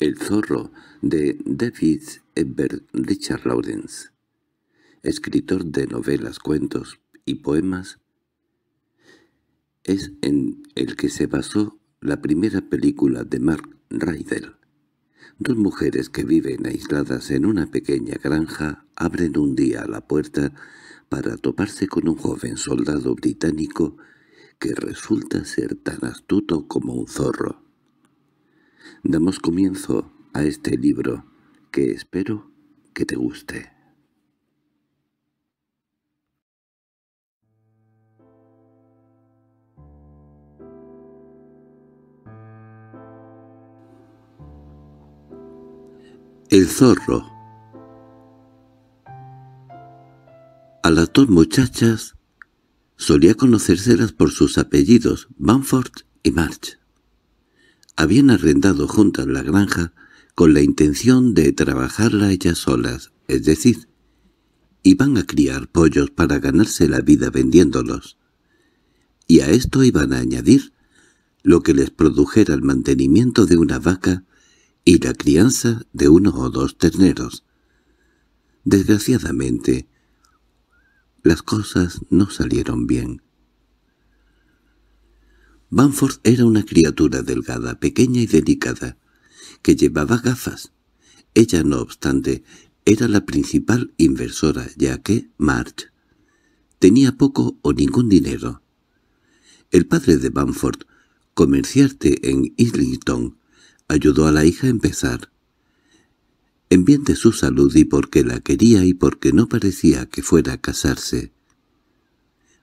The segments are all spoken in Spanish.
El zorro de David Ebert Richard Lawrence, escritor de novelas, cuentos y poemas, es en el que se basó la primera película de Mark Rydell. Dos mujeres que viven aisladas en una pequeña granja abren un día la puerta para toparse con un joven soldado británico que resulta ser tan astuto como un zorro damos comienzo a este libro que espero que te guste. El zorro A las dos muchachas solía conocérselas por sus apellidos, Banford y March. Habían arrendado juntas la granja con la intención de trabajarla ellas solas, es decir, iban a criar pollos para ganarse la vida vendiéndolos. Y a esto iban a añadir lo que les produjera el mantenimiento de una vaca y la crianza de uno o dos terneros. Desgraciadamente, las cosas no salieron bien. Banford era una criatura delgada, pequeña y delicada, que llevaba gafas. Ella, no obstante, era la principal inversora, ya que March tenía poco o ningún dinero. El padre de Banford, comerciante en Islington, ayudó a la hija a empezar. En bien de su salud y porque la quería y porque no parecía que fuera a casarse.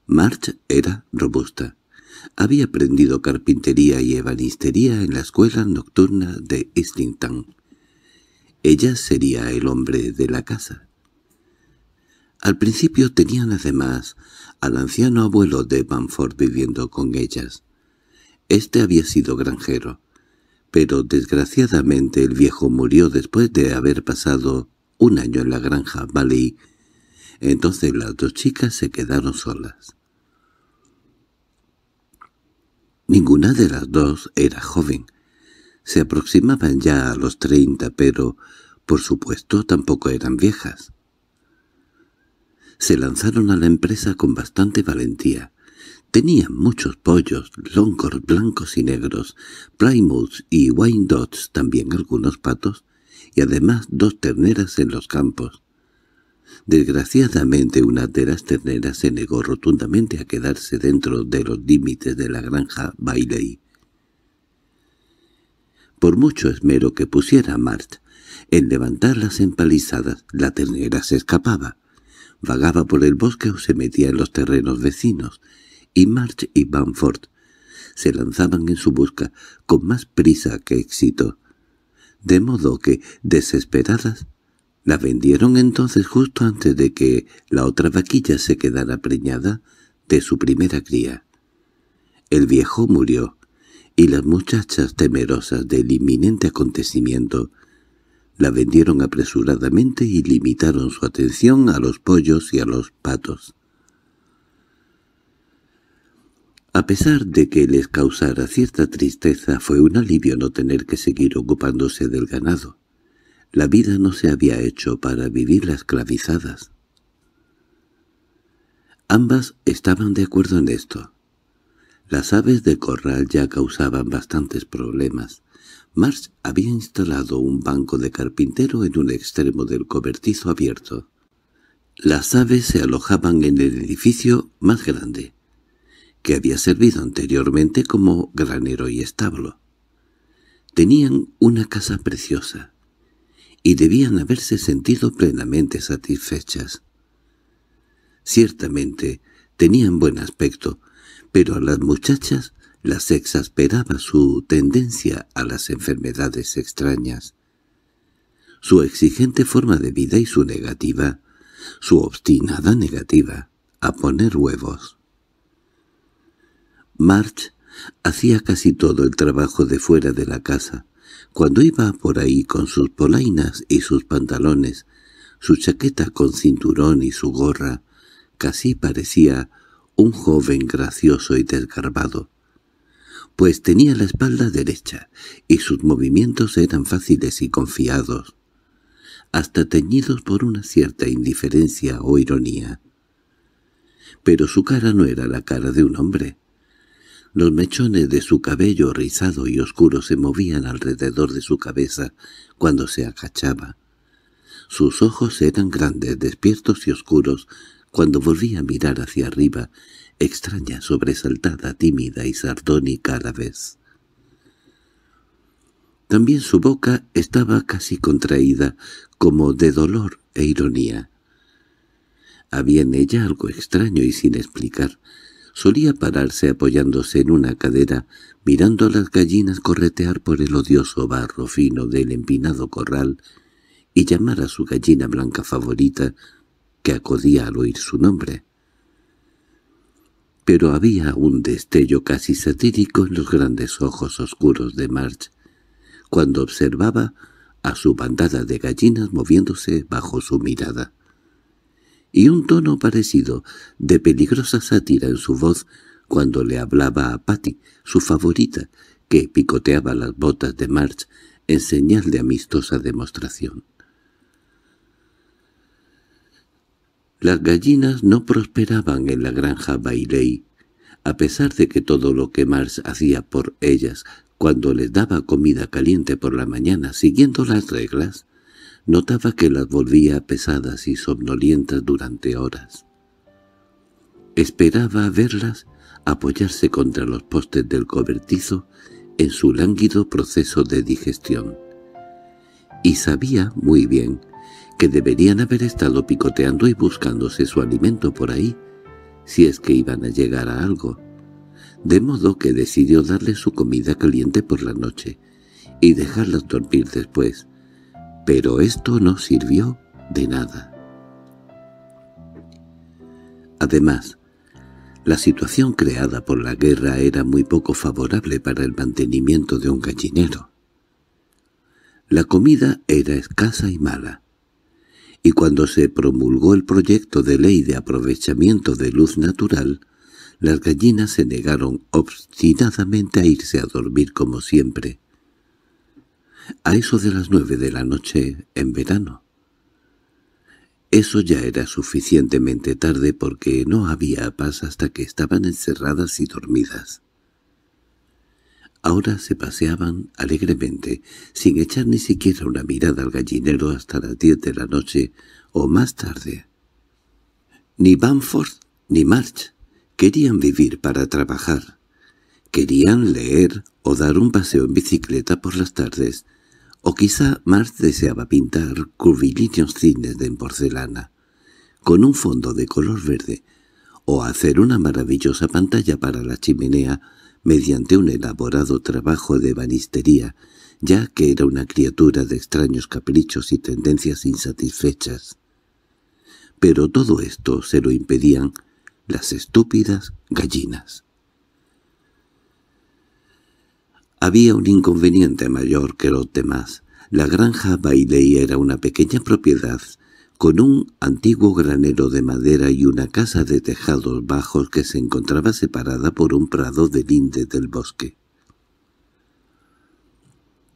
March era robusta había aprendido carpintería y ebanistería en la escuela nocturna de Islington. Ella sería el hombre de la casa. Al principio tenían además al anciano abuelo de Banford viviendo con ellas. Este había sido granjero, pero desgraciadamente el viejo murió después de haber pasado un año en la granja Valley. Entonces las dos chicas se quedaron solas. Ninguna de las dos era joven. Se aproximaban ya a los treinta, pero, por supuesto, tampoco eran viejas. Se lanzaron a la empresa con bastante valentía. Tenían muchos pollos, longos blancos y negros, plymouths y wine dots, también algunos patos, y además dos terneras en los campos. Desgraciadamente una de las terneras se negó rotundamente a quedarse dentro de los límites de la granja Bailey. Por mucho esmero que pusiera March en levantar las empalizadas, la ternera se escapaba. Vagaba por el bosque o se metía en los terrenos vecinos, y March y Bamford se lanzaban en su busca con más prisa que éxito. De modo que, desesperadas, la vendieron entonces justo antes de que la otra vaquilla se quedara preñada de su primera cría. El viejo murió, y las muchachas temerosas del inminente acontecimiento la vendieron apresuradamente y limitaron su atención a los pollos y a los patos. A pesar de que les causara cierta tristeza, fue un alivio no tener que seguir ocupándose del ganado. La vida no se había hecho para vivir las esclavizadas. Ambas estaban de acuerdo en esto. Las aves de corral ya causaban bastantes problemas. Marsh había instalado un banco de carpintero en un extremo del cobertizo abierto. Las aves se alojaban en el edificio más grande, que había servido anteriormente como granero y establo. Tenían una casa preciosa, y debían haberse sentido plenamente satisfechas. Ciertamente tenían buen aspecto, pero a las muchachas las exasperaba su tendencia a las enfermedades extrañas. Su exigente forma de vida y su negativa, su obstinada negativa, a poner huevos. March hacía casi todo el trabajo de fuera de la casa, cuando iba por ahí con sus polainas y sus pantalones, su chaqueta con cinturón y su gorra, casi parecía un joven gracioso y desgarbado, pues tenía la espalda derecha y sus movimientos eran fáciles y confiados, hasta teñidos por una cierta indiferencia o ironía. Pero su cara no era la cara de un hombre, los mechones de su cabello rizado y oscuro se movían alrededor de su cabeza cuando se agachaba. Sus ojos eran grandes, despiertos y oscuros, cuando volvía a mirar hacia arriba, extraña, sobresaltada, tímida y sardónica a la vez. También su boca estaba casi contraída, como de dolor e ironía. Había en ella algo extraño y sin explicar, Solía pararse apoyándose en una cadera, mirando a las gallinas corretear por el odioso barro fino del empinado corral y llamar a su gallina blanca favorita, que acudía al oír su nombre. Pero había un destello casi satírico en los grandes ojos oscuros de March, cuando observaba a su bandada de gallinas moviéndose bajo su mirada y un tono parecido de peligrosa sátira en su voz cuando le hablaba a Patty, su favorita, que picoteaba las botas de March en señal de amistosa demostración. Las gallinas no prosperaban en la granja Bailey, a pesar de que todo lo que March hacía por ellas cuando les daba comida caliente por la mañana siguiendo las reglas, Notaba que las volvía pesadas y somnolientas durante horas. Esperaba verlas apoyarse contra los postes del cobertizo en su lánguido proceso de digestión. Y sabía muy bien que deberían haber estado picoteando y buscándose su alimento por ahí, si es que iban a llegar a algo. De modo que decidió darle su comida caliente por la noche y dejarlas dormir después, pero esto no sirvió de nada. Además, la situación creada por la guerra era muy poco favorable para el mantenimiento de un gallinero. La comida era escasa y mala, y cuando se promulgó el proyecto de ley de aprovechamiento de luz natural, las gallinas se negaron obstinadamente a irse a dormir como siempre, a eso de las nueve de la noche en verano. Eso ya era suficientemente tarde porque no había paz hasta que estaban encerradas y dormidas. Ahora se paseaban alegremente, sin echar ni siquiera una mirada al gallinero hasta las diez de la noche o más tarde. Ni Bamford ni March querían vivir para trabajar. Querían leer o dar un paseo en bicicleta por las tardes, o quizá Marx deseaba pintar curvilíneos cines de porcelana, con un fondo de color verde, o hacer una maravillosa pantalla para la chimenea mediante un elaborado trabajo de banistería, ya que era una criatura de extraños caprichos y tendencias insatisfechas. Pero todo esto se lo impedían las estúpidas gallinas. Había un inconveniente mayor que los demás. La granja Bailey era una pequeña propiedad con un antiguo granero de madera y una casa de tejados bajos que se encontraba separada por un prado de linde del bosque.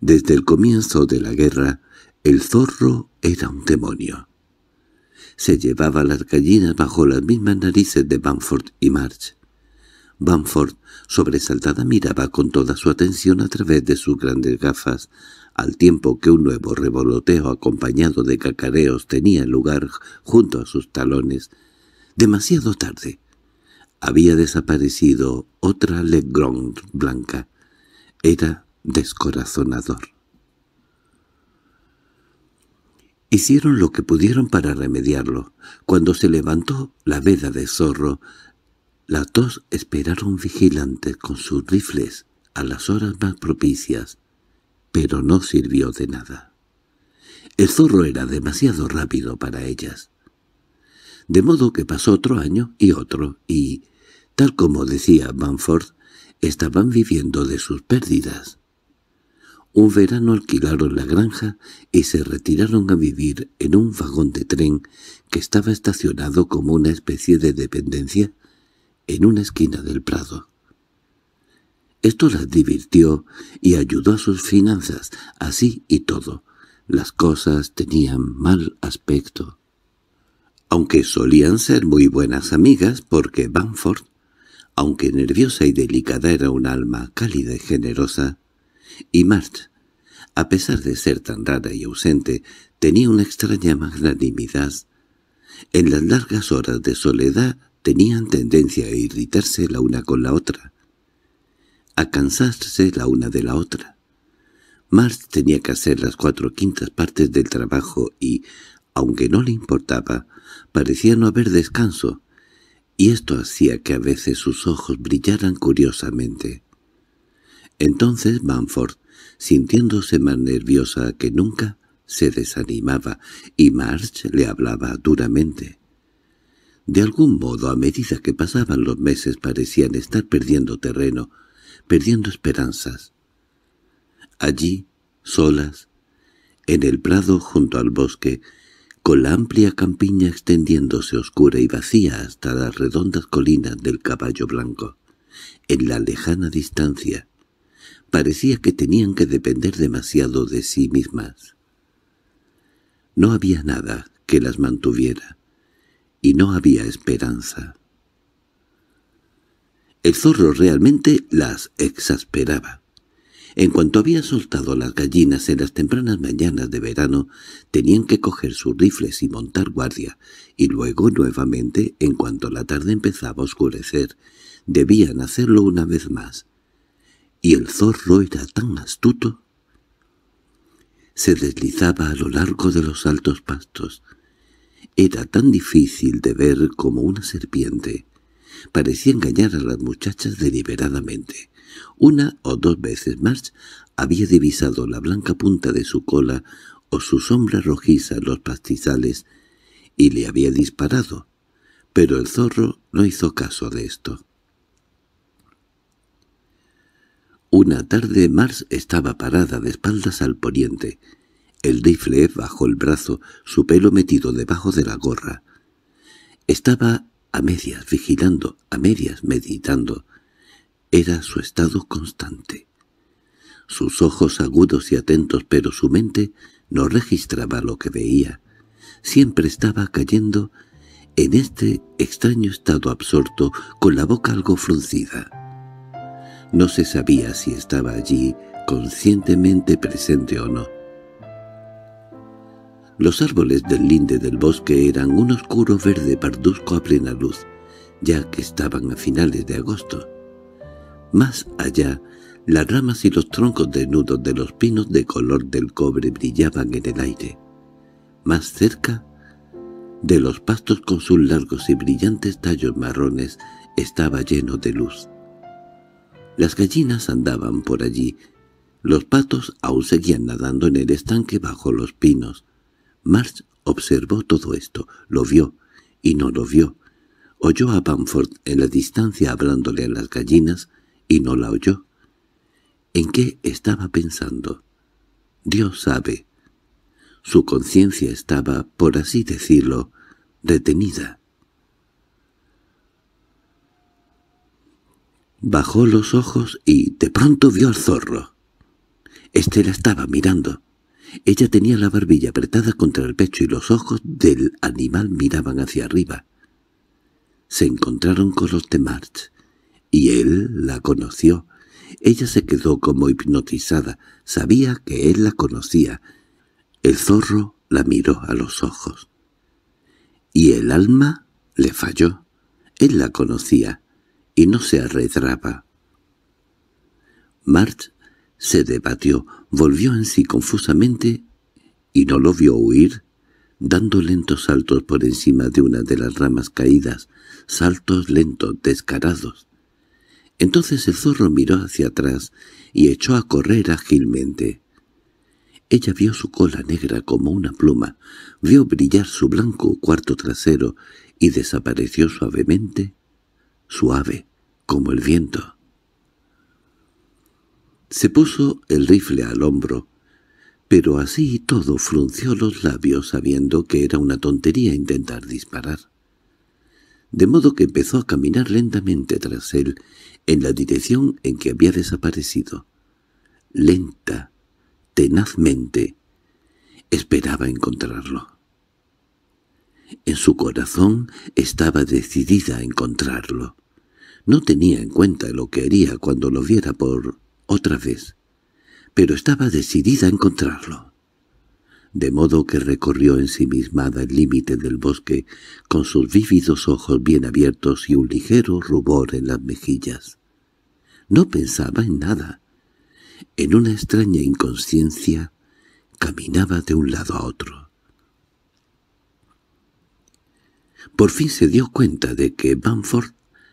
Desde el comienzo de la guerra, el zorro era un demonio. Se llevaba las gallinas bajo las mismas narices de Bamford y March. Bamford sobresaltada miraba con toda su atención a través de sus grandes gafas, al tiempo que un nuevo revoloteo acompañado de cacareos tenía lugar junto a sus talones. Demasiado tarde. Había desaparecido otra legrón blanca. Era descorazonador. Hicieron lo que pudieron para remediarlo. Cuando se levantó la veda de zorro, las dos esperaron vigilantes con sus rifles a las horas más propicias, pero no sirvió de nada. El zorro era demasiado rápido para ellas. De modo que pasó otro año y otro, y, tal como decía Banford, estaban viviendo de sus pérdidas. Un verano alquilaron la granja y se retiraron a vivir en un vagón de tren que estaba estacionado como una especie de dependencia en una esquina del prado. Esto las divirtió y ayudó a sus finanzas, así y todo. Las cosas tenían mal aspecto. Aunque solían ser muy buenas amigas porque Banford, aunque nerviosa y delicada era un alma cálida y generosa, y March, a pesar de ser tan rara y ausente, tenía una extraña magnanimidad. En las largas horas de soledad tenían tendencia a irritarse la una con la otra, a cansarse la una de la otra. March tenía que hacer las cuatro quintas partes del trabajo y, aunque no le importaba, parecía no haber descanso, y esto hacía que a veces sus ojos brillaran curiosamente. Entonces Manford, sintiéndose más nerviosa que nunca, se desanimaba, y March le hablaba duramente. De algún modo, a medida que pasaban los meses parecían estar perdiendo terreno, perdiendo esperanzas. Allí, solas, en el prado junto al bosque, con la amplia campiña extendiéndose oscura y vacía hasta las redondas colinas del caballo blanco, en la lejana distancia, parecía que tenían que depender demasiado de sí mismas. No había nada que las mantuviera y no había esperanza. El zorro realmente las exasperaba. En cuanto había soltado las gallinas en las tempranas mañanas de verano, tenían que coger sus rifles y montar guardia, y luego nuevamente, en cuanto la tarde empezaba a oscurecer, debían hacerlo una vez más. Y el zorro era tan astuto. Se deslizaba a lo largo de los altos pastos, era tan difícil de ver como una serpiente. Parecía engañar a las muchachas deliberadamente. Una o dos veces March había divisado la blanca punta de su cola o su sombra rojiza en los pastizales y le había disparado, pero el zorro no hizo caso de esto. Una tarde Mars estaba parada de espaldas al poniente, el rifle bajo el brazo, su pelo metido debajo de la gorra. Estaba a medias vigilando, a medias meditando. Era su estado constante. Sus ojos agudos y atentos, pero su mente no registraba lo que veía. Siempre estaba cayendo en este extraño estado absorto, con la boca algo fruncida. No se sabía si estaba allí conscientemente presente o no. Los árboles del linde del bosque eran un oscuro verde parduzco a plena luz, ya que estaban a finales de agosto. Más allá, las ramas y los troncos desnudos de los pinos de color del cobre brillaban en el aire. Más cerca, de los pastos con sus largos y brillantes tallos marrones, estaba lleno de luz. Las gallinas andaban por allí, los patos aún seguían nadando en el estanque bajo los pinos, Marsh observó todo esto, lo vio y no lo vio. Oyó a Bamford en la distancia hablándole a las gallinas y no la oyó. ¿En qué estaba pensando? Dios sabe. Su conciencia estaba, por así decirlo, detenida. Bajó los ojos y de pronto vio al zorro. Este la estaba mirando. Ella tenía la barbilla apretada contra el pecho y los ojos del animal miraban hacia arriba. Se encontraron con los de March, y él la conoció. Ella se quedó como hipnotizada, sabía que él la conocía. El zorro la miró a los ojos. Y el alma le falló. Él la conocía, y no se arredraba. March se debatió, volvió en sí confusamente y no lo vio huir, dando lentos saltos por encima de una de las ramas caídas, saltos lentos, descarados. Entonces el zorro miró hacia atrás y echó a correr ágilmente. Ella vio su cola negra como una pluma, vio brillar su blanco cuarto trasero y desapareció suavemente, suave, como el viento. Se puso el rifle al hombro, pero así y todo frunció los labios sabiendo que era una tontería intentar disparar. De modo que empezó a caminar lentamente tras él, en la dirección en que había desaparecido. Lenta, tenazmente, esperaba encontrarlo. En su corazón estaba decidida a encontrarlo. No tenía en cuenta lo que haría cuando lo viera por otra vez, pero estaba decidida a encontrarlo. De modo que recorrió ensimismada el límite del bosque, con sus vívidos ojos bien abiertos y un ligero rubor en las mejillas. No pensaba en nada. En una extraña inconsciencia caminaba de un lado a otro. Por fin se dio cuenta de que Bamford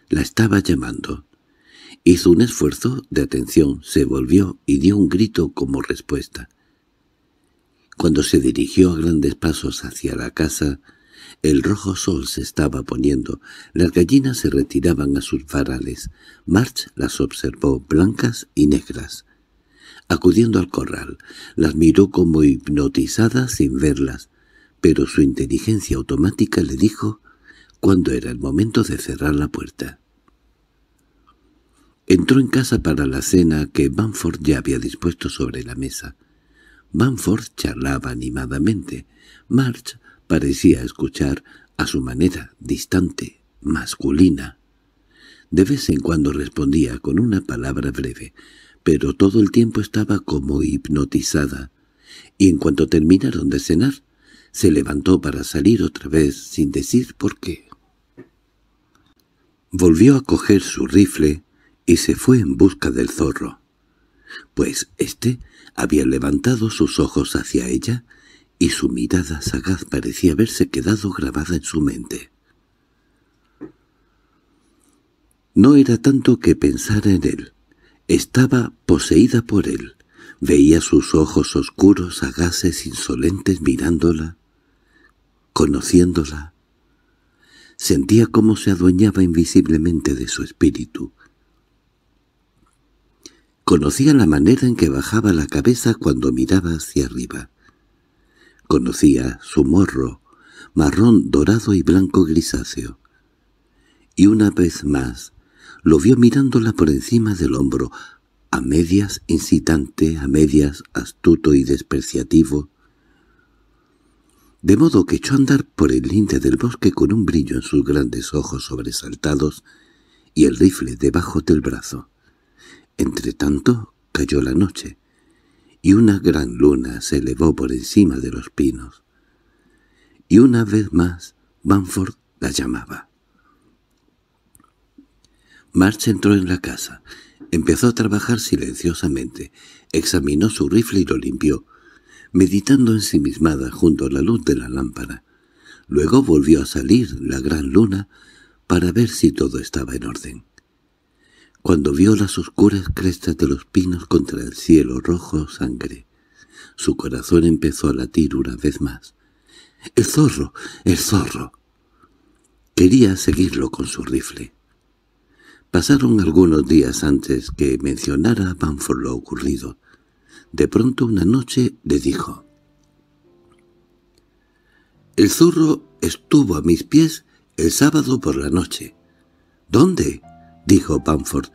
la estaba llamando. Hizo un esfuerzo de atención, se volvió y dio un grito como respuesta. Cuando se dirigió a grandes pasos hacia la casa, el rojo sol se estaba poniendo, las gallinas se retiraban a sus varales. March las observó, blancas y negras. Acudiendo al corral, las miró como hipnotizadas sin verlas, pero su inteligencia automática le dijo cuándo era el momento de cerrar la puerta. Entró en casa para la cena que Banford ya había dispuesto sobre la mesa. Banford charlaba animadamente. March parecía escuchar a su manera distante, masculina. De vez en cuando respondía con una palabra breve, pero todo el tiempo estaba como hipnotizada, y en cuanto terminaron de cenar, se levantó para salir otra vez sin decir por qué. Volvió a coger su rifle, y se fue en busca del zorro, pues éste había levantado sus ojos hacia ella y su mirada sagaz parecía haberse quedado grabada en su mente. No era tanto que pensara en él, estaba poseída por él, veía sus ojos oscuros, sagaces, insolentes mirándola, conociéndola. Sentía cómo se adueñaba invisiblemente de su espíritu, Conocía la manera en que bajaba la cabeza cuando miraba hacia arriba. Conocía su morro, marrón dorado y blanco grisáceo. Y una vez más lo vio mirándola por encima del hombro, a medias incitante, a medias astuto y despreciativo. De modo que echó a andar por el linde del bosque con un brillo en sus grandes ojos sobresaltados y el rifle debajo del brazo. Entretanto cayó la noche, y una gran luna se elevó por encima de los pinos. Y una vez más Banford la llamaba. March entró en la casa. Empezó a trabajar silenciosamente. Examinó su rifle y lo limpió, meditando ensimismada junto a la luz de la lámpara. Luego volvió a salir la gran luna para ver si todo estaba en orden cuando vio las oscuras crestas de los pinos contra el cielo rojo sangre. Su corazón empezó a latir una vez más. —¡El zorro! ¡El zorro! Quería seguirlo con su rifle. Pasaron algunos días antes que mencionara a Banford lo ocurrido. De pronto una noche le dijo. —El zorro estuvo a mis pies el sábado por la noche. —¿Dónde? —dijo Bamford,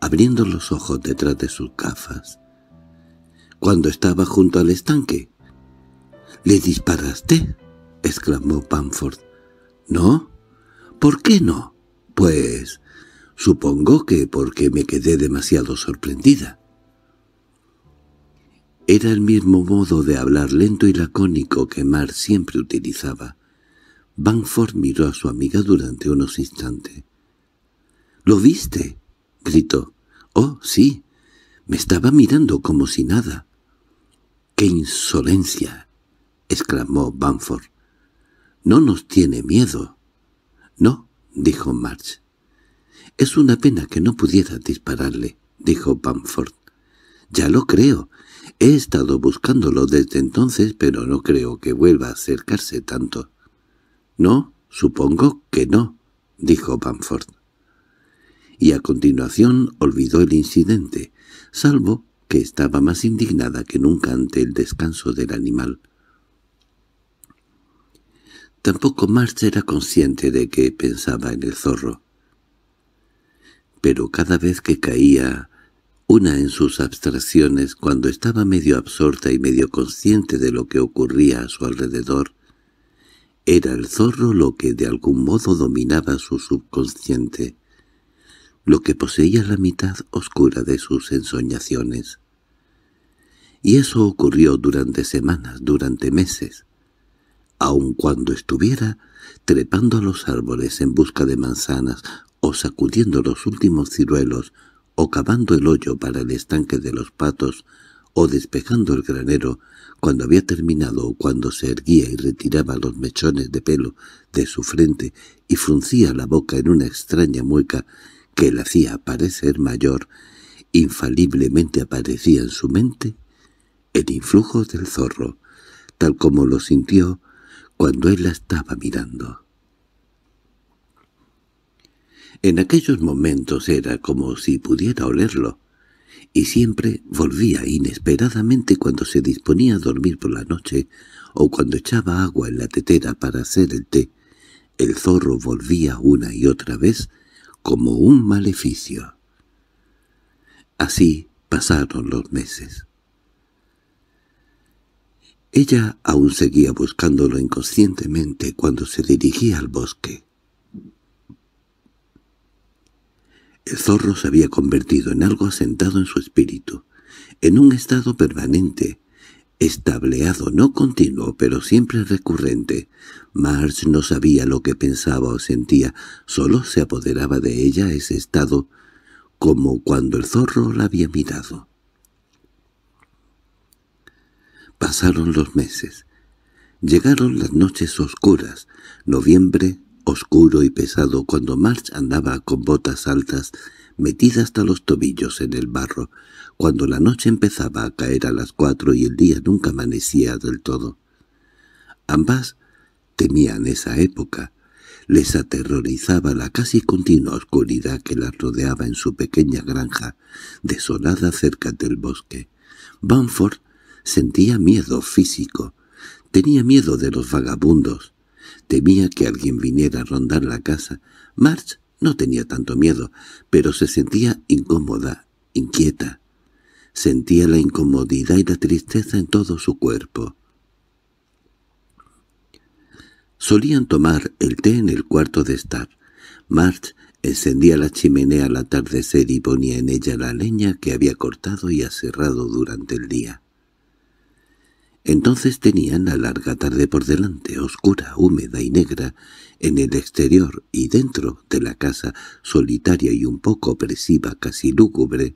abriendo los ojos detrás de sus gafas. —Cuando estaba junto al estanque. —¿Le disparaste? —exclamó Bamford. —¿No? ¿Por qué no? —Pues... supongo que porque me quedé demasiado sorprendida. Era el mismo modo de hablar lento y lacónico que Mar siempre utilizaba. Banford miró a su amiga durante unos instantes. —¿Lo viste? —gritó. —Oh, sí. Me estaba mirando como si nada. —¡Qué insolencia! —exclamó Bamford. —No nos tiene miedo. —No —dijo March. —Es una pena que no pudiera dispararle —dijo Bamford. —Ya lo creo. He estado buscándolo desde entonces, pero no creo que vuelva a acercarse tanto. —No, supongo que no —dijo Bamford y a continuación olvidó el incidente, salvo que estaba más indignada que nunca ante el descanso del animal. Tampoco Mars era consciente de que pensaba en el zorro. Pero cada vez que caía una en sus abstracciones, cuando estaba medio absorta y medio consciente de lo que ocurría a su alrededor, era el zorro lo que de algún modo dominaba su subconsciente lo que poseía la mitad oscura de sus ensoñaciones. Y eso ocurrió durante semanas, durante meses, aun cuando estuviera trepando a los árboles en busca de manzanas o sacudiendo los últimos ciruelos o cavando el hoyo para el estanque de los patos o despejando el granero cuando había terminado o cuando se erguía y retiraba los mechones de pelo de su frente y fruncía la boca en una extraña mueca que la hacía parecer mayor, infaliblemente aparecía en su mente el influjo del zorro, tal como lo sintió cuando él la estaba mirando. En aquellos momentos era como si pudiera olerlo, y siempre volvía inesperadamente cuando se disponía a dormir por la noche o cuando echaba agua en la tetera para hacer el té. El zorro volvía una y otra vez como un maleficio. Así pasaron los meses. Ella aún seguía buscándolo inconscientemente cuando se dirigía al bosque. El zorro se había convertido en algo asentado en su espíritu, en un estado permanente, estableado, no continuo, pero siempre recurrente. March no sabía lo que pensaba o sentía, solo se apoderaba de ella ese estado, como cuando el zorro la había mirado. Pasaron los meses. Llegaron las noches oscuras, noviembre oscuro y pesado, cuando March andaba con botas altas metida hasta los tobillos en el barro, cuando la noche empezaba a caer a las cuatro y el día nunca amanecía del todo. Ambas temían esa época. Les aterrorizaba la casi continua oscuridad que las rodeaba en su pequeña granja, desolada cerca del bosque. Banford sentía miedo físico. Tenía miedo de los vagabundos. Temía que alguien viniera a rondar la casa. March no tenía tanto miedo, pero se sentía incómoda, inquieta. Sentía la incomodidad y la tristeza en todo su cuerpo. Solían tomar el té en el cuarto de estar. March encendía la chimenea al atardecer y ponía en ella la leña que había cortado y aserrado durante el día. Entonces tenían la larga tarde por delante, oscura, húmeda y negra, en el exterior y dentro de la casa, solitaria y un poco opresiva, casi lúgubre.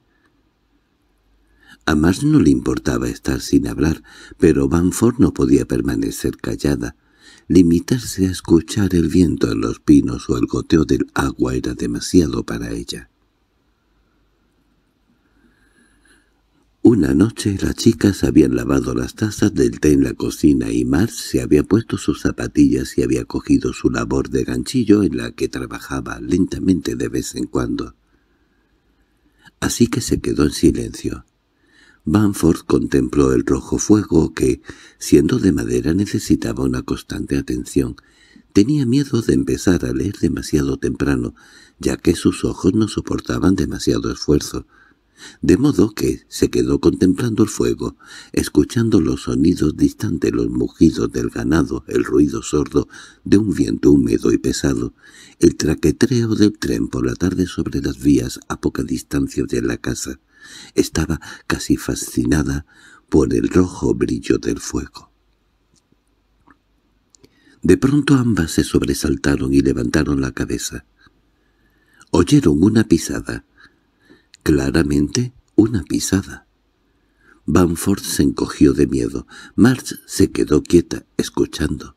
A más no le importaba estar sin hablar, pero Banford no podía permanecer callada. Limitarse a escuchar el viento en los pinos o el goteo del agua era demasiado para ella. Una noche las chicas habían lavado las tazas del té en la cocina y Mars se había puesto sus zapatillas y había cogido su labor de ganchillo en la que trabajaba lentamente de vez en cuando. Así que se quedó en silencio. Banford contempló el rojo fuego que, siendo de madera, necesitaba una constante atención. Tenía miedo de empezar a leer demasiado temprano, ya que sus ojos no soportaban demasiado esfuerzo de modo que se quedó contemplando el fuego, escuchando los sonidos distantes, los mugidos del ganado, el ruido sordo de un viento húmedo y pesado, el traquetreo del tren por la tarde sobre las vías a poca distancia de la casa. Estaba casi fascinada por el rojo brillo del fuego. De pronto ambas se sobresaltaron y levantaron la cabeza. Oyeron una pisada, claramente una pisada. Banford se encogió de miedo. March se quedó quieta, escuchando.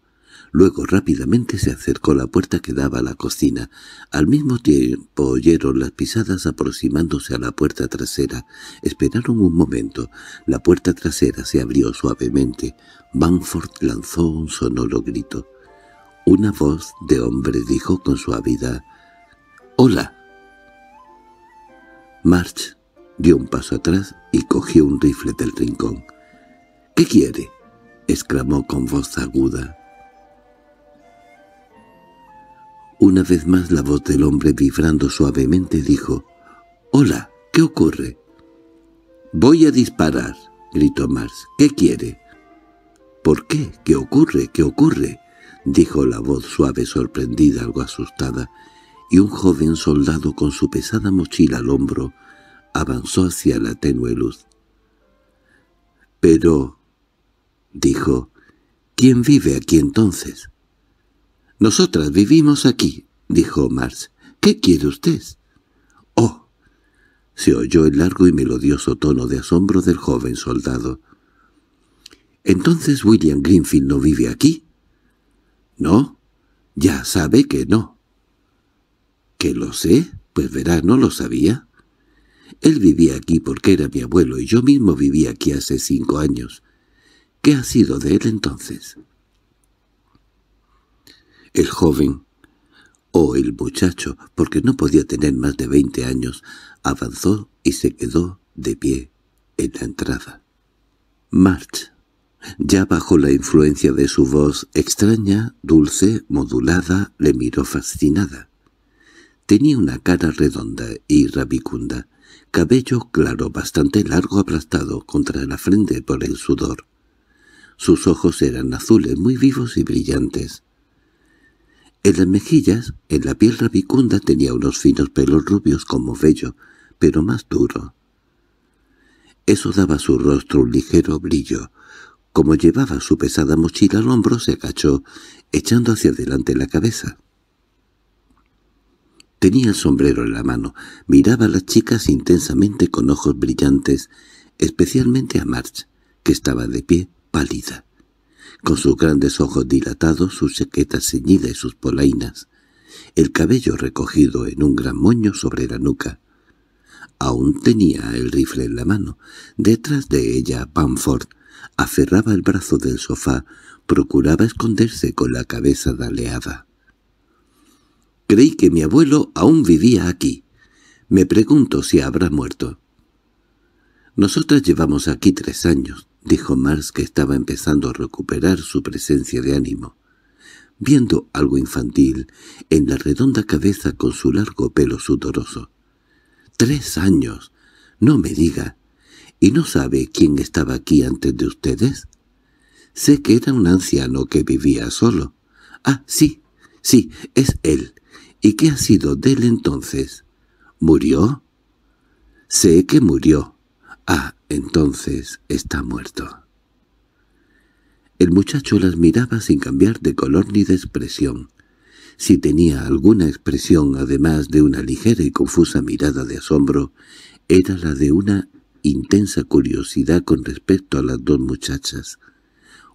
Luego rápidamente se acercó a la puerta que daba a la cocina. Al mismo tiempo oyeron las pisadas aproximándose a la puerta trasera. Esperaron un momento. La puerta trasera se abrió suavemente. Bamford lanzó un sonoro grito. Una voz de hombre dijo con suavidad «¡Hola!». March dio un paso atrás y cogió un rifle del rincón. —¿Qué quiere? —exclamó con voz aguda. Una vez más la voz del hombre vibrando suavemente dijo, «Hola, ¿qué ocurre?» «Voy a disparar», gritó March. —¿Qué quiere? —¿Por qué? ¿Qué ocurre? ¿Qué ocurre?» dijo la voz suave, sorprendida, algo asustada y un joven soldado con su pesada mochila al hombro avanzó hacia la tenue luz. —Pero —dijo—, ¿quién vive aquí entonces? —Nosotras vivimos aquí —dijo Mars—. ¿Qué quiere usted? —¡Oh! —se oyó el largo y melodioso tono de asombro del joven soldado. —¿Entonces William Greenfield no vive aquí? —No, ya sabe que no. —¿Que lo sé? Pues verá, no lo sabía. Él vivía aquí porque era mi abuelo y yo mismo vivía aquí hace cinco años. ¿Qué ha sido de él entonces? El joven, o el muchacho, porque no podía tener más de veinte años, avanzó y se quedó de pie en la entrada. March, ya bajo la influencia de su voz extraña, dulce, modulada, le miró fascinada. Tenía una cara redonda y rabicunda, cabello claro bastante largo aplastado contra la frente por el sudor. Sus ojos eran azules, muy vivos y brillantes. En las mejillas, en la piel rabicunda tenía unos finos pelos rubios como vello, pero más duro. Eso daba a su rostro un ligero brillo. Como llevaba su pesada mochila al hombro, se agachó, echando hacia adelante la cabeza. Tenía el sombrero en la mano, miraba a las chicas intensamente con ojos brillantes, especialmente a March, que estaba de pie, pálida, con sus grandes ojos dilatados, su chaqueta ceñida y sus polainas, el cabello recogido en un gran moño sobre la nuca. Aún tenía el rifle en la mano. Detrás de ella, Pamford aferraba el brazo del sofá, procuraba esconderse con la cabeza daleada. Creí que mi abuelo aún vivía aquí. Me pregunto si habrá muerto. Nosotras llevamos aquí tres años, dijo Mars que estaba empezando a recuperar su presencia de ánimo. Viendo algo infantil en la redonda cabeza con su largo pelo sudoroso. —¡Tres años! No me diga. ¿Y no sabe quién estaba aquí antes de ustedes? Sé que era un anciano que vivía solo. —Ah, sí, sí, es él. ¿Y qué ha sido de él entonces? ¿Murió? Sé que murió. Ah, entonces está muerto. El muchacho las miraba sin cambiar de color ni de expresión. Si tenía alguna expresión, además de una ligera y confusa mirada de asombro, era la de una intensa curiosidad con respecto a las dos muchachas.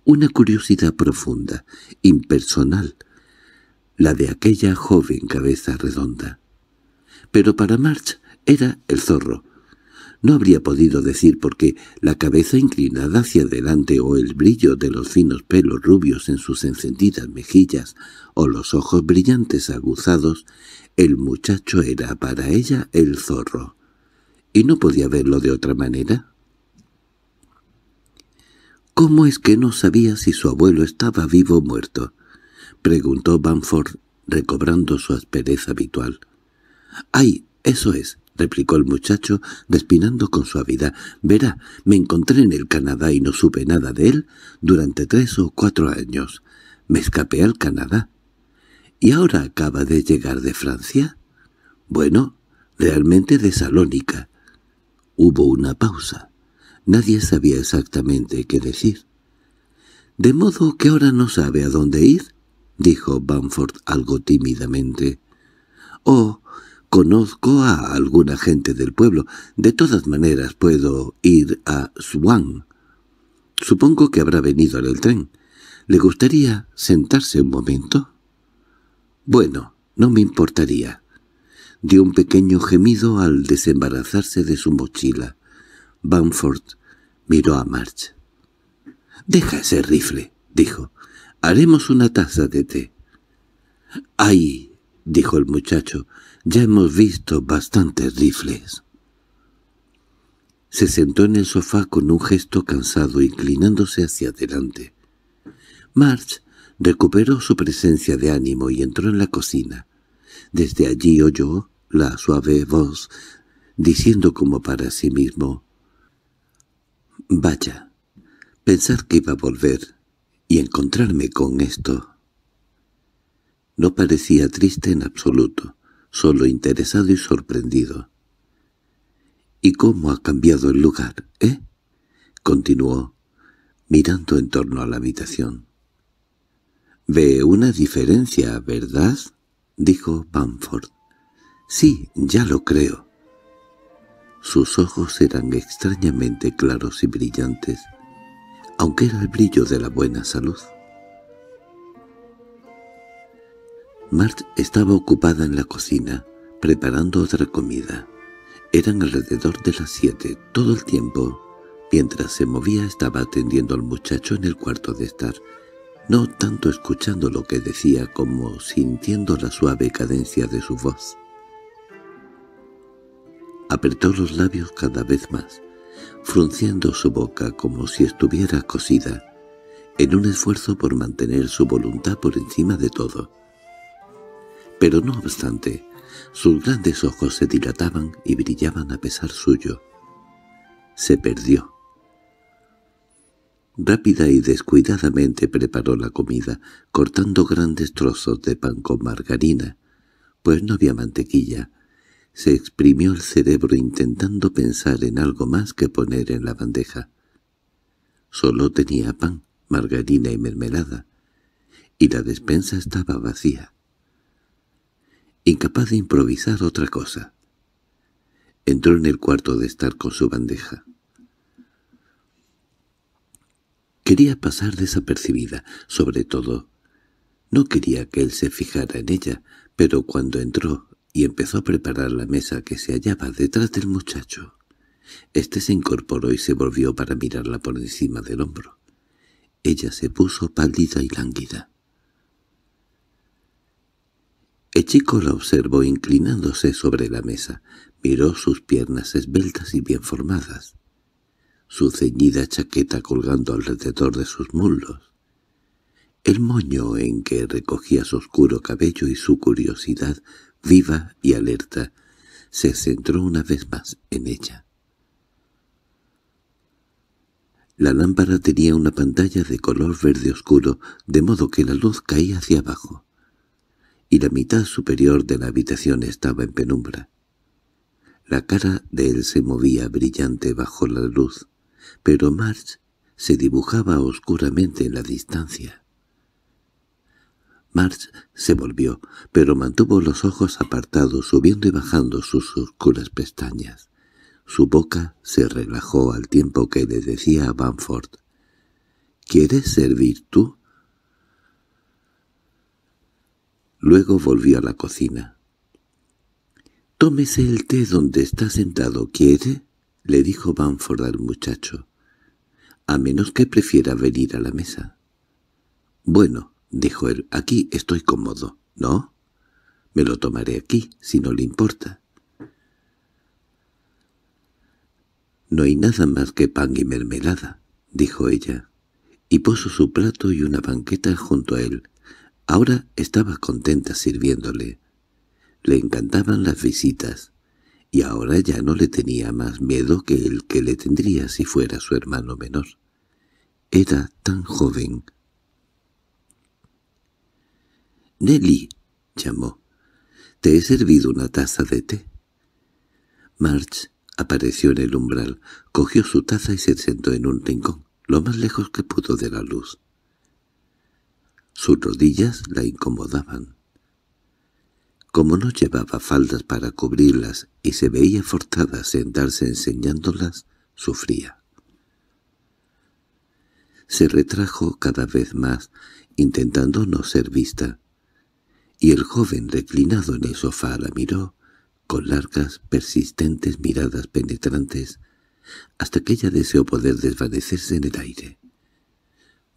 Una curiosidad profunda, impersonal, la de aquella joven cabeza redonda. Pero para March era el zorro. No habría podido decir por qué la cabeza inclinada hacia adelante o el brillo de los finos pelos rubios en sus encendidas mejillas o los ojos brillantes aguzados, el muchacho era para ella el zorro. ¿Y no podía verlo de otra manera? ¿Cómo es que no sabía si su abuelo estaba vivo o muerto? —preguntó Bamford, recobrando su aspereza habitual. —¡Ay, eso es! —replicó el muchacho, despinando con suavidad. —Verá, me encontré en el Canadá y no supe nada de él durante tres o cuatro años. Me escapé al Canadá. —¿Y ahora acaba de llegar de Francia? —Bueno, realmente de Salónica. Hubo una pausa. Nadie sabía exactamente qué decir. —¿De modo que ahora no sabe a dónde ir? —dijo Bamford algo tímidamente—. —Oh, conozco a alguna gente del pueblo. De todas maneras puedo ir a Swan. Supongo que habrá venido en el tren. ¿Le gustaría sentarse un momento? —Bueno, no me importaría. Dio un pequeño gemido al desembarazarse de su mochila. Bamford miró a March. —Deja ese rifle —dijo. Haremos una taza de té. —¡Ay! —dijo el muchacho—, ya hemos visto bastantes rifles. Se sentó en el sofá con un gesto cansado, inclinándose hacia adelante. March recuperó su presencia de ánimo y entró en la cocina. Desde allí oyó la suave voz, diciendo como para sí mismo, «Vaya, pensar que iba a volver, y encontrarme con esto. No parecía triste en absoluto, solo interesado y sorprendido. —¿Y cómo ha cambiado el lugar, eh? —continuó, mirando en torno a la habitación. —Ve una diferencia, ¿verdad? —dijo Bamford. —Sí, ya lo creo. Sus ojos eran extrañamente claros y brillantes, aunque era el brillo de la buena salud. Mart estaba ocupada en la cocina, preparando otra comida. Eran alrededor de las siete, todo el tiempo. Mientras se movía estaba atendiendo al muchacho en el cuarto de estar, no tanto escuchando lo que decía como sintiendo la suave cadencia de su voz. Apretó los labios cada vez más, frunciendo su boca como si estuviera cosida, en un esfuerzo por mantener su voluntad por encima de todo. Pero no obstante, sus grandes ojos se dilataban y brillaban a pesar suyo. Se perdió. Rápida y descuidadamente preparó la comida, cortando grandes trozos de pan con margarina, pues no había mantequilla, se exprimió el cerebro intentando pensar en algo más que poner en la bandeja. Solo tenía pan, margarina y mermelada, y la despensa estaba vacía. Incapaz de improvisar otra cosa. Entró en el cuarto de estar con su bandeja. Quería pasar desapercibida, sobre todo. No quería que él se fijara en ella, pero cuando entró y empezó a preparar la mesa que se hallaba detrás del muchacho. Este se incorporó y se volvió para mirarla por encima del hombro. Ella se puso pálida y lánguida. El chico la observó inclinándose sobre la mesa. Miró sus piernas esbeltas y bien formadas, su ceñida chaqueta colgando alrededor de sus muslos, el moño en que recogía su oscuro cabello y su curiosidad viva y alerta, se centró una vez más en ella. La lámpara tenía una pantalla de color verde oscuro, de modo que la luz caía hacia abajo, y la mitad superior de la habitación estaba en penumbra. La cara de él se movía brillante bajo la luz, pero Marge se dibujaba oscuramente en la distancia. March se volvió, pero mantuvo los ojos apartados, subiendo y bajando sus oscuras pestañas. Su boca se relajó al tiempo que le decía a Bamford, «¿Quieres servir tú?» Luego volvió a la cocina. «Tómese el té donde está sentado, ¿quiere?» le dijo Bamford al muchacho. «A menos que prefiera venir a la mesa». «Bueno», —dijo él. —Aquí estoy cómodo, ¿no? Me lo tomaré aquí, si no le importa. —No hay nada más que pan y mermelada —dijo ella, y puso su plato y una banqueta junto a él. Ahora estaba contenta sirviéndole. Le encantaban las visitas, y ahora ya no le tenía más miedo que el que le tendría si fuera su hermano menor. Era tan joven —Nelly —llamó—, ¿te he servido una taza de té? March apareció en el umbral, cogió su taza y se sentó en un rincón, lo más lejos que pudo de la luz. Sus rodillas la incomodaban. Como no llevaba faldas para cubrirlas y se veía forzada a sentarse enseñándolas, sufría. Se retrajo cada vez más, intentando no ser vista y el joven reclinado en el sofá la miró con largas, persistentes miradas penetrantes, hasta que ella deseó poder desvanecerse en el aire.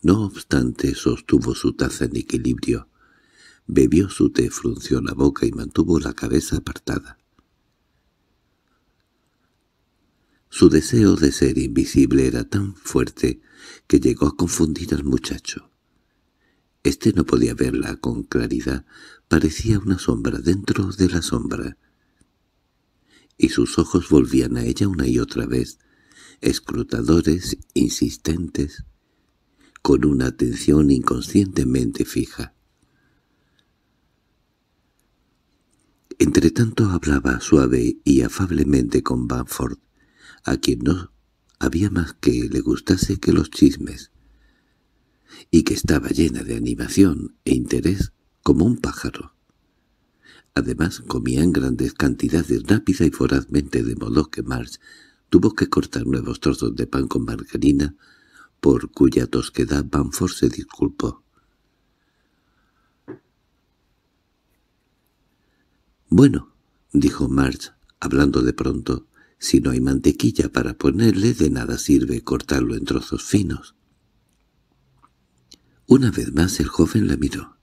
No obstante, sostuvo su taza en equilibrio, bebió su té, frunció la boca y mantuvo la cabeza apartada. Su deseo de ser invisible era tan fuerte que llegó a confundir al muchacho. Este no podía verla con claridad, parecía una sombra dentro de la sombra. Y sus ojos volvían a ella una y otra vez, escrutadores, insistentes, con una atención inconscientemente fija. Entretanto hablaba suave y afablemente con Banford, a quien no había más que le gustase que los chismes y que estaba llena de animación e interés como un pájaro. Además, en grandes cantidades rápida y forazmente, de modo que March tuvo que cortar nuevos trozos de pan con margarina, por cuya tosquedad Banford se disculpó. —Bueno —dijo March, hablando de pronto—, si no hay mantequilla para ponerle, de nada sirve cortarlo en trozos finos. Una vez más el joven la miró,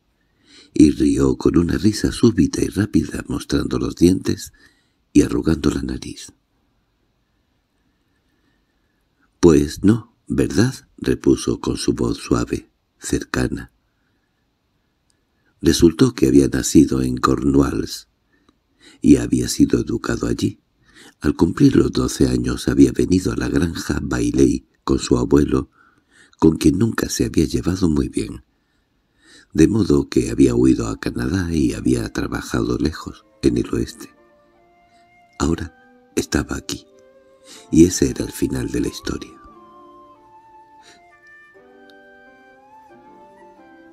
y rió con una risa súbita y rápida mostrando los dientes y arrugando la nariz. —Pues no, ¿verdad? —repuso con su voz suave, cercana. Resultó que había nacido en Cornwalls y había sido educado allí. Al cumplir los doce años había venido a la granja Bailey con su abuelo con quien nunca se había llevado muy bien. De modo que había huido a Canadá y había trabajado lejos, en el oeste. Ahora estaba aquí, y ese era el final de la historia.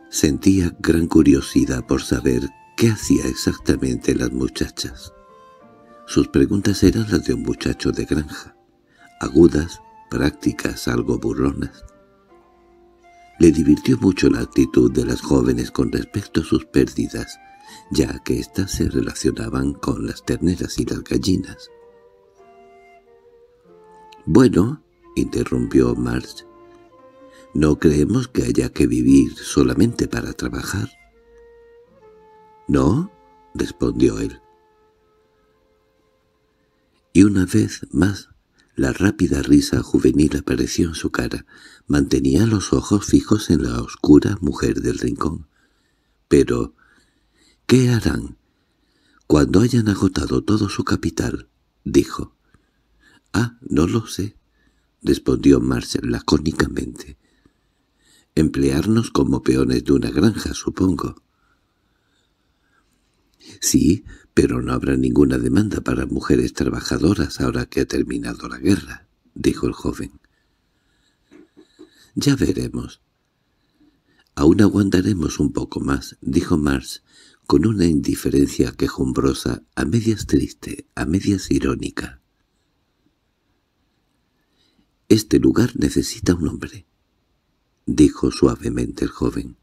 Sentía gran curiosidad por saber qué hacía exactamente las muchachas. Sus preguntas eran las de un muchacho de granja, agudas, prácticas, algo burlonas. Le divirtió mucho la actitud de las jóvenes con respecto a sus pérdidas, ya que éstas se relacionaban con las terneras y las gallinas. —Bueno —interrumpió Marge—, no creemos que haya que vivir solamente para trabajar. —No —respondió él. Y una vez más la rápida risa juvenil apareció en su cara. Mantenía los ojos fijos en la oscura mujer del rincón. Pero, ¿qué harán? Cuando hayan agotado todo su capital, dijo. —Ah, no lo sé —respondió Marshall lacónicamente. —Emplearnos como peones de una granja, supongo. —Sí, —Pero no habrá ninguna demanda para mujeres trabajadoras ahora que ha terminado la guerra —dijo el joven. —Ya veremos. —Aún aguantaremos un poco más —dijo Mars, con una indiferencia quejumbrosa, a medias triste, a medias irónica. —Este lugar necesita un hombre —dijo suavemente el joven.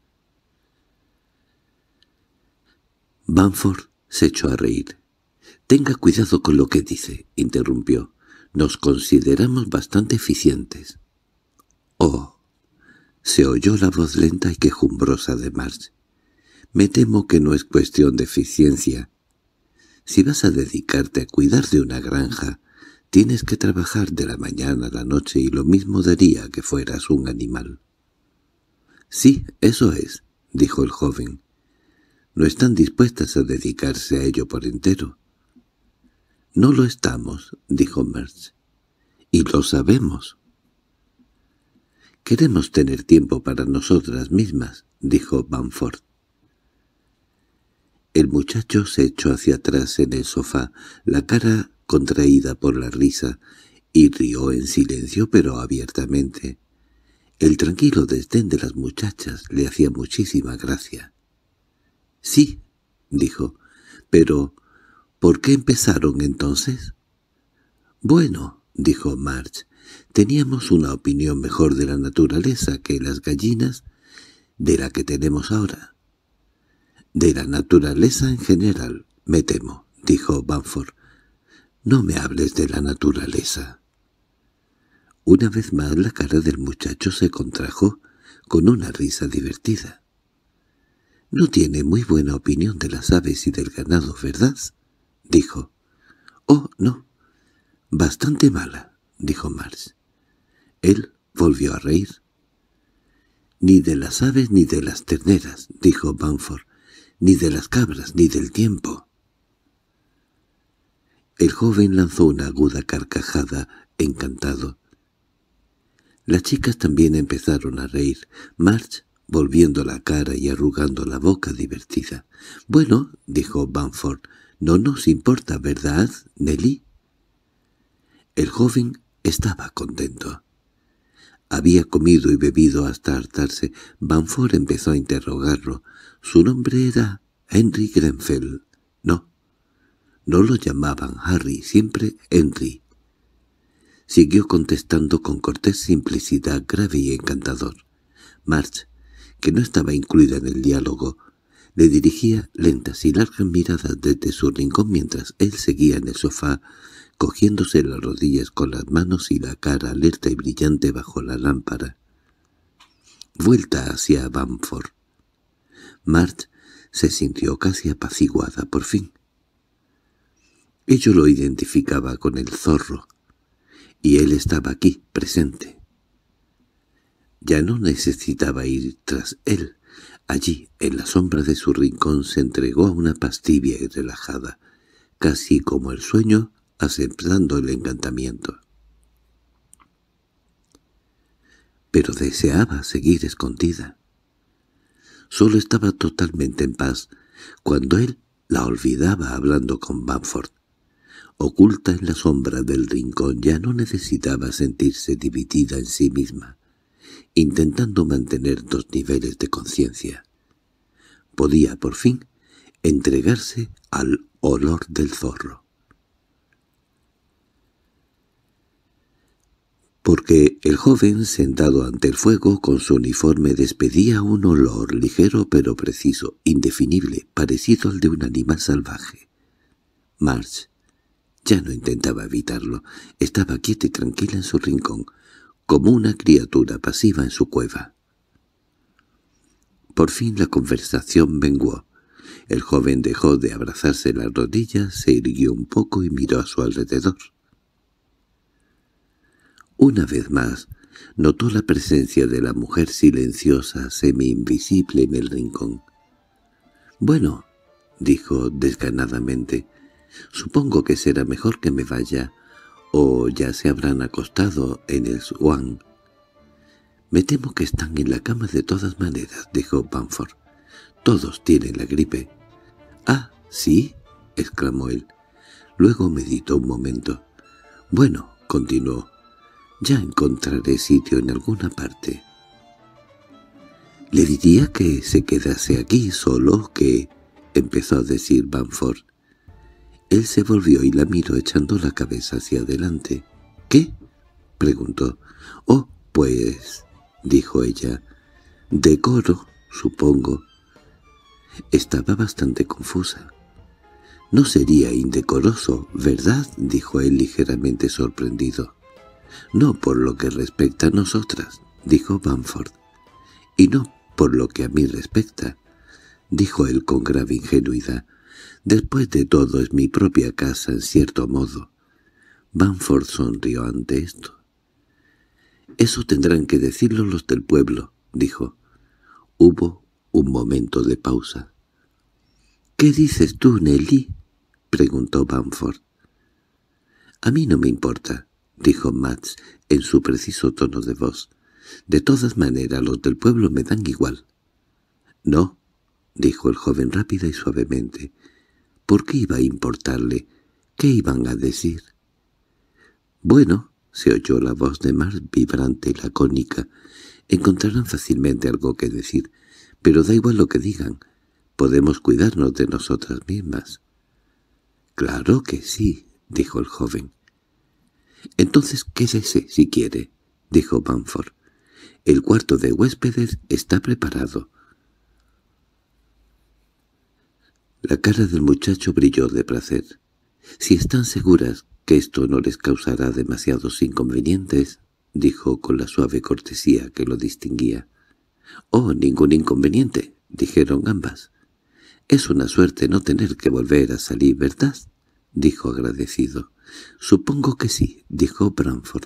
—Banford se echó a reír. —Tenga cuidado con lo que dice —interrumpió—. Nos consideramos bastante eficientes. —Oh —se oyó la voz lenta y quejumbrosa de Marge. Me temo que no es cuestión de eficiencia. Si vas a dedicarte a cuidar de una granja, tienes que trabajar de la mañana a la noche y lo mismo daría que fueras un animal. —Sí, eso es —dijo el joven— no están dispuestas a dedicarse a ello por entero. —No lo estamos —dijo Merch—, y lo sabemos. —Queremos tener tiempo para nosotras mismas —dijo Bamford. El muchacho se echó hacia atrás en el sofá, la cara contraída por la risa, y rió en silencio pero abiertamente. El tranquilo desdén de las muchachas le hacía muchísima gracia. —Sí —dijo—, pero ¿por qué empezaron entonces? —Bueno —dijo March—, teníamos una opinión mejor de la naturaleza que las gallinas de la que tenemos ahora. —De la naturaleza en general, me temo —dijo Banford—. No me hables de la naturaleza. Una vez más la cara del muchacho se contrajo con una risa divertida. —No tiene muy buena opinión de las aves y del ganado, ¿verdad? —dijo. —Oh, no. —Bastante mala —dijo Marge. Él volvió a reír. —Ni de las aves ni de las terneras —dijo Banford—, ni de las cabras ni del tiempo. El joven lanzó una aguda carcajada, encantado. Las chicas también empezaron a reír. March volviendo la cara y arrugando la boca divertida. —Bueno —dijo Banford—, no nos importa, ¿verdad, Nelly? El joven estaba contento. Había comido y bebido hasta hartarse. Banford empezó a interrogarlo. Su nombre era Henry Grenfell. No, no lo llamaban Harry, siempre Henry. Siguió contestando con cortés simplicidad grave y encantador. March, que no estaba incluida en el diálogo, le dirigía lentas y largas miradas desde su rincón mientras él seguía en el sofá, cogiéndose las rodillas con las manos y la cara alerta y brillante bajo la lámpara. Vuelta hacia Bamford. Mart se sintió casi apaciguada por fin. Ello lo identificaba con el zorro, y él estaba aquí, presente, ya no necesitaba ir tras él. Allí, en la sombra de su rincón, se entregó a una pastilla y relajada, casi como el sueño, aceptando el encantamiento. Pero deseaba seguir escondida. Solo estaba totalmente en paz cuando él la olvidaba hablando con Bamford. Oculta en la sombra del rincón ya no necesitaba sentirse dividida en sí misma intentando mantener dos niveles de conciencia. Podía, por fin, entregarse al olor del zorro. Porque el joven, sentado ante el fuego, con su uniforme despedía un olor ligero pero preciso, indefinible, parecido al de un animal salvaje. March ya no intentaba evitarlo, estaba quieta y tranquila en su rincón, como una criatura pasiva en su cueva. Por fin la conversación menguó. El joven dejó de abrazarse las rodillas, se irguió un poco y miró a su alrededor. Una vez más, notó la presencia de la mujer silenciosa, semi-invisible en el rincón. «Bueno», dijo desganadamente, «supongo que será mejor que me vaya o ya se habrán acostado en el Swan. —Me temo que están en la cama de todas maneras —dijo Banford. —Todos tienen la gripe. —¿Ah, sí? —exclamó él. Luego meditó un momento. —Bueno —continuó—, ya encontraré sitio en alguna parte. —Le diría que se quedase aquí solo que —empezó a decir Banford. Él se volvió y la miró echando la cabeza hacia adelante. —¿Qué? —preguntó. —Oh, pues —dijo ella—, decoro, supongo. Estaba bastante confusa. —No sería indecoroso, ¿verdad? —dijo él ligeramente sorprendido. —No por lo que respecta a nosotras —dijo Bamford—, y no por lo que a mí respecta —dijo él con grave ingenuidad—. Después de todo es mi propia casa, en cierto modo. Banford sonrió ante esto. —Eso tendrán que decirlo los del pueblo —dijo. Hubo un momento de pausa. —¿Qué dices tú, Nelly? —preguntó Banford. —A mí no me importa —dijo Mats en su preciso tono de voz. —De todas maneras, los del pueblo me dan igual. —No —dijo el joven rápida y suavemente. —¿Por qué iba a importarle? ¿Qué iban a decir? —Bueno —se oyó la voz de Mars vibrante y lacónica—, encontrarán fácilmente algo que decir, pero da igual lo que digan. Podemos cuidarnos de nosotras mismas. —Claro que sí —dijo el joven. —Entonces qué quédese, si quiere —dijo Banford. —El cuarto de huéspedes está preparado. La cara del muchacho brilló de placer. «Si están seguras que esto no les causará demasiados inconvenientes», dijo con la suave cortesía que lo distinguía. «Oh, ningún inconveniente», dijeron ambas. «Es una suerte no tener que volver a salir, ¿verdad?» dijo agradecido. «Supongo que sí», dijo Branford.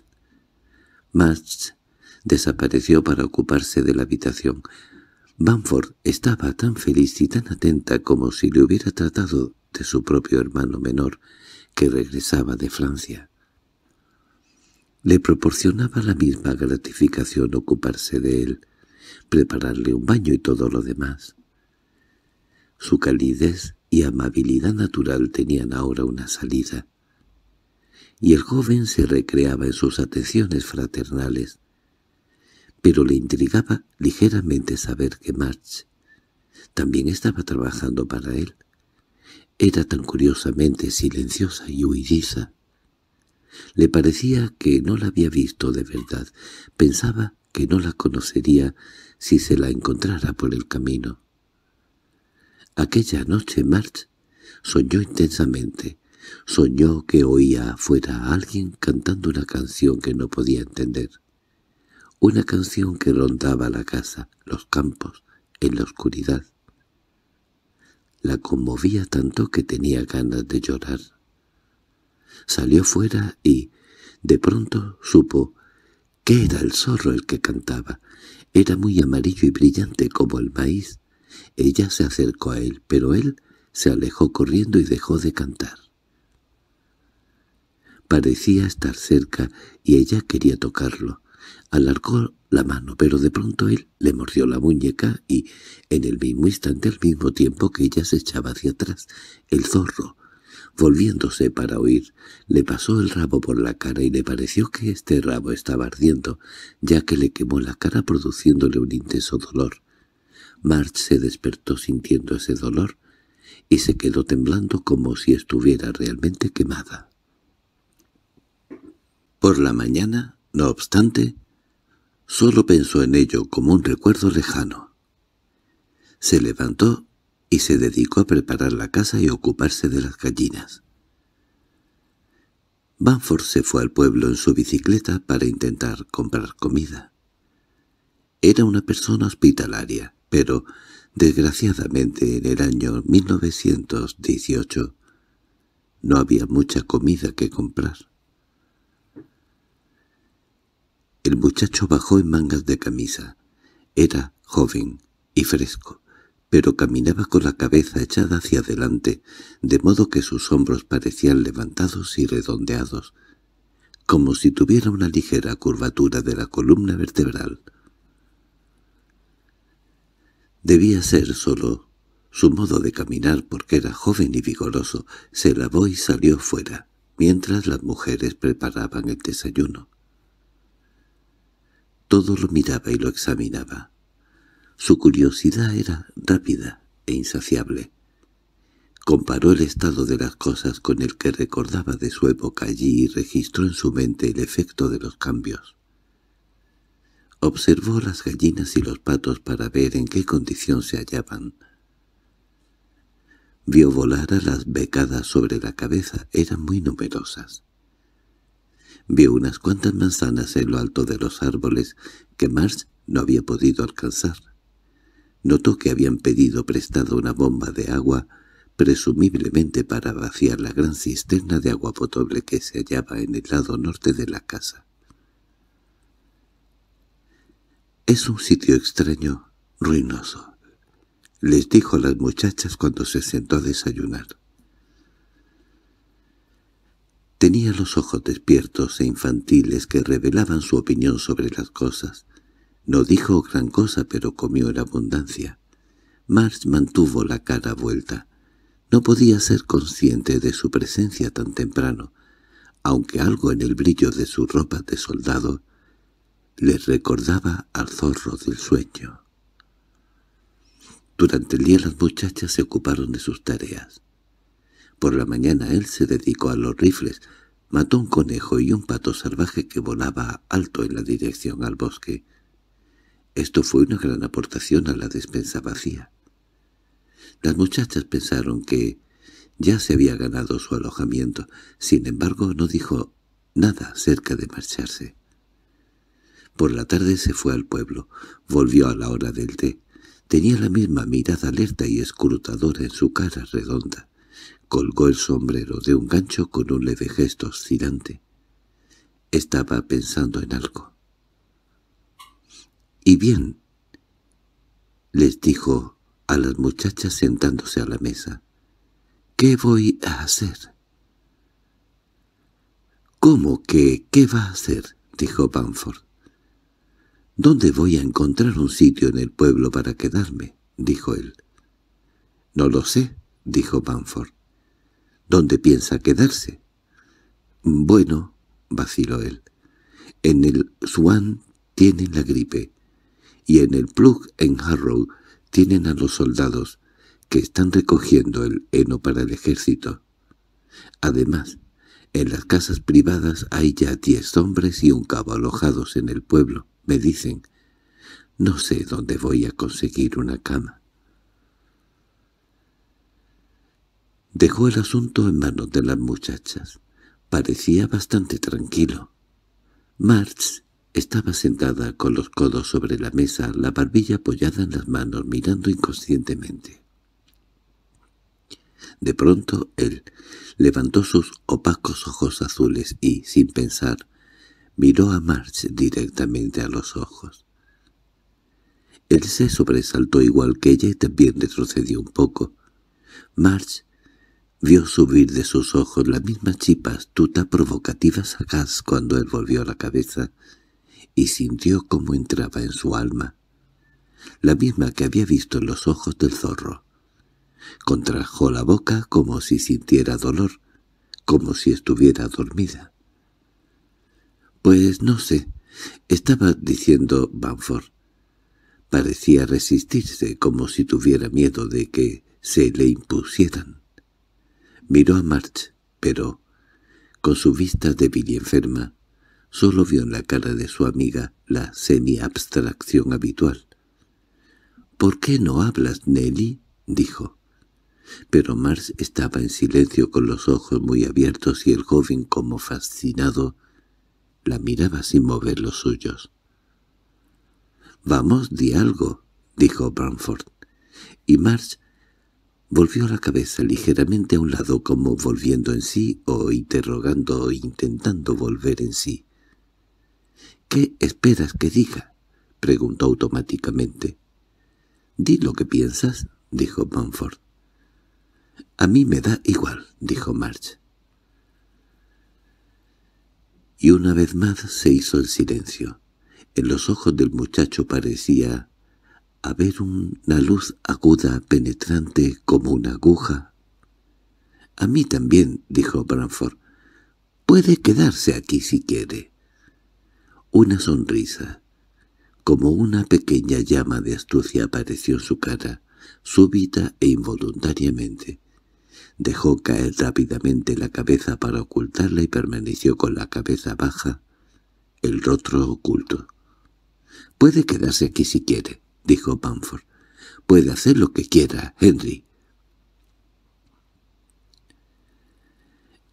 March desapareció para ocuparse de la habitación. Bamford estaba tan feliz y tan atenta como si le hubiera tratado de su propio hermano menor, que regresaba de Francia. Le proporcionaba la misma gratificación ocuparse de él, prepararle un baño y todo lo demás. Su calidez y amabilidad natural tenían ahora una salida, y el joven se recreaba en sus atenciones fraternales, pero le intrigaba ligeramente saber que March también estaba trabajando para él. Era tan curiosamente silenciosa y huidiza. Le parecía que no la había visto de verdad. Pensaba que no la conocería si se la encontrara por el camino. Aquella noche March soñó intensamente. Soñó que oía afuera a alguien cantando una canción que no podía entender una canción que rondaba la casa, los campos, en la oscuridad. La conmovía tanto que tenía ganas de llorar. Salió fuera y, de pronto, supo que era el zorro el que cantaba. Era muy amarillo y brillante como el maíz. Ella se acercó a él, pero él se alejó corriendo y dejó de cantar. Parecía estar cerca y ella quería tocarlo, Alargó la mano, pero de pronto él le mordió la muñeca y, en el mismo instante, al mismo tiempo que ella se echaba hacia atrás, el zorro, volviéndose para huir, le pasó el rabo por la cara y le pareció que este rabo estaba ardiendo, ya que le quemó la cara produciéndole un intenso dolor. March se despertó sintiendo ese dolor y se quedó temblando como si estuviera realmente quemada. Por la mañana, no obstante, Solo pensó en ello como un recuerdo lejano. Se levantó y se dedicó a preparar la casa y ocuparse de las gallinas. Banford se fue al pueblo en su bicicleta para intentar comprar comida. Era una persona hospitalaria, pero, desgraciadamente, en el año 1918 no había mucha comida que comprar. El muchacho bajó en mangas de camisa. Era joven y fresco, pero caminaba con la cabeza echada hacia adelante, de modo que sus hombros parecían levantados y redondeados, como si tuviera una ligera curvatura de la columna vertebral. Debía ser solo su modo de caminar porque era joven y vigoroso, se lavó y salió fuera, mientras las mujeres preparaban el desayuno. Todo lo miraba y lo examinaba. Su curiosidad era rápida e insaciable. Comparó el estado de las cosas con el que recordaba de su época allí y registró en su mente el efecto de los cambios. Observó las gallinas y los patos para ver en qué condición se hallaban. Vio volar a las becadas sobre la cabeza, eran muy numerosas. Vio unas cuantas manzanas en lo alto de los árboles que Mars no había podido alcanzar. Notó que habían pedido prestado una bomba de agua, presumiblemente para vaciar la gran cisterna de agua potable que se hallaba en el lado norte de la casa. «Es un sitio extraño, ruinoso», les dijo a las muchachas cuando se sentó a desayunar. Tenía los ojos despiertos e infantiles que revelaban su opinión sobre las cosas. No dijo gran cosa, pero comió en abundancia. March mantuvo la cara vuelta. No podía ser consciente de su presencia tan temprano, aunque algo en el brillo de su ropa de soldado le recordaba al zorro del sueño. Durante el día las muchachas se ocuparon de sus tareas. Por la mañana él se dedicó a los rifles, mató un conejo y un pato salvaje que volaba alto en la dirección al bosque. Esto fue una gran aportación a la despensa vacía. Las muchachas pensaron que ya se había ganado su alojamiento, sin embargo no dijo nada cerca de marcharse. Por la tarde se fue al pueblo, volvió a la hora del té. Tenía la misma mirada alerta y escrutadora en su cara redonda. Colgó el sombrero de un gancho con un leve gesto oscilante. Estaba pensando en algo. —¿Y bien? —les dijo a las muchachas sentándose a la mesa. —¿Qué voy a hacer? —¿Cómo que qué va a hacer? —dijo Banford. —¿Dónde voy a encontrar un sitio en el pueblo para quedarme? —dijo él. —No lo sé —dijo Banford. ¿Dónde piensa quedarse? Bueno, vaciló él, en el Swan tienen la gripe, y en el Plug en Harrow tienen a los soldados que están recogiendo el heno para el ejército. Además, en las casas privadas hay ya diez hombres y un cabo alojados en el pueblo, me dicen. No sé dónde voy a conseguir una cama. Dejó el asunto en manos de las muchachas. Parecía bastante tranquilo. March estaba sentada con los codos sobre la mesa, la barbilla apoyada en las manos, mirando inconscientemente. De pronto él levantó sus opacos ojos azules y, sin pensar, miró a March directamente a los ojos. Él se sobresaltó igual que ella y también retrocedió un poco. March vio subir de sus ojos la misma chipa astuta provocativa sagaz cuando él volvió la cabeza, y sintió cómo entraba en su alma, la misma que había visto en los ojos del zorro. Contrajo la boca como si sintiera dolor, como si estuviera dormida. —Pues no sé —estaba diciendo Banford. Parecía resistirse como si tuviera miedo de que se le impusieran. Miró a March, pero, con su vista débil y enferma, solo vio en la cara de su amiga la semi-abstracción habitual. —¿Por qué no hablas, Nelly? —dijo. Pero Mars estaba en silencio con los ojos muy abiertos y el joven, como fascinado, la miraba sin mover los suyos. —Vamos, di algo —dijo Bramford. Y March Volvió la cabeza ligeramente a un lado como volviendo en sí o interrogando o intentando volver en sí. —¿Qué esperas que diga? —preguntó automáticamente. —Di lo que piensas —dijo Mumford. —A mí me da igual —dijo March. Y una vez más se hizo el silencio. En los ojos del muchacho parecía a ver una luz aguda, penetrante, como una aguja. —A mí también —dijo Branford—. Puede quedarse aquí si quiere. Una sonrisa, como una pequeña llama de astucia apareció en su cara, súbita e involuntariamente. Dejó caer rápidamente la cabeza para ocultarla y permaneció con la cabeza baja, el rostro oculto. —Puede quedarse aquí si quiere —dijo Bamford. —Puede hacer lo que quiera, Henry.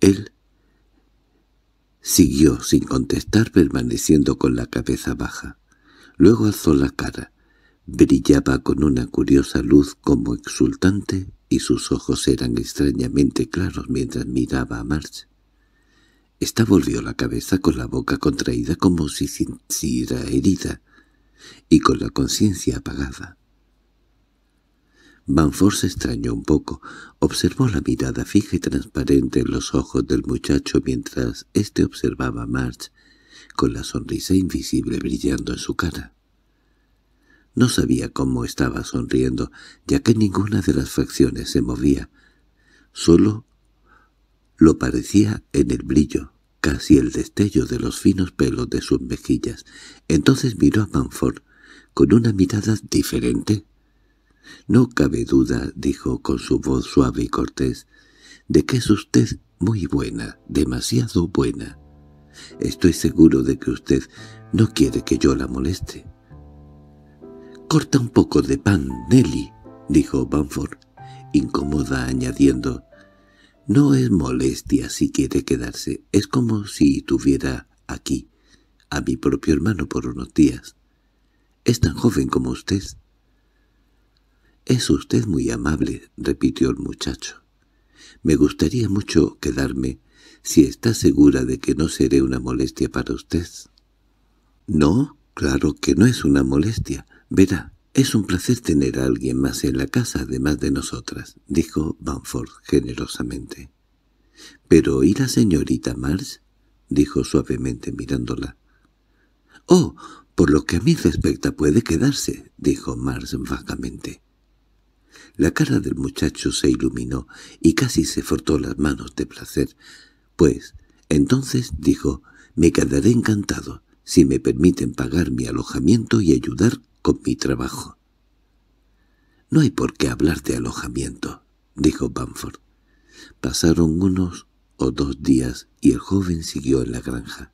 Él siguió sin contestar, permaneciendo con la cabeza baja. Luego alzó la cara. Brillaba con una curiosa luz como exultante y sus ojos eran extrañamente claros mientras miraba a March. Esta volvió la cabeza con la boca contraída como si sintiera herida y con la conciencia apagada. Banford se extrañó un poco, observó la mirada fija y transparente en los ojos del muchacho mientras éste observaba a March, con la sonrisa invisible brillando en su cara. No sabía cómo estaba sonriendo, ya que ninguna de las facciones se movía. Solo lo parecía en el brillo casi el destello de los finos pelos de sus mejillas. Entonces miró a Banford con una mirada diferente. —No cabe duda —dijo con su voz suave y cortés— de que es usted muy buena, demasiado buena. Estoy seguro de que usted no quiere que yo la moleste. —Corta un poco de pan, Nelly —dijo Banford, incómoda añadiendo— no es molestia si quiere quedarse. Es como si tuviera aquí a mi propio hermano por unos días. Es tan joven como usted. —Es usted muy amable —repitió el muchacho. —Me gustaría mucho quedarme, si está segura de que no seré una molestia para usted. —No, claro que no es una molestia. Verá, —Es un placer tener a alguien más en la casa además de nosotras —dijo Banford generosamente. —¿Pero y la señorita Mars? —dijo suavemente mirándola. —Oh, por lo que a mí respecta puede quedarse —dijo Mars vagamente. La cara del muchacho se iluminó y casi se fortó las manos de placer. Pues, entonces dijo, me quedaré encantado si me permiten pagar mi alojamiento y ayudar con mi trabajo. —No hay por qué hablar de alojamiento —dijo Bamford. Pasaron unos o dos días y el joven siguió en la granja.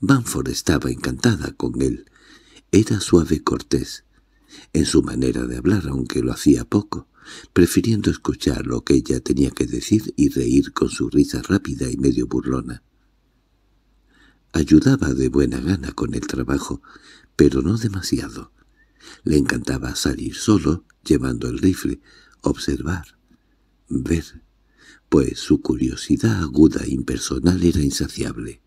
Bamford estaba encantada con él. Era suave cortés, en su manera de hablar, aunque lo hacía poco, prefiriendo escuchar lo que ella tenía que decir y reír con su risa rápida y medio burlona. Ayudaba de buena gana con el trabajo, pero no demasiado. Le encantaba salir solo, llevando el rifle, observar, ver, pues su curiosidad aguda e impersonal era insaciable.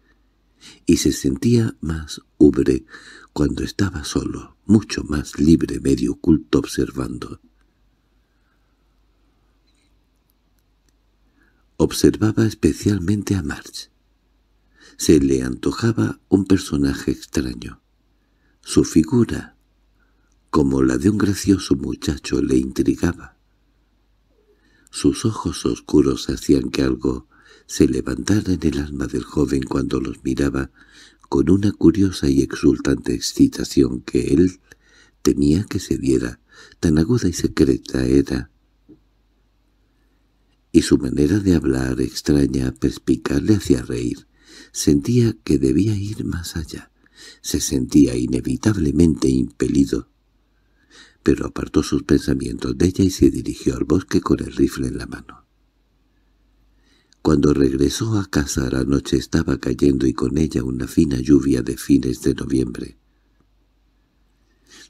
Y se sentía más ubre cuando estaba solo, mucho más libre, medio oculto observando. Observaba especialmente a March. Se le antojaba un personaje extraño. Su figura, como la de un gracioso muchacho, le intrigaba. Sus ojos oscuros hacían que algo se levantara en el alma del joven cuando los miraba con una curiosa y exultante excitación que él temía que se diera, tan aguda y secreta era. Y su manera de hablar extraña, perspicaz, le hacía reír. Sentía que debía ir más allá, se sentía inevitablemente impelido. Pero apartó sus pensamientos de ella y se dirigió al bosque con el rifle en la mano. Cuando regresó a casa la noche estaba cayendo y con ella una fina lluvia de fines de noviembre.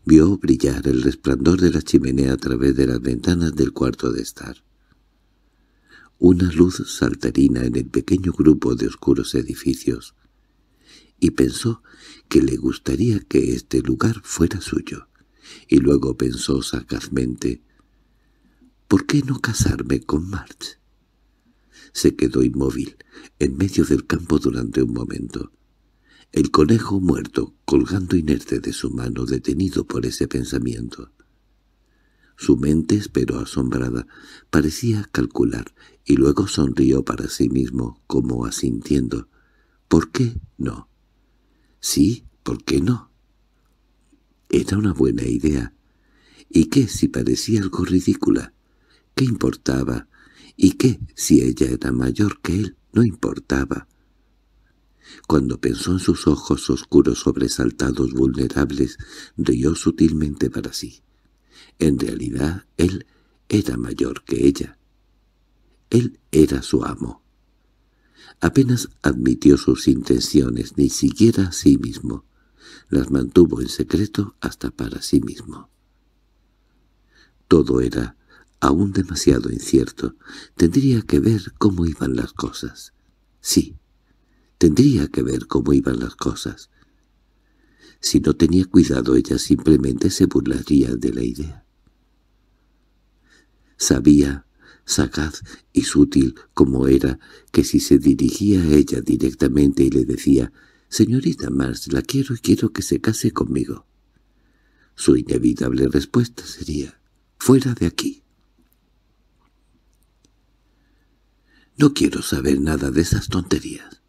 Vio brillar el resplandor de la chimenea a través de las ventanas del cuarto de estar. Una luz saltarina en el pequeño grupo de oscuros edificios y pensó que le gustaría que este lugar fuera suyo. Y luego pensó sagazmente, ¿por qué no casarme con March? Se quedó inmóvil, en medio del campo durante un momento. El conejo muerto, colgando inerte de su mano, detenido por ese pensamiento. Su mente esperó asombrada, parecía calcular, y luego sonrió para sí mismo, como asintiendo. ¿Por qué no? Sí, ¿por qué no? Era una buena idea. ¿Y qué si parecía algo ridícula? ¿Qué importaba? ¿Y qué si ella era mayor que él? No importaba. Cuando pensó en sus ojos oscuros sobresaltados vulnerables, rió sutilmente para sí. En realidad, él era mayor que ella. Él era su amo. Apenas admitió sus intenciones, ni siquiera a sí mismo. Las mantuvo en secreto hasta para sí mismo. Todo era aún demasiado incierto. Tendría que ver cómo iban las cosas. Sí, tendría que ver cómo iban las cosas. Si no tenía cuidado ella simplemente se burlaría de la idea. Sabía sagaz y sutil como era, que si se dirigía a ella directamente y le decía «Señorita Mars, la quiero y quiero que se case conmigo», su inevitable respuesta sería «Fuera de aquí». No quiero saber nada de esas tonterías.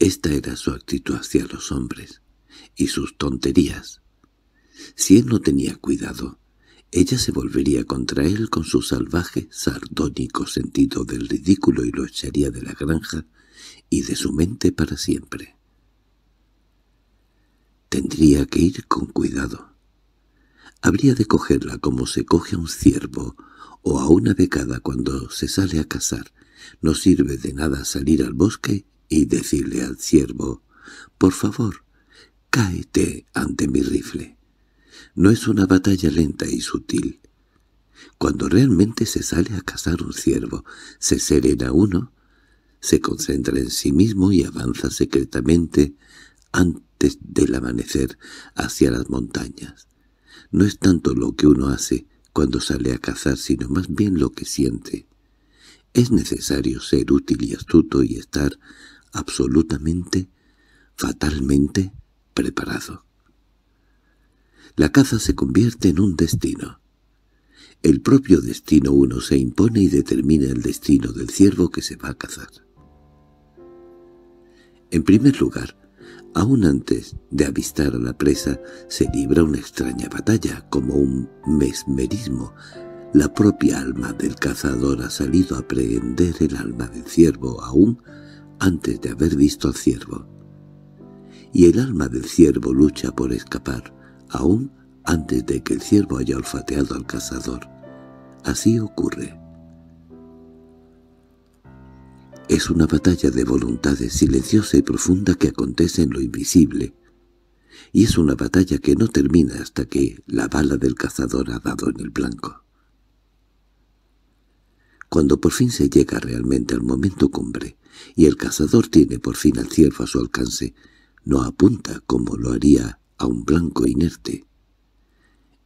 Esta era su actitud hacia los hombres, y sus tonterías. Si él no tenía cuidado, ella se volvería contra él con su salvaje, sardónico sentido del ridículo y lo echaría de la granja y de su mente para siempre. Tendría que ir con cuidado. Habría de cogerla como se coge a un ciervo o a una becada cuando se sale a cazar. No sirve de nada salir al bosque y decirle al ciervo, «Por favor, cáete ante mi rifle». No es una batalla lenta y sutil. Cuando realmente se sale a cazar un ciervo, se serena uno, se concentra en sí mismo y avanza secretamente antes del amanecer hacia las montañas. No es tanto lo que uno hace cuando sale a cazar, sino más bien lo que siente. Es necesario ser útil y astuto y estar absolutamente, fatalmente preparado la caza se convierte en un destino. El propio destino uno se impone y determina el destino del ciervo que se va a cazar. En primer lugar, aún antes de avistar a la presa, se libra una extraña batalla, como un mesmerismo. La propia alma del cazador ha salido a prender el alma del ciervo aún antes de haber visto al ciervo. Y el alma del ciervo lucha por escapar, aún antes de que el ciervo haya olfateado al cazador. Así ocurre. Es una batalla de voluntades silenciosa y profunda que acontece en lo invisible, y es una batalla que no termina hasta que la bala del cazador ha dado en el blanco. Cuando por fin se llega realmente al momento cumbre, y el cazador tiene por fin al ciervo a su alcance, no apunta como lo haría a un blanco inerte.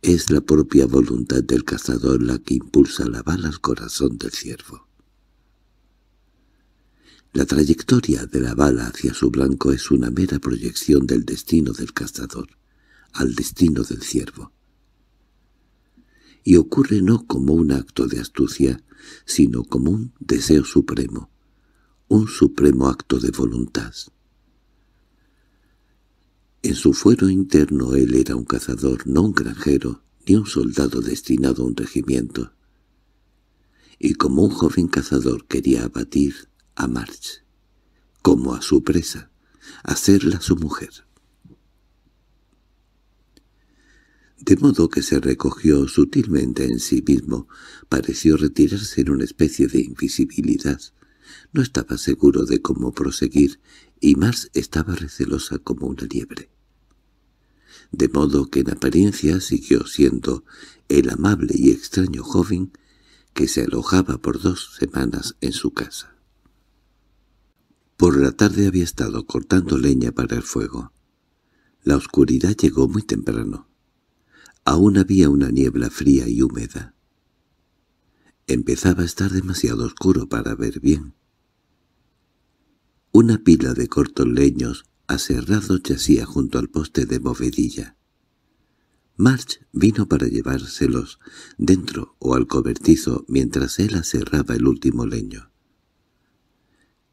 Es la propia voluntad del cazador la que impulsa la bala al corazón del ciervo. La trayectoria de la bala hacia su blanco es una mera proyección del destino del cazador al destino del ciervo. Y ocurre no como un acto de astucia, sino como un deseo supremo, un supremo acto de voluntad. En su fuero interno él era un cazador, no un granjero, ni un soldado destinado a un regimiento. Y como un joven cazador quería abatir a March, como a su presa, hacerla su mujer. De modo que se recogió sutilmente en sí mismo, pareció retirarse en una especie de invisibilidad, no estaba seguro de cómo proseguir, y más estaba recelosa como una liebre. De modo que en apariencia siguió siendo el amable y extraño joven que se alojaba por dos semanas en su casa. Por la tarde había estado cortando leña para el fuego. La oscuridad llegó muy temprano. Aún había una niebla fría y húmeda. Empezaba a estar demasiado oscuro para ver bien. Una pila de cortos leños aserrados yacía junto al poste de bovedilla. March vino para llevárselos dentro o al cobertizo mientras él aserraba el último leño.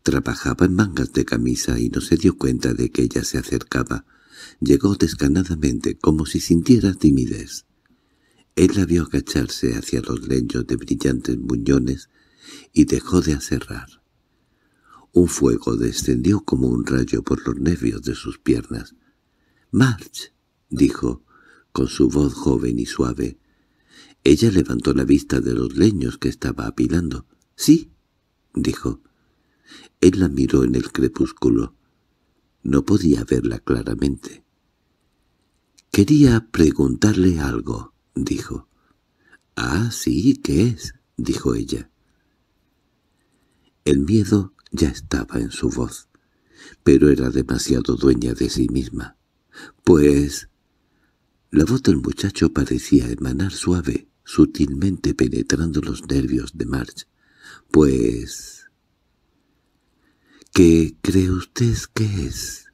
Trabajaba en mangas de camisa y no se dio cuenta de que ella se acercaba. Llegó descanadamente, como si sintiera timidez. Él la vio agacharse hacia los leños de brillantes muñones y dejó de aserrar. Un fuego descendió como un rayo por los nervios de sus piernas. —¡March! —dijo, con su voz joven y suave. Ella levantó la vista de los leños que estaba apilando. —¿Sí? —dijo. Él la miró en el crepúsculo. No podía verla claramente. —Quería preguntarle algo —dijo. —Ah, sí, ¿qué es? —dijo ella. El miedo ya estaba en su voz, pero era demasiado dueña de sí misma. Pues... La voz del muchacho parecía emanar suave, sutilmente penetrando los nervios de March. Pues... ¿Qué cree usted que es?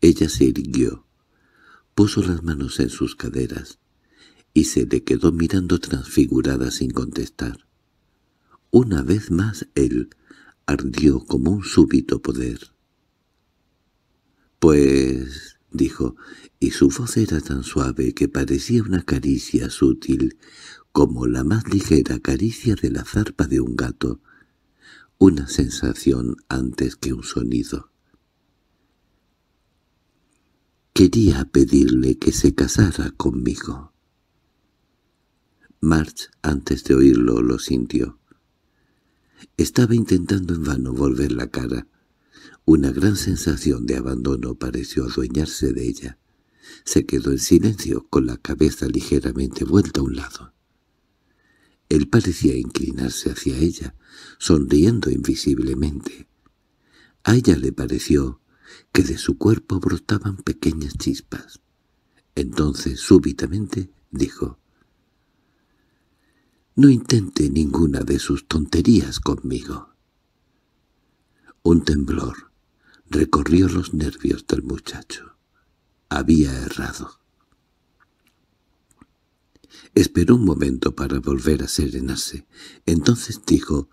Ella se irguió, puso las manos en sus caderas y se le quedó mirando transfigurada sin contestar. Una vez más él ardió como un súbito poder. —Pues —dijo, y su voz era tan suave que parecía una caricia sutil, como la más ligera caricia de la zarpa de un gato, una sensación antes que un sonido. Quería pedirle que se casara conmigo. March, antes de oírlo, lo sintió. Estaba intentando en vano volver la cara. Una gran sensación de abandono pareció adueñarse de ella. Se quedó en silencio, con la cabeza ligeramente vuelta a un lado. Él parecía inclinarse hacia ella, sonriendo invisiblemente. A ella le pareció que de su cuerpo brotaban pequeñas chispas. Entonces, súbitamente, dijo, no intente ninguna de sus tonterías conmigo. Un temblor recorrió los nervios del muchacho. Había errado. Esperó un momento para volver a serenarse. Entonces dijo,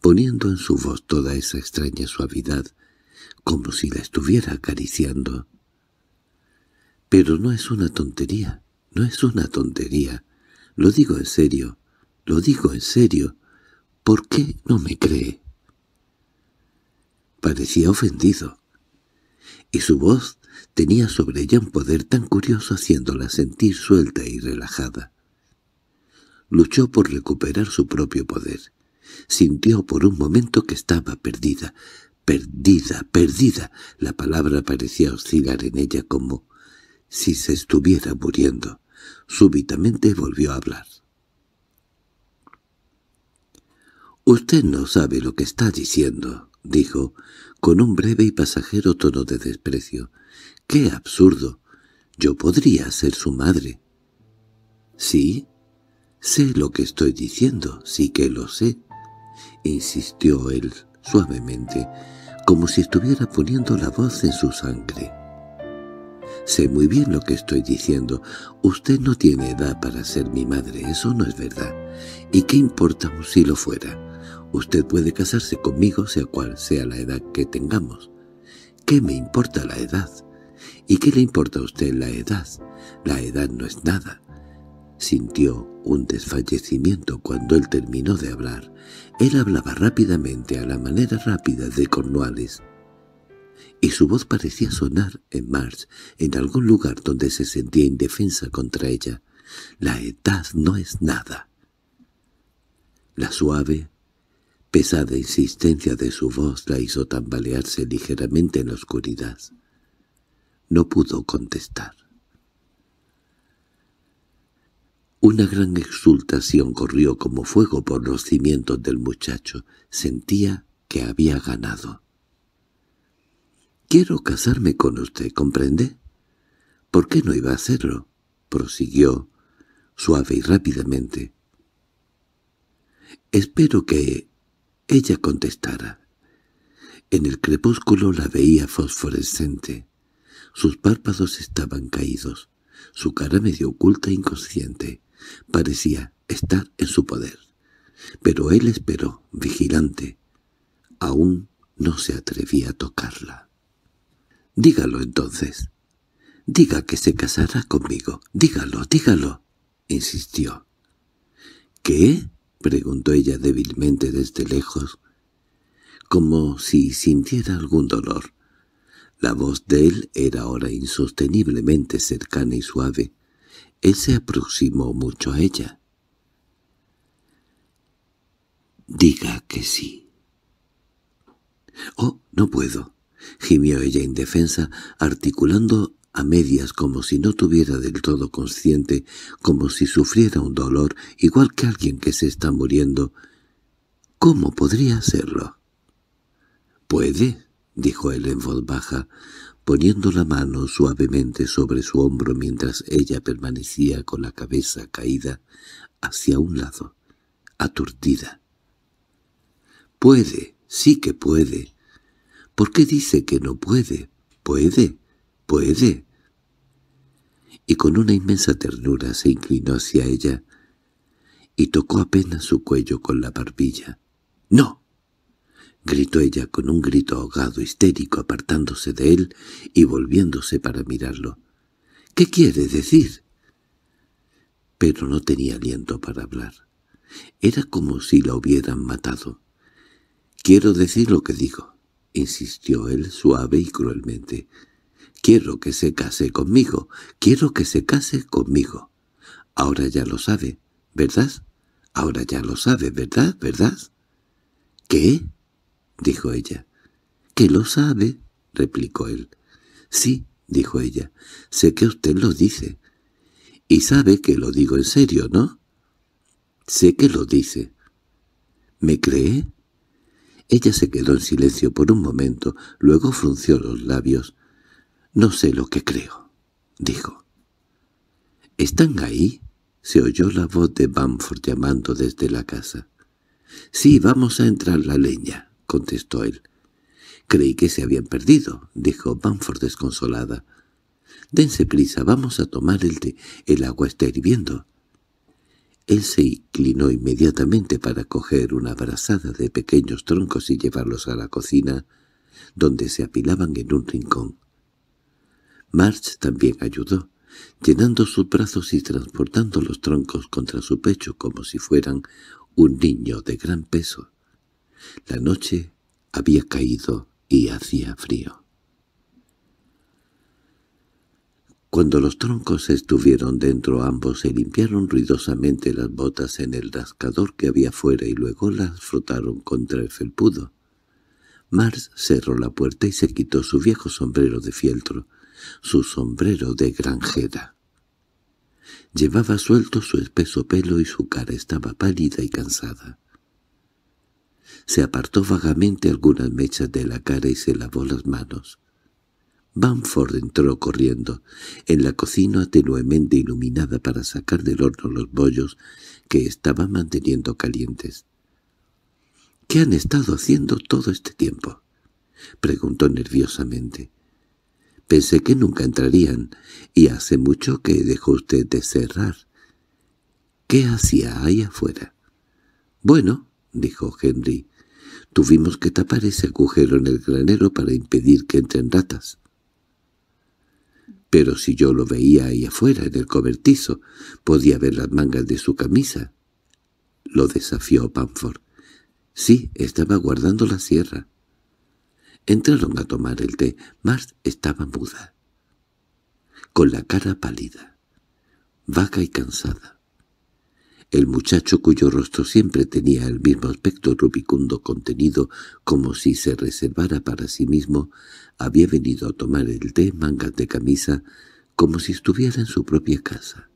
poniendo en su voz toda esa extraña suavidad, como si la estuviera acariciando. «Pero no es una tontería, no es una tontería. Lo digo en serio. Lo digo en serio. ¿Por qué no me cree? Parecía ofendido. Y su voz tenía sobre ella un poder tan curioso haciéndola sentir suelta y relajada. Luchó por recuperar su propio poder. Sintió por un momento que estaba perdida, perdida, perdida. La palabra parecía oscilar en ella como si se estuviera muriendo. Súbitamente volvió a hablar. —Usted no sabe lo que está diciendo —dijo, con un breve y pasajero tono de desprecio. —¡Qué absurdo! Yo podría ser su madre. —¿Sí? Sé lo que estoy diciendo, sí que lo sé —insistió él suavemente, como si estuviera poniendo la voz en su sangre. Sé muy bien lo que estoy diciendo. Usted no tiene edad para ser mi madre, eso no es verdad. ¿Y qué importa si lo fuera? Usted puede casarse conmigo sea cual sea la edad que tengamos. ¿Qué me importa la edad? ¿Y qué le importa a usted la edad? La edad no es nada. Sintió un desfallecimiento cuando él terminó de hablar. Él hablaba rápidamente a la manera rápida de Cornuales, y su voz parecía sonar en March, en algún lugar donde se sentía indefensa contra ella. La edad no es nada. La suave pesada insistencia de su voz la hizo tambalearse ligeramente en la oscuridad. No pudo contestar. Una gran exultación corrió como fuego por los cimientos del muchacho. Sentía que había ganado. «Quiero casarme con usted, ¿comprende?» «¿Por qué no iba a hacerlo?» prosiguió, suave y rápidamente. «Espero que ella contestara. En el crepúsculo la veía fosforescente. Sus párpados estaban caídos, su cara medio oculta e inconsciente. Parecía estar en su poder. Pero él esperó, vigilante. Aún no se atrevía a tocarla. «Dígalo entonces. Diga que se casará conmigo. Dígalo, dígalo», insistió. «¿Qué?» —preguntó ella débilmente desde lejos, como si sintiera algún dolor. La voz de él era ahora insosteniblemente cercana y suave. Él se aproximó mucho a ella. —Diga que sí. —Oh, no puedo —gimió ella indefensa, articulando a medias como si no tuviera del todo consciente, como si sufriera un dolor, igual que alguien que se está muriendo. ¿Cómo podría hacerlo? —Puede —dijo él en voz baja, poniendo la mano suavemente sobre su hombro mientras ella permanecía con la cabeza caída hacia un lado, aturdida. —Puede, sí que puede. ¿Por qué dice que no puede? —Puede, puede y con una inmensa ternura se inclinó hacia ella y tocó apenas su cuello con la barbilla. —¡No! —gritó ella con un grito ahogado histérico apartándose de él y volviéndose para mirarlo. —¿Qué quiere decir? Pero no tenía aliento para hablar. Era como si la hubieran matado. —Quiero decir lo que digo —insistió él suave y cruelmente—. Quiero que se case conmigo, quiero que se case conmigo. Ahora ya lo sabe, ¿verdad? Ahora ya lo sabe, ¿verdad? ¿Verdad? ¿Qué? dijo ella. —Que lo sabe? replicó él. —Sí —dijo ella—, sé que usted lo dice. —Y sabe que lo digo en serio, ¿no? —Sé que lo dice. —¿Me cree? Ella se quedó en silencio por un momento, luego frunció los labios. No sé lo que creo, —dijo. —¿Están ahí? —se oyó la voz de Bamford llamando desde la casa. —Sí, vamos a entrar la leña —contestó él. —Creí que se habían perdido —dijo Bamford desconsolada. —Dense prisa, vamos a tomar el té. El agua está hirviendo. Él se inclinó inmediatamente para coger una brazada de pequeños troncos y llevarlos a la cocina, donde se apilaban en un rincón. March también ayudó, llenando sus brazos y transportando los troncos contra su pecho como si fueran un niño de gran peso. La noche había caído y hacía frío. Cuando los troncos estuvieron dentro ambos se limpiaron ruidosamente las botas en el rascador que había fuera y luego las frotaron contra el felpudo. Mars cerró la puerta y se quitó su viejo sombrero de fieltro, su sombrero de granjera. Llevaba suelto su espeso pelo y su cara estaba pálida y cansada. Se apartó vagamente algunas mechas de la cara y se lavó las manos. Bamford entró corriendo. En la cocina atenuemente iluminada para sacar del horno los bollos que estaba manteniendo calientes. —¿Qué han estado haciendo todo este tiempo? —preguntó nerviosamente. Pensé que nunca entrarían, y hace mucho que dejó usted de cerrar. ¿Qué hacía ahí afuera? —Bueno —dijo Henry—, tuvimos que tapar ese agujero en el granero para impedir que entren ratas. Pero si yo lo veía ahí afuera, en el cobertizo, podía ver las mangas de su camisa. Lo desafió Pamford. Sí, estaba guardando la sierra. Entraron a tomar el té. Mars estaba muda, con la cara pálida, vaga y cansada. El muchacho cuyo rostro siempre tenía el mismo aspecto rubicundo contenido como si se reservara para sí mismo, había venido a tomar el té mangas de camisa como si estuviera en su propia casa.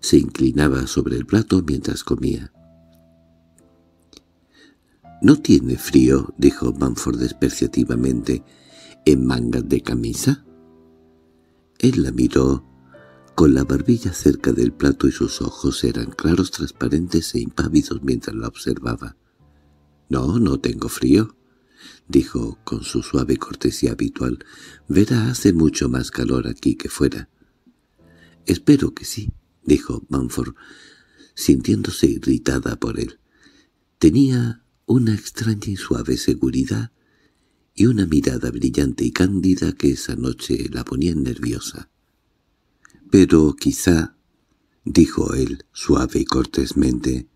Se inclinaba sobre el plato mientras comía. —¿No tiene frío? —dijo Manford despreciativamente. —¿En mangas de camisa? Él la miró, con la barbilla cerca del plato y sus ojos eran claros, transparentes e impávidos mientras la observaba. —No, no tengo frío —dijo con su suave cortesía habitual—. Verá, hace mucho más calor aquí que fuera. —Espero que sí —dijo Manford, sintiéndose irritada por él. Tenía una extraña y suave seguridad y una mirada brillante y cándida que esa noche la ponía nerviosa. «Pero quizá», dijo él suave y cortésmente,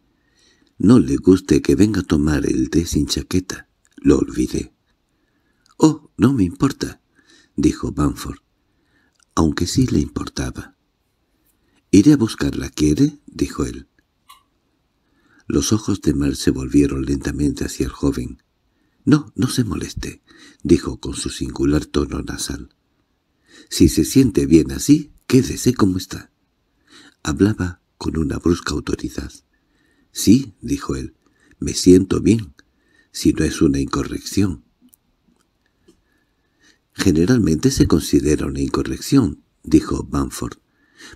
«no le guste que venga a tomar el té sin chaqueta. Lo olvidé». «Oh, no me importa», dijo Banford, aunque sí le importaba. «Iré a buscarla, ¿quiere?» dijo él. Los ojos de Mar se volvieron lentamente hacia el joven. —No, no se moleste —dijo con su singular tono nasal. —Si se siente bien así, quédese como está. Hablaba con una brusca autoridad. —Sí —dijo él—, me siento bien, si no es una incorrección. —Generalmente se considera una incorrección —dijo Bamford.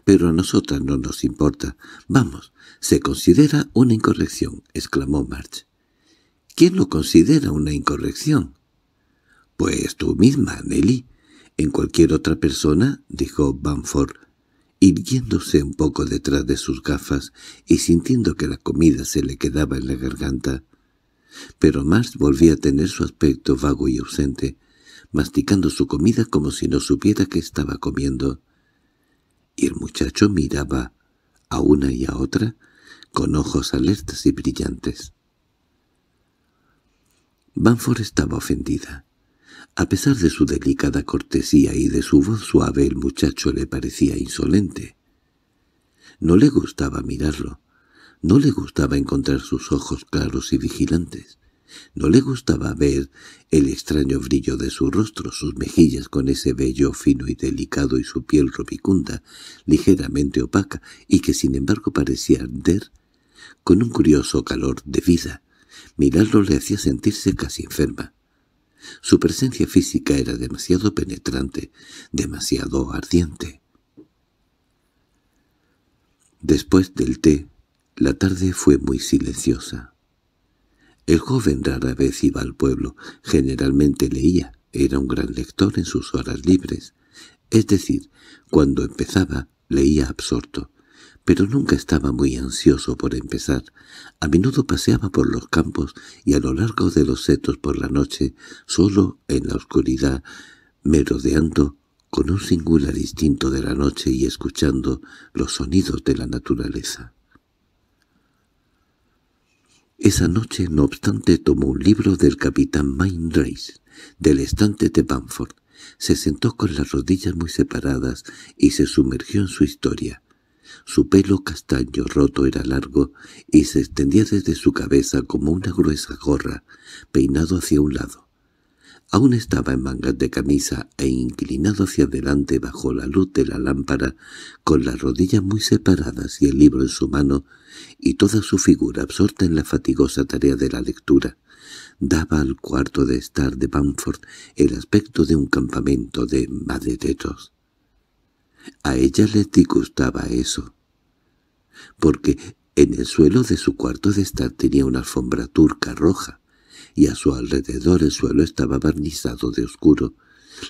Pero a nosotras no nos importa. Vamos, se considera una incorrección, exclamó March. ¿Quién lo considera una incorrección? Pues tú misma, Nelly. En cualquier otra persona, dijo Banford, irguiéndose un poco detrás de sus gafas y sintiendo que la comida se le quedaba en la garganta. Pero March volvía a tener su aspecto vago y ausente, masticando su comida como si no supiera que estaba comiendo y el muchacho miraba a una y a otra con ojos alertas y brillantes. Banford estaba ofendida. A pesar de su delicada cortesía y de su voz suave, el muchacho le parecía insolente. No le gustaba mirarlo. No le gustaba encontrar sus ojos claros y vigilantes. No le gustaba ver el extraño brillo de su rostro, sus mejillas con ese vello fino y delicado y su piel rubicunda, ligeramente opaca, y que sin embargo parecía arder con un curioso calor de vida. Mirarlo le hacía sentirse casi enferma. Su presencia física era demasiado penetrante, demasiado ardiente. Después del té, la tarde fue muy silenciosa. El joven rara vez iba al pueblo, generalmente leía, era un gran lector en sus horas libres. Es decir, cuando empezaba, leía absorto, pero nunca estaba muy ansioso por empezar. A menudo paseaba por los campos y a lo largo de los setos por la noche, solo en la oscuridad, merodeando con un singular instinto de la noche y escuchando los sonidos de la naturaleza. Esa noche, no obstante, tomó un libro del capitán Mindrace del estante de Bamford, se sentó con las rodillas muy separadas y se sumergió en su historia. Su pelo castaño roto era largo y se extendía desde su cabeza como una gruesa gorra, peinado hacia un lado. Aún estaba en mangas de camisa e inclinado hacia adelante bajo la luz de la lámpara, con las rodillas muy separadas y el libro en su mano, y toda su figura absorta en la fatigosa tarea de la lectura, daba al cuarto de estar de Bamford el aspecto de un campamento de madereros. A ella le disgustaba eso, porque en el suelo de su cuarto de estar tenía una alfombra turca roja, y a su alrededor el suelo estaba barnizado de oscuro,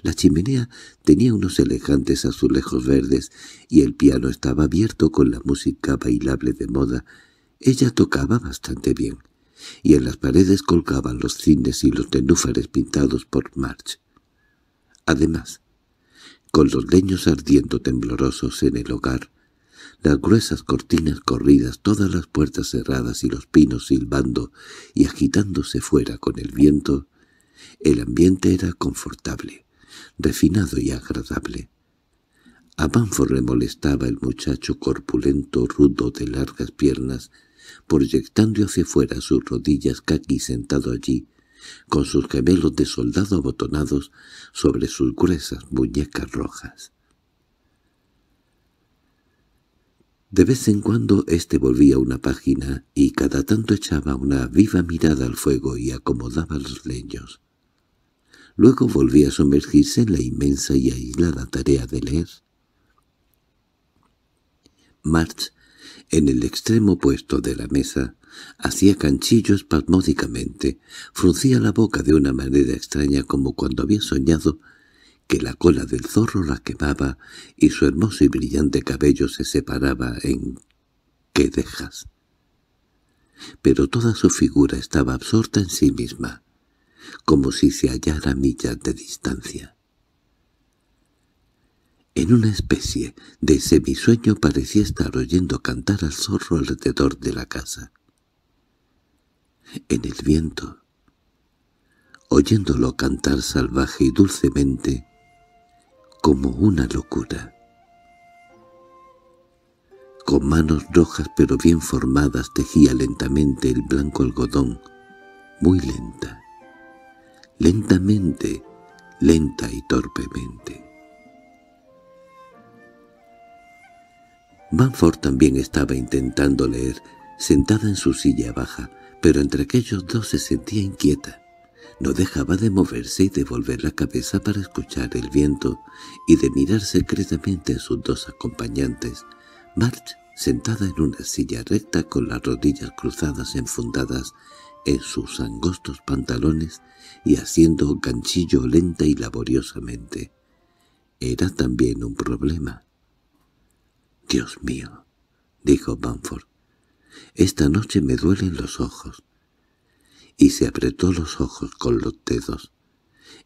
la chimenea tenía unos elegantes azulejos verdes y el piano estaba abierto con la música bailable de moda. Ella tocaba bastante bien, y en las paredes colgaban los cines y los tenúfares pintados por March. Además, con los leños ardiendo temblorosos en el hogar, las gruesas cortinas corridas, todas las puertas cerradas y los pinos silbando y agitándose fuera con el viento, el ambiente era confortable refinado y agradable. A Banford le molestaba el muchacho corpulento rudo de largas piernas, proyectando hacia fuera sus rodillas caqui sentado allí, con sus gemelos de soldado abotonados sobre sus gruesas muñecas rojas. De vez en cuando éste volvía una página y cada tanto echaba una viva mirada al fuego y acomodaba los leños. Luego volvía a sumergirse en la inmensa y aislada tarea de leer. March, en el extremo opuesto de la mesa, hacía canchillo espasmódicamente, fruncía la boca de una manera extraña como cuando había soñado que la cola del zorro la quemaba y su hermoso y brillante cabello se separaba en que dejas?». Pero toda su figura estaba absorta en sí misma como si se hallara millas de distancia. En una especie de semisueño parecía estar oyendo cantar al zorro alrededor de la casa. En el viento, oyéndolo cantar salvaje y dulcemente, como una locura. Con manos rojas pero bien formadas tejía lentamente el blanco algodón, muy lenta lentamente, lenta y torpemente. Manford también estaba intentando leer, sentada en su silla baja, pero entre aquellos dos se sentía inquieta. No dejaba de moverse y de volver la cabeza para escuchar el viento y de mirar secretamente a sus dos acompañantes, March sentada en una silla recta con las rodillas cruzadas enfundadas en sus angostos pantalones y haciendo ganchillo lenta y laboriosamente. Era también un problema. —Dios mío —dijo Bamford—, esta noche me duelen los ojos. Y se apretó los ojos con los dedos.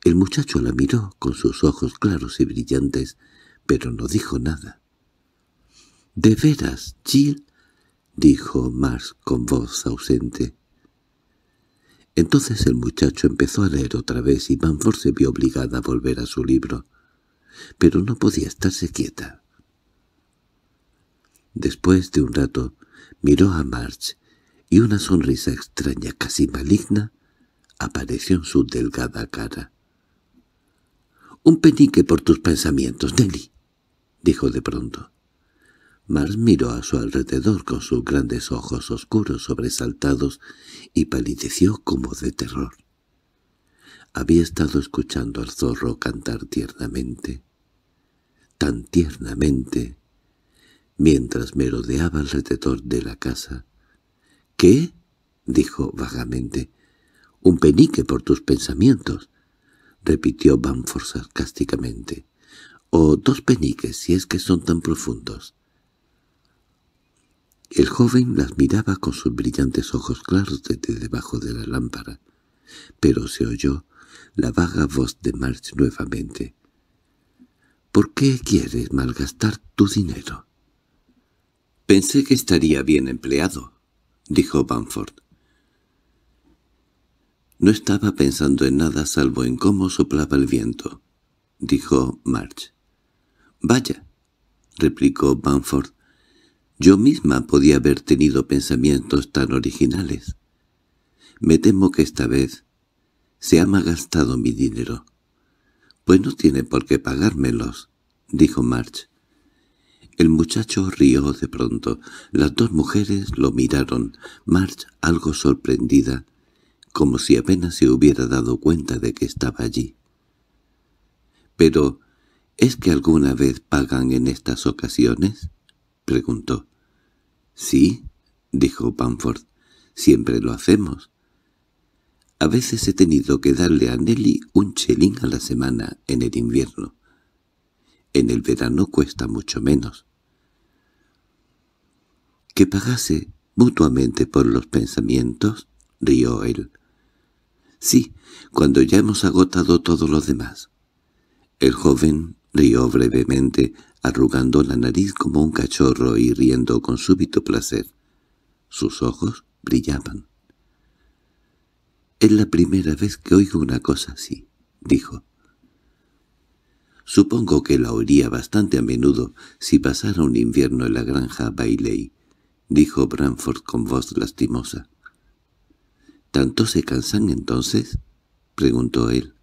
El muchacho la miró con sus ojos claros y brillantes, pero no dijo nada. —¿De veras, Jill? —dijo Mars con voz ausente. Entonces el muchacho empezó a leer otra vez y Banford se vio obligada a volver a su libro, pero no podía estarse quieta. Después de un rato miró a March y una sonrisa extraña, casi maligna, apareció en su delgada cara. —¡Un penique por tus pensamientos, Nelly! —dijo de pronto. Mars miró a su alrededor con sus grandes ojos oscuros sobresaltados y palideció como de terror. Había estado escuchando al zorro cantar tiernamente, tan tiernamente, mientras merodeaba alrededor de la casa. —¿Qué? —dijo vagamente. —Un penique por tus pensamientos —repitió Banford sarcásticamente. —O dos peniques, si es que son tan profundos. El joven las miraba con sus brillantes ojos claros desde debajo de la lámpara, pero se oyó la vaga voz de March nuevamente. —¿Por qué quieres malgastar tu dinero? —Pensé que estaría bien empleado —dijo Bamford. —No estaba pensando en nada salvo en cómo soplaba el viento —dijo March. —Vaya —replicó Bamford yo misma podía haber tenido pensamientos tan originales. Me temo que esta vez se ha magastado mi dinero. Pues no tiene por qué pagármelos, dijo March. El muchacho rió de pronto. Las dos mujeres lo miraron, March algo sorprendida, como si apenas se hubiera dado cuenta de que estaba allí. —Pero, ¿es que alguna vez pagan en estas ocasiones? —preguntó. —Sí —dijo Bamford, siempre lo hacemos. A veces he tenido que darle a Nelly un chelín a la semana en el invierno. En el verano cuesta mucho menos. —¿Que pagase mutuamente por los pensamientos? —rió él. —Sí, cuando ya hemos agotado todo lo demás. El joven Rió brevemente, arrugando la nariz como un cachorro y riendo con súbito placer. Sus ojos brillaban. —Es la primera vez que oigo una cosa así —dijo. Supongo que la oiría bastante a menudo si pasara un invierno en la granja Bailey —dijo Branford con voz lastimosa. —¿Tanto se cansan entonces? —preguntó él.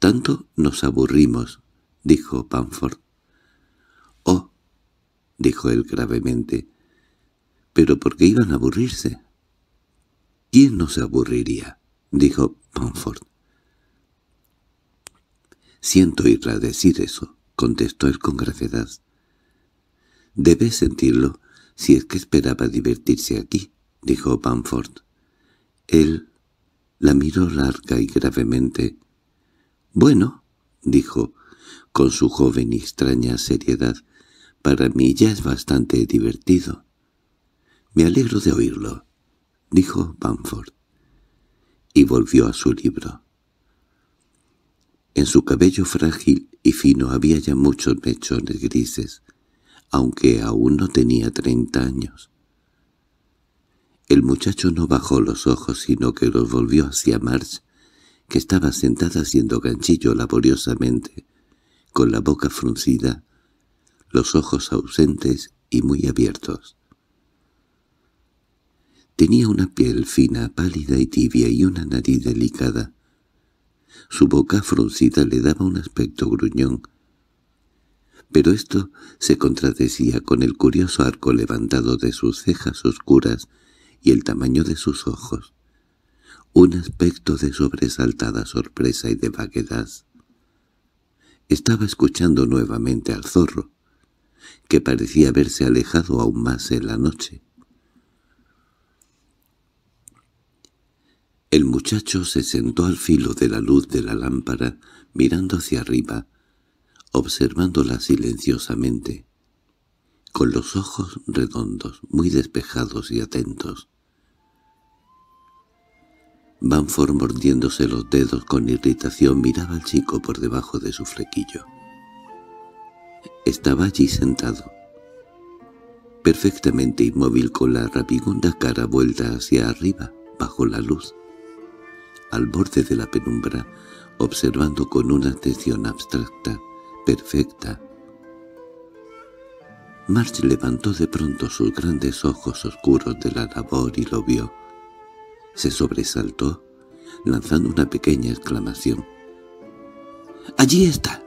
—Tanto nos aburrimos —dijo Panford. —Oh —dijo él gravemente—, pero ¿por qué iban a aburrirse? —¿Quién no se aburriría? —dijo Panford. —Siento irla a decir eso —contestó él con gravedad. «Debes sentirlo si es que esperaba divertirse aquí —dijo Panford. Él la miró larga y gravemente. —Bueno —dijo— con su joven y extraña seriedad. Para mí ya es bastante divertido. —Me alegro de oírlo —dijo Bamford. Y volvió a su libro. En su cabello frágil y fino había ya muchos mechones grises, aunque aún no tenía treinta años. El muchacho no bajó los ojos, sino que los volvió hacia March, que estaba sentada haciendo ganchillo laboriosamente, con la boca fruncida, los ojos ausentes y muy abiertos. Tenía una piel fina, pálida y tibia y una nariz delicada. Su boca fruncida le daba un aspecto gruñón, pero esto se contradecía con el curioso arco levantado de sus cejas oscuras y el tamaño de sus ojos, un aspecto de sobresaltada sorpresa y de vaguedad. Estaba escuchando nuevamente al zorro, que parecía haberse alejado aún más en la noche. El muchacho se sentó al filo de la luz de la lámpara, mirando hacia arriba, observándola silenciosamente, con los ojos redondos, muy despejados y atentos. Banford mordiéndose los dedos con irritación miraba al chico por debajo de su flequillo. Estaba allí sentado, perfectamente inmóvil con la rabigunda cara vuelta hacia arriba, bajo la luz, al borde de la penumbra, observando con una atención abstracta, perfecta. Marge levantó de pronto sus grandes ojos oscuros de la labor y lo vio, se sobresaltó, lanzando una pequeña exclamación. —¡Allí está!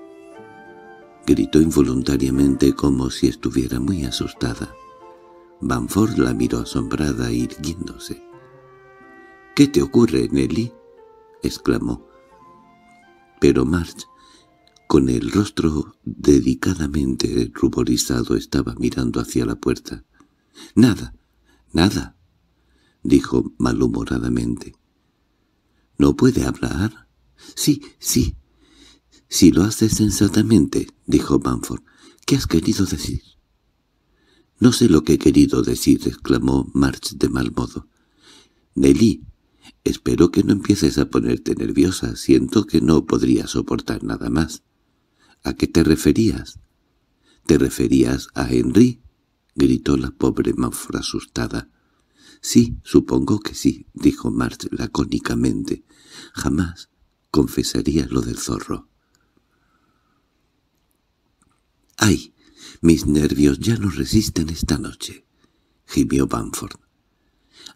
Gritó involuntariamente como si estuviera muy asustada. Banford la miró asombrada, irguiéndose. —¿Qué te ocurre, Nelly? —exclamó. Pero March, con el rostro dedicadamente ruborizado, estaba mirando hacia la puerta. —Nada, nada —dijo malhumoradamente. —¿No puede hablar? —Sí, sí. —Si lo haces sensatamente —dijo Manford—, ¿qué has querido decir? —No sé lo que he querido decir —exclamó March de mal modo. —Nelly, espero que no empieces a ponerte nerviosa. Siento que no podría soportar nada más. —¿A qué te referías? —¿Te referías a Henry? —gritó la pobre Manford asustada. —Sí, supongo que sí —dijo March lacónicamente—. Jamás confesaría lo del zorro. —¡Ay! Mis nervios ya no resisten esta noche —gimió Banford.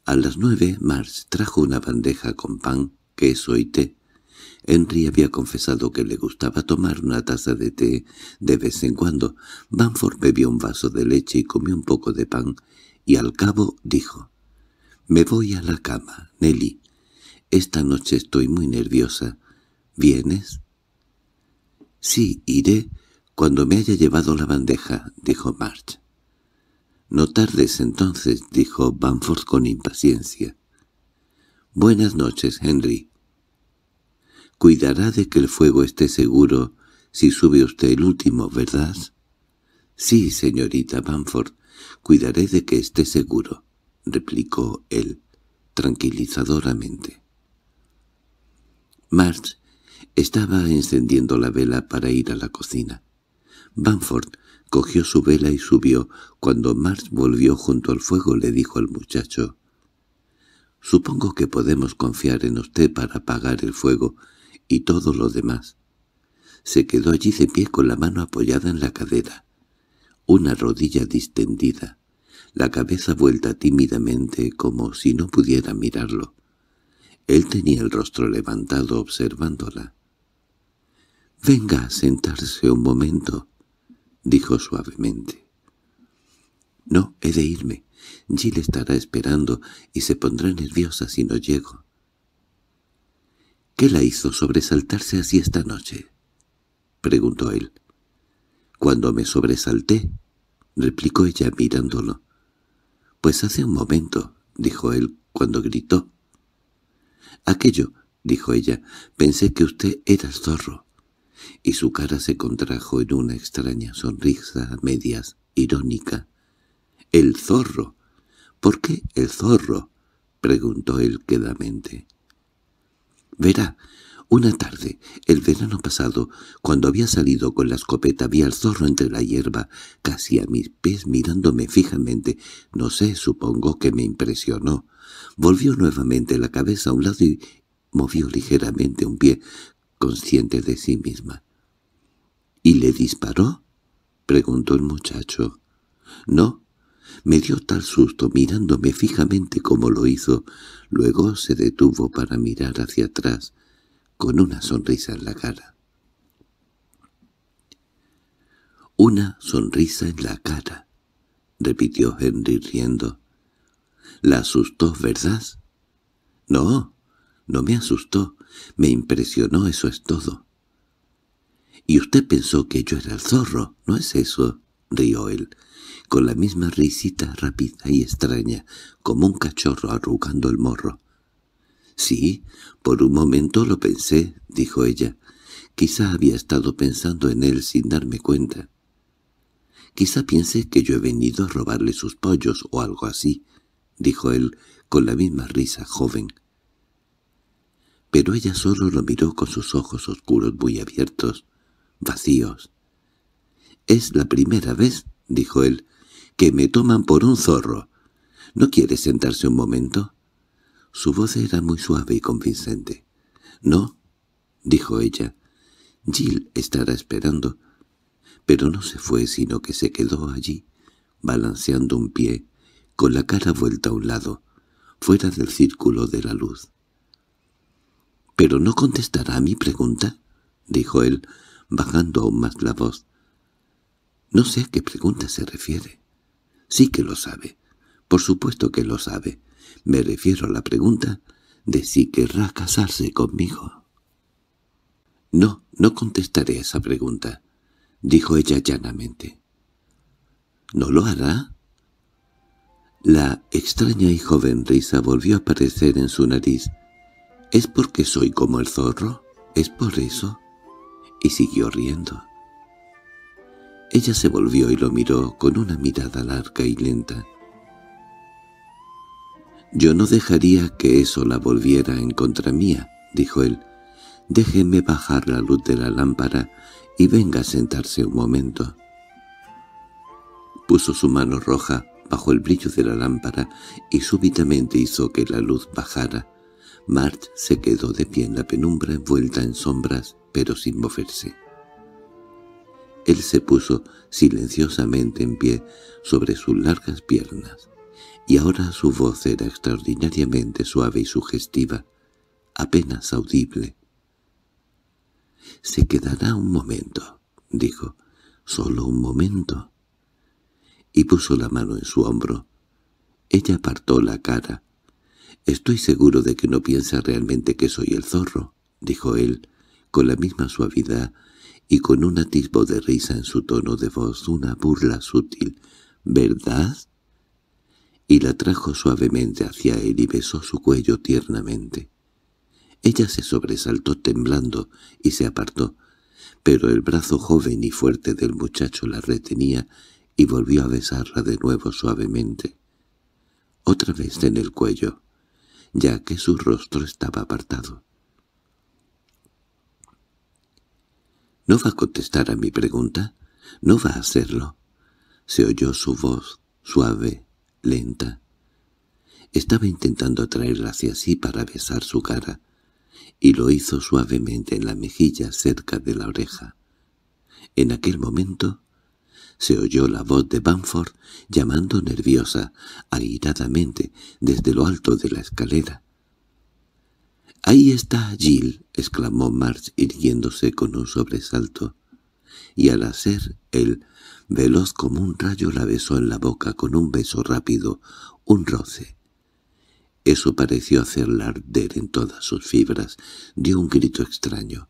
A las nueve March trajo una bandeja con pan, queso y té. Henry había confesado que le gustaba tomar una taza de té de vez en cuando. Banford bebió un vaso de leche y comió un poco de pan, y al cabo dijo —Me voy a la cama, Nelly. Esta noche estoy muy nerviosa. ¿Vienes? —Sí, iré cuando me haya llevado la bandeja —dijo March. —No tardes entonces —dijo Banford con impaciencia. —Buenas noches, Henry. —Cuidará de que el fuego esté seguro si sube usted el último, ¿verdad? —Sí, señorita Banford, cuidaré de que esté seguro. —replicó él tranquilizadoramente. March estaba encendiendo la vela para ir a la cocina. Banford cogió su vela y subió. Cuando March volvió junto al fuego le dijo al muchacho, «Supongo que podemos confiar en usted para apagar el fuego y todo lo demás». Se quedó allí de pie con la mano apoyada en la cadera, una rodilla distendida la cabeza vuelta tímidamente como si no pudiera mirarlo. Él tenía el rostro levantado observándola. «Venga a sentarse un momento», dijo suavemente. «No, he de irme. Jill estará esperando y se pondrá nerviosa si no llego». «¿Qué la hizo sobresaltarse así esta noche?» preguntó él. «Cuando me sobresalté», replicó ella mirándolo. —Pues hace un momento —dijo él cuando gritó. —Aquello —dijo ella—, pensé que usted era zorro. Y su cara se contrajo en una extraña sonrisa a medias, irónica. —¡El zorro! —¿Por qué el zorro? —preguntó él quedamente. —Verá, una tarde, el verano pasado, cuando había salido con la escopeta, vi al zorro entre la hierba, casi a mis pies mirándome fijamente. No sé, supongo que me impresionó. Volvió nuevamente la cabeza a un lado y movió ligeramente un pie, consciente de sí misma. —¿Y le disparó? —preguntó el muchacho. —No. Me dio tal susto mirándome fijamente como lo hizo. Luego se detuvo para mirar hacia atrás con una sonrisa en la cara. —Una sonrisa en la cara —repitió Henry riendo. —¿La asustó, verdad? —No, no me asustó. Me impresionó, eso es todo. —Y usted pensó que yo era el zorro, ¿no es eso? —rió él, con la misma risita rápida y extraña, como un cachorro arrugando el morro. —Sí, por un momento lo pensé —dijo ella. Quizá había estado pensando en él sin darme cuenta. Quizá piense que yo he venido a robarle sus pollos o algo así —dijo él con la misma risa joven. Pero ella solo lo miró con sus ojos oscuros muy abiertos, vacíos. —Es la primera vez —dijo él—, que me toman por un zorro. ¿No quiere sentarse un momento? Su voz era muy suave y convincente. —No —dijo ella—, Jill estará esperando. Pero no se fue, sino que se quedó allí, balanceando un pie, con la cara vuelta a un lado, fuera del círculo de la luz. —¿Pero no contestará a mi pregunta? —dijo él, bajando aún más la voz. —No sé a qué pregunta se refiere. —Sí que lo sabe. Por supuesto que lo sabe. Me refiero a la pregunta de si querrá casarse conmigo. —No, no contestaré esa pregunta —dijo ella llanamente. —¿No lo hará? La extraña y joven risa volvió a aparecer en su nariz. —¿Es porque soy como el zorro? ¿Es por eso? Y siguió riendo. Ella se volvió y lo miró con una mirada larga y lenta. «Yo no dejaría que eso la volviera en contra mía», dijo él. «Déjeme bajar la luz de la lámpara y venga a sentarse un momento». Puso su mano roja bajo el brillo de la lámpara y súbitamente hizo que la luz bajara. March se quedó de pie en la penumbra envuelta en sombras, pero sin moverse. Él se puso silenciosamente en pie sobre sus largas piernas y ahora su voz era extraordinariamente suave y sugestiva, apenas audible. «Se quedará un momento», dijo, «solo un momento». Y puso la mano en su hombro. Ella apartó la cara. «Estoy seguro de que no piensa realmente que soy el zorro», dijo él, con la misma suavidad y con un atisbo de risa en su tono de voz, una burla sutil. «¿Verdad?» y la trajo suavemente hacia él y besó su cuello tiernamente. Ella se sobresaltó temblando y se apartó, pero el brazo joven y fuerte del muchacho la retenía y volvió a besarla de nuevo suavemente. Otra vez en el cuello, ya que su rostro estaba apartado. —¿No va a contestar a mi pregunta? —No va a hacerlo. Se oyó su voz, suave, lenta. Estaba intentando atraerla hacia sí para besar su cara, y lo hizo suavemente en la mejilla cerca de la oreja. En aquel momento se oyó la voz de Banford llamando nerviosa, airadamente, desde lo alto de la escalera. —¡Ahí está Jill! —exclamó March irguiéndose con un sobresalto. Y al hacer el Veloz como un rayo la besó en la boca con un beso rápido, un roce. Eso pareció hacerla arder en todas sus fibras. Dio un grito extraño.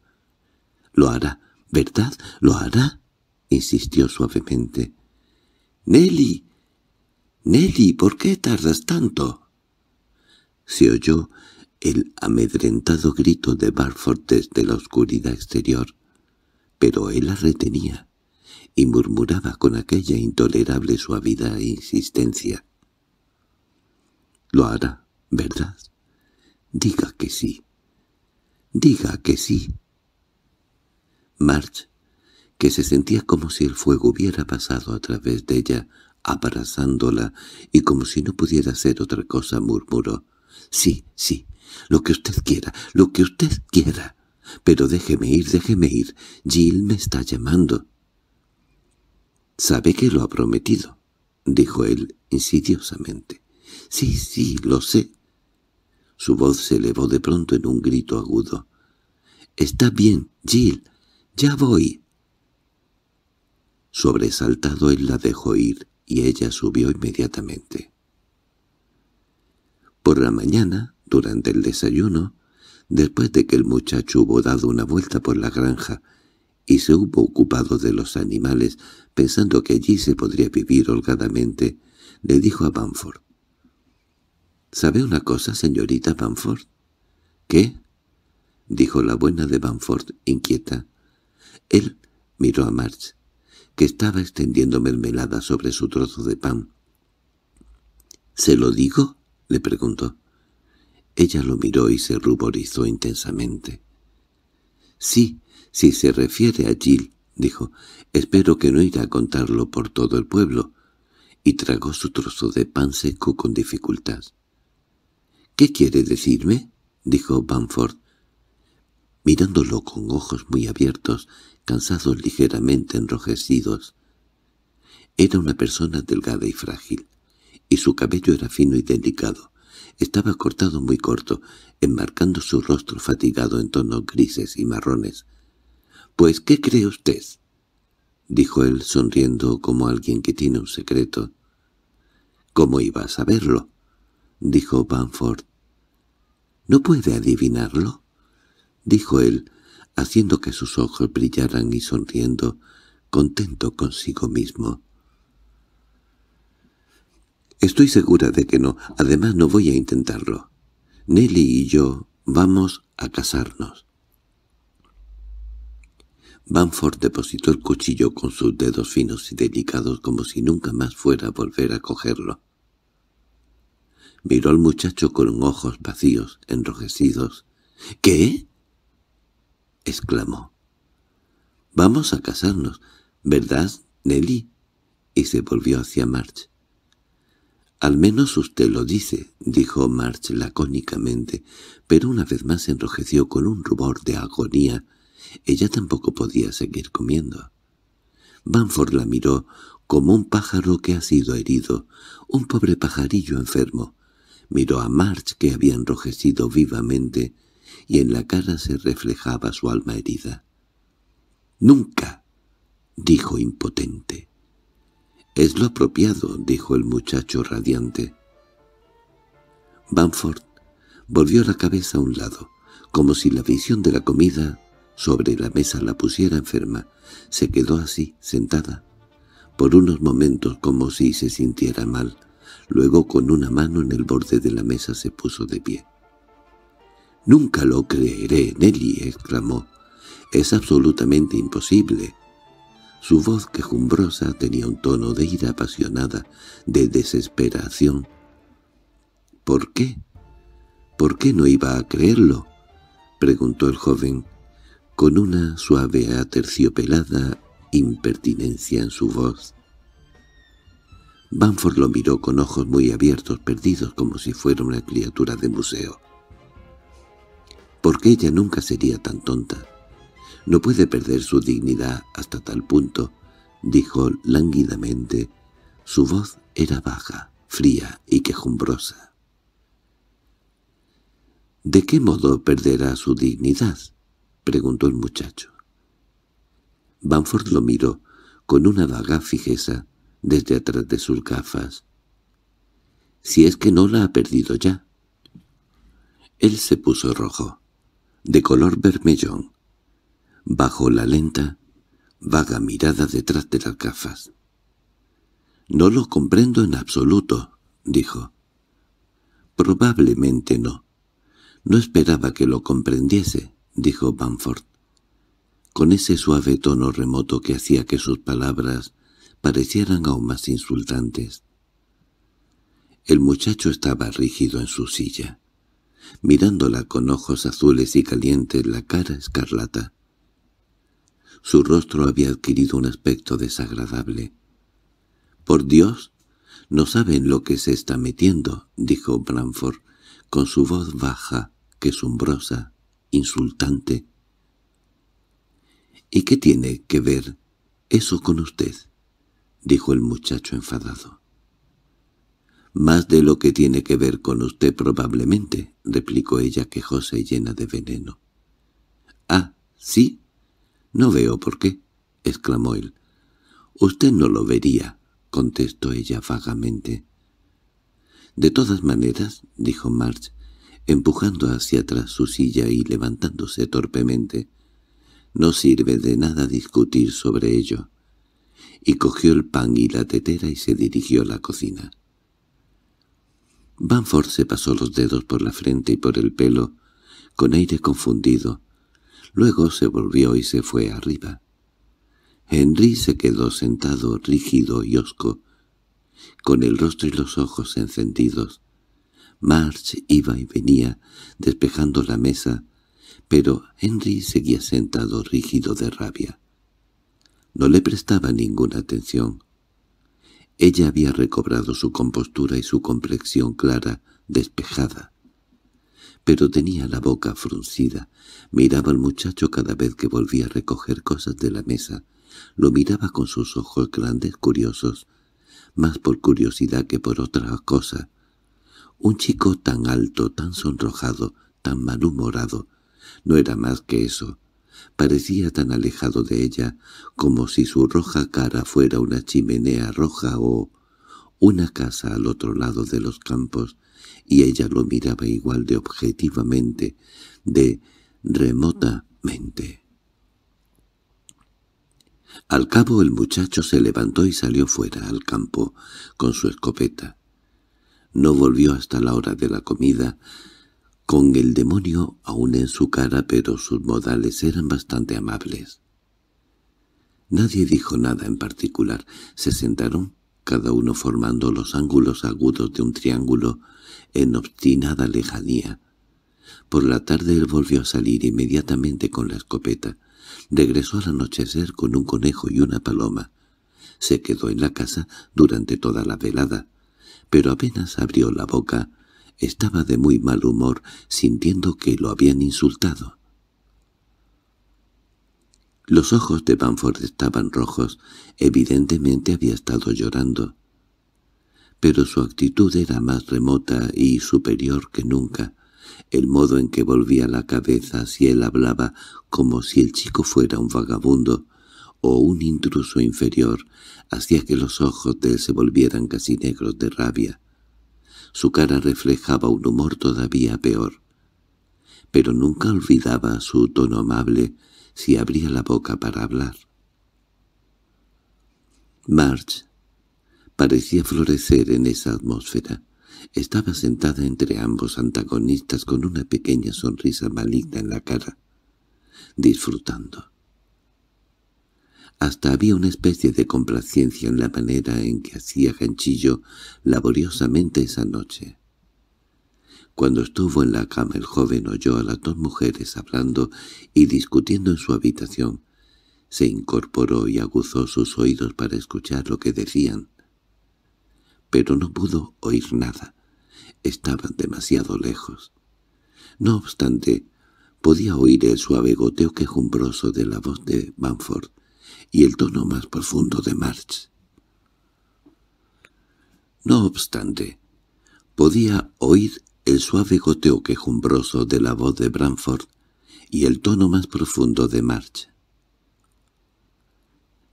—¿Lo hará? ¿Verdad? ¿Lo hará? —insistió suavemente. —¡Nelly! —¡Nelly! ¿Por qué tardas tanto? Se oyó el amedrentado grito de Barford desde la oscuridad exterior, pero él la retenía y murmuraba con aquella intolerable suavidad e insistencia. —Lo hará, ¿verdad? Diga que sí. Diga que sí. March, que se sentía como si el fuego hubiera pasado a través de ella, abrazándola, y como si no pudiera hacer otra cosa, murmuró. —Sí, sí, lo que usted quiera, lo que usted quiera. Pero déjeme ir, déjeme ir. Jill me está llamando. —Sabe que lo ha prometido —dijo él insidiosamente. —Sí, sí, lo sé. Su voz se elevó de pronto en un grito agudo. —Está bien, Jill, ya voy. Sobresaltado él la dejó ir y ella subió inmediatamente. Por la mañana, durante el desayuno, después de que el muchacho hubo dado una vuelta por la granja y se hubo ocupado de los animales, pensando que allí se podría vivir holgadamente, le dijo a Banford. —¿Sabe una cosa, señorita Banford? —¿Qué? —dijo la buena de Banford, inquieta. Él miró a March, que estaba extendiendo mermelada sobre su trozo de pan. —¿Se lo digo? —le preguntó. Ella lo miró y se ruborizó intensamente. —Sí si se refiere a Jill, dijo, espero que no irá a contarlo por todo el pueblo, y tragó su trozo de pan seco con dificultad. —¿Qué quiere decirme? —dijo Bamford, mirándolo con ojos muy abiertos, cansados ligeramente enrojecidos. Era una persona delgada y frágil, y su cabello era fino y delicado. Estaba cortado muy corto, enmarcando su rostro fatigado en tonos grises y marrones, —Pues, ¿qué cree usted? —dijo él sonriendo como alguien que tiene un secreto. —¿Cómo iba a saberlo? —dijo Banford. —¿No puede adivinarlo? —dijo él, haciendo que sus ojos brillaran y sonriendo, contento consigo mismo. —Estoy segura de que no. Además no voy a intentarlo. Nelly y yo vamos a casarnos. Banford depositó el cuchillo con sus dedos finos y delicados como si nunca más fuera a volver a cogerlo. Miró al muchacho con ojos vacíos, enrojecidos. —¿Qué? —exclamó. —Vamos a casarnos, ¿verdad, Nelly? Y se volvió hacia March. —Al menos usted lo dice —dijo March lacónicamente, pero una vez más enrojeció con un rubor de agonía— ella tampoco podía seguir comiendo. Banford la miró como un pájaro que ha sido herido, un pobre pajarillo enfermo. Miró a March que había enrojecido vivamente y en la cara se reflejaba su alma herida. —¡Nunca! —dijo impotente. —Es lo apropiado —dijo el muchacho radiante. Banford volvió la cabeza a un lado, como si la visión de la comida sobre la mesa la pusiera enferma, se quedó así, sentada, por unos momentos como si se sintiera mal. Luego con una mano en el borde de la mesa se puso de pie. «¡Nunca lo creeré, Nelly!» exclamó. «Es absolutamente imposible». Su voz quejumbrosa tenía un tono de ira apasionada, de desesperación. «¿Por qué? ¿Por qué no iba a creerlo?» preguntó el joven con una suave aterciopelada impertinencia en su voz. Banford lo miró con ojos muy abiertos, perdidos, como si fuera una criatura de museo. Porque ella nunca sería tan tonta. No puede perder su dignidad hasta tal punto, dijo lánguidamente. Su voz era baja, fría y quejumbrosa. —¿De qué modo perderá su dignidad? —preguntó el muchacho. Banford lo miró con una vaga fijeza desde atrás de sus gafas. —Si es que no la ha perdido ya. Él se puso rojo, de color vermellón. Bajo la lenta, vaga mirada detrás de las gafas. —No lo comprendo en absoluto —dijo. —Probablemente no. No esperaba que lo comprendiese. —dijo Banford, con ese suave tono remoto que hacía que sus palabras parecieran aún más insultantes. El muchacho estaba rígido en su silla, mirándola con ojos azules y calientes la cara escarlata. Su rostro había adquirido un aspecto desagradable. —¡Por Dios! No saben lo que se está metiendo —dijo banford con su voz baja, que quesumbrosa, insultante. —¿Y qué tiene que ver eso con usted? —dijo el muchacho enfadado. —Más de lo que tiene que ver con usted probablemente —replicó ella quejosa y llena de veneno. —Ah, ¿sí? —No veo por qué —exclamó él. —Usted no lo vería —contestó ella vagamente. —De todas maneras —dijo March—, empujando hacia atrás su silla y levantándose torpemente. No sirve de nada discutir sobre ello. Y cogió el pan y la tetera y se dirigió a la cocina. Banford se pasó los dedos por la frente y por el pelo, con aire confundido. Luego se volvió y se fue arriba. Henry se quedó sentado, rígido y hosco, con el rostro y los ojos encendidos. March iba y venía, despejando la mesa, pero Henry seguía sentado rígido de rabia. No le prestaba ninguna atención. Ella había recobrado su compostura y su complexión clara, despejada. Pero tenía la boca fruncida, miraba al muchacho cada vez que volvía a recoger cosas de la mesa, lo miraba con sus ojos grandes curiosos, más por curiosidad que por otra cosa, un chico tan alto, tan sonrojado, tan malhumorado, no era más que eso. Parecía tan alejado de ella como si su roja cara fuera una chimenea roja o una casa al otro lado de los campos, y ella lo miraba igual de objetivamente, de remotamente. Al cabo el muchacho se levantó y salió fuera al campo con su escopeta. No volvió hasta la hora de la comida, con el demonio aún en su cara, pero sus modales eran bastante amables. Nadie dijo nada en particular. Se sentaron, cada uno formando los ángulos agudos de un triángulo, en obstinada lejanía. Por la tarde él volvió a salir inmediatamente con la escopeta. Regresó al anochecer con un conejo y una paloma. Se quedó en la casa durante toda la velada pero apenas abrió la boca, estaba de muy mal humor, sintiendo que lo habían insultado. Los ojos de Banford estaban rojos, evidentemente había estado llorando. Pero su actitud era más remota y superior que nunca, el modo en que volvía la cabeza si él hablaba como si el chico fuera un vagabundo, o un intruso inferior hacía que los ojos de él se volvieran casi negros de rabia. Su cara reflejaba un humor todavía peor. Pero nunca olvidaba su tono amable si abría la boca para hablar. March parecía florecer en esa atmósfera. Estaba sentada entre ambos antagonistas con una pequeña sonrisa maligna en la cara, disfrutando. Hasta había una especie de complacencia en la manera en que hacía ganchillo laboriosamente esa noche. Cuando estuvo en la cama el joven oyó a las dos mujeres hablando y discutiendo en su habitación. Se incorporó y aguzó sus oídos para escuchar lo que decían. Pero no pudo oír nada. Estaban demasiado lejos. No obstante, podía oír el suave goteo quejumbroso de la voz de Bamford y el tono más profundo de March. No obstante, podía oír el suave goteo quejumbroso de la voz de Branford y el tono más profundo de March.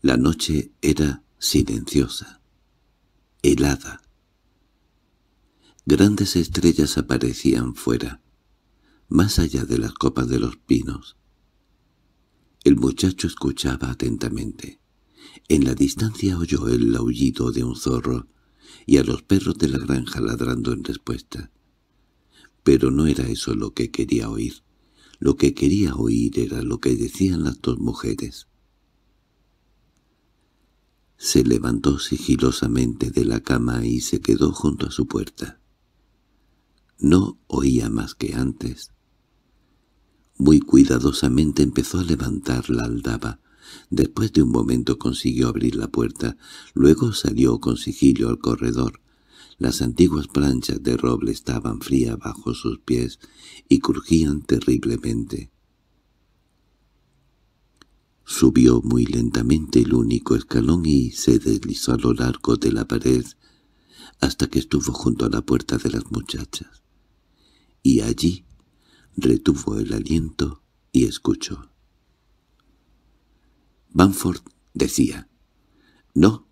La noche era silenciosa, helada. Grandes estrellas aparecían fuera, más allá de las copas de los pinos. El muchacho escuchaba atentamente. En la distancia oyó el aullido de un zorro y a los perros de la granja ladrando en respuesta. Pero no era eso lo que quería oír. Lo que quería oír era lo que decían las dos mujeres. Se levantó sigilosamente de la cama y se quedó junto a su puerta. No oía más que antes, muy cuidadosamente empezó a levantar la aldaba. Después de un momento consiguió abrir la puerta, luego salió con sigilo al corredor. Las antiguas planchas de roble estaban frías bajo sus pies y crujían terriblemente. Subió muy lentamente el único escalón y se deslizó a lo largo de la pared hasta que estuvo junto a la puerta de las muchachas. Y allí Retuvo el aliento y escuchó. Banford decía, «No,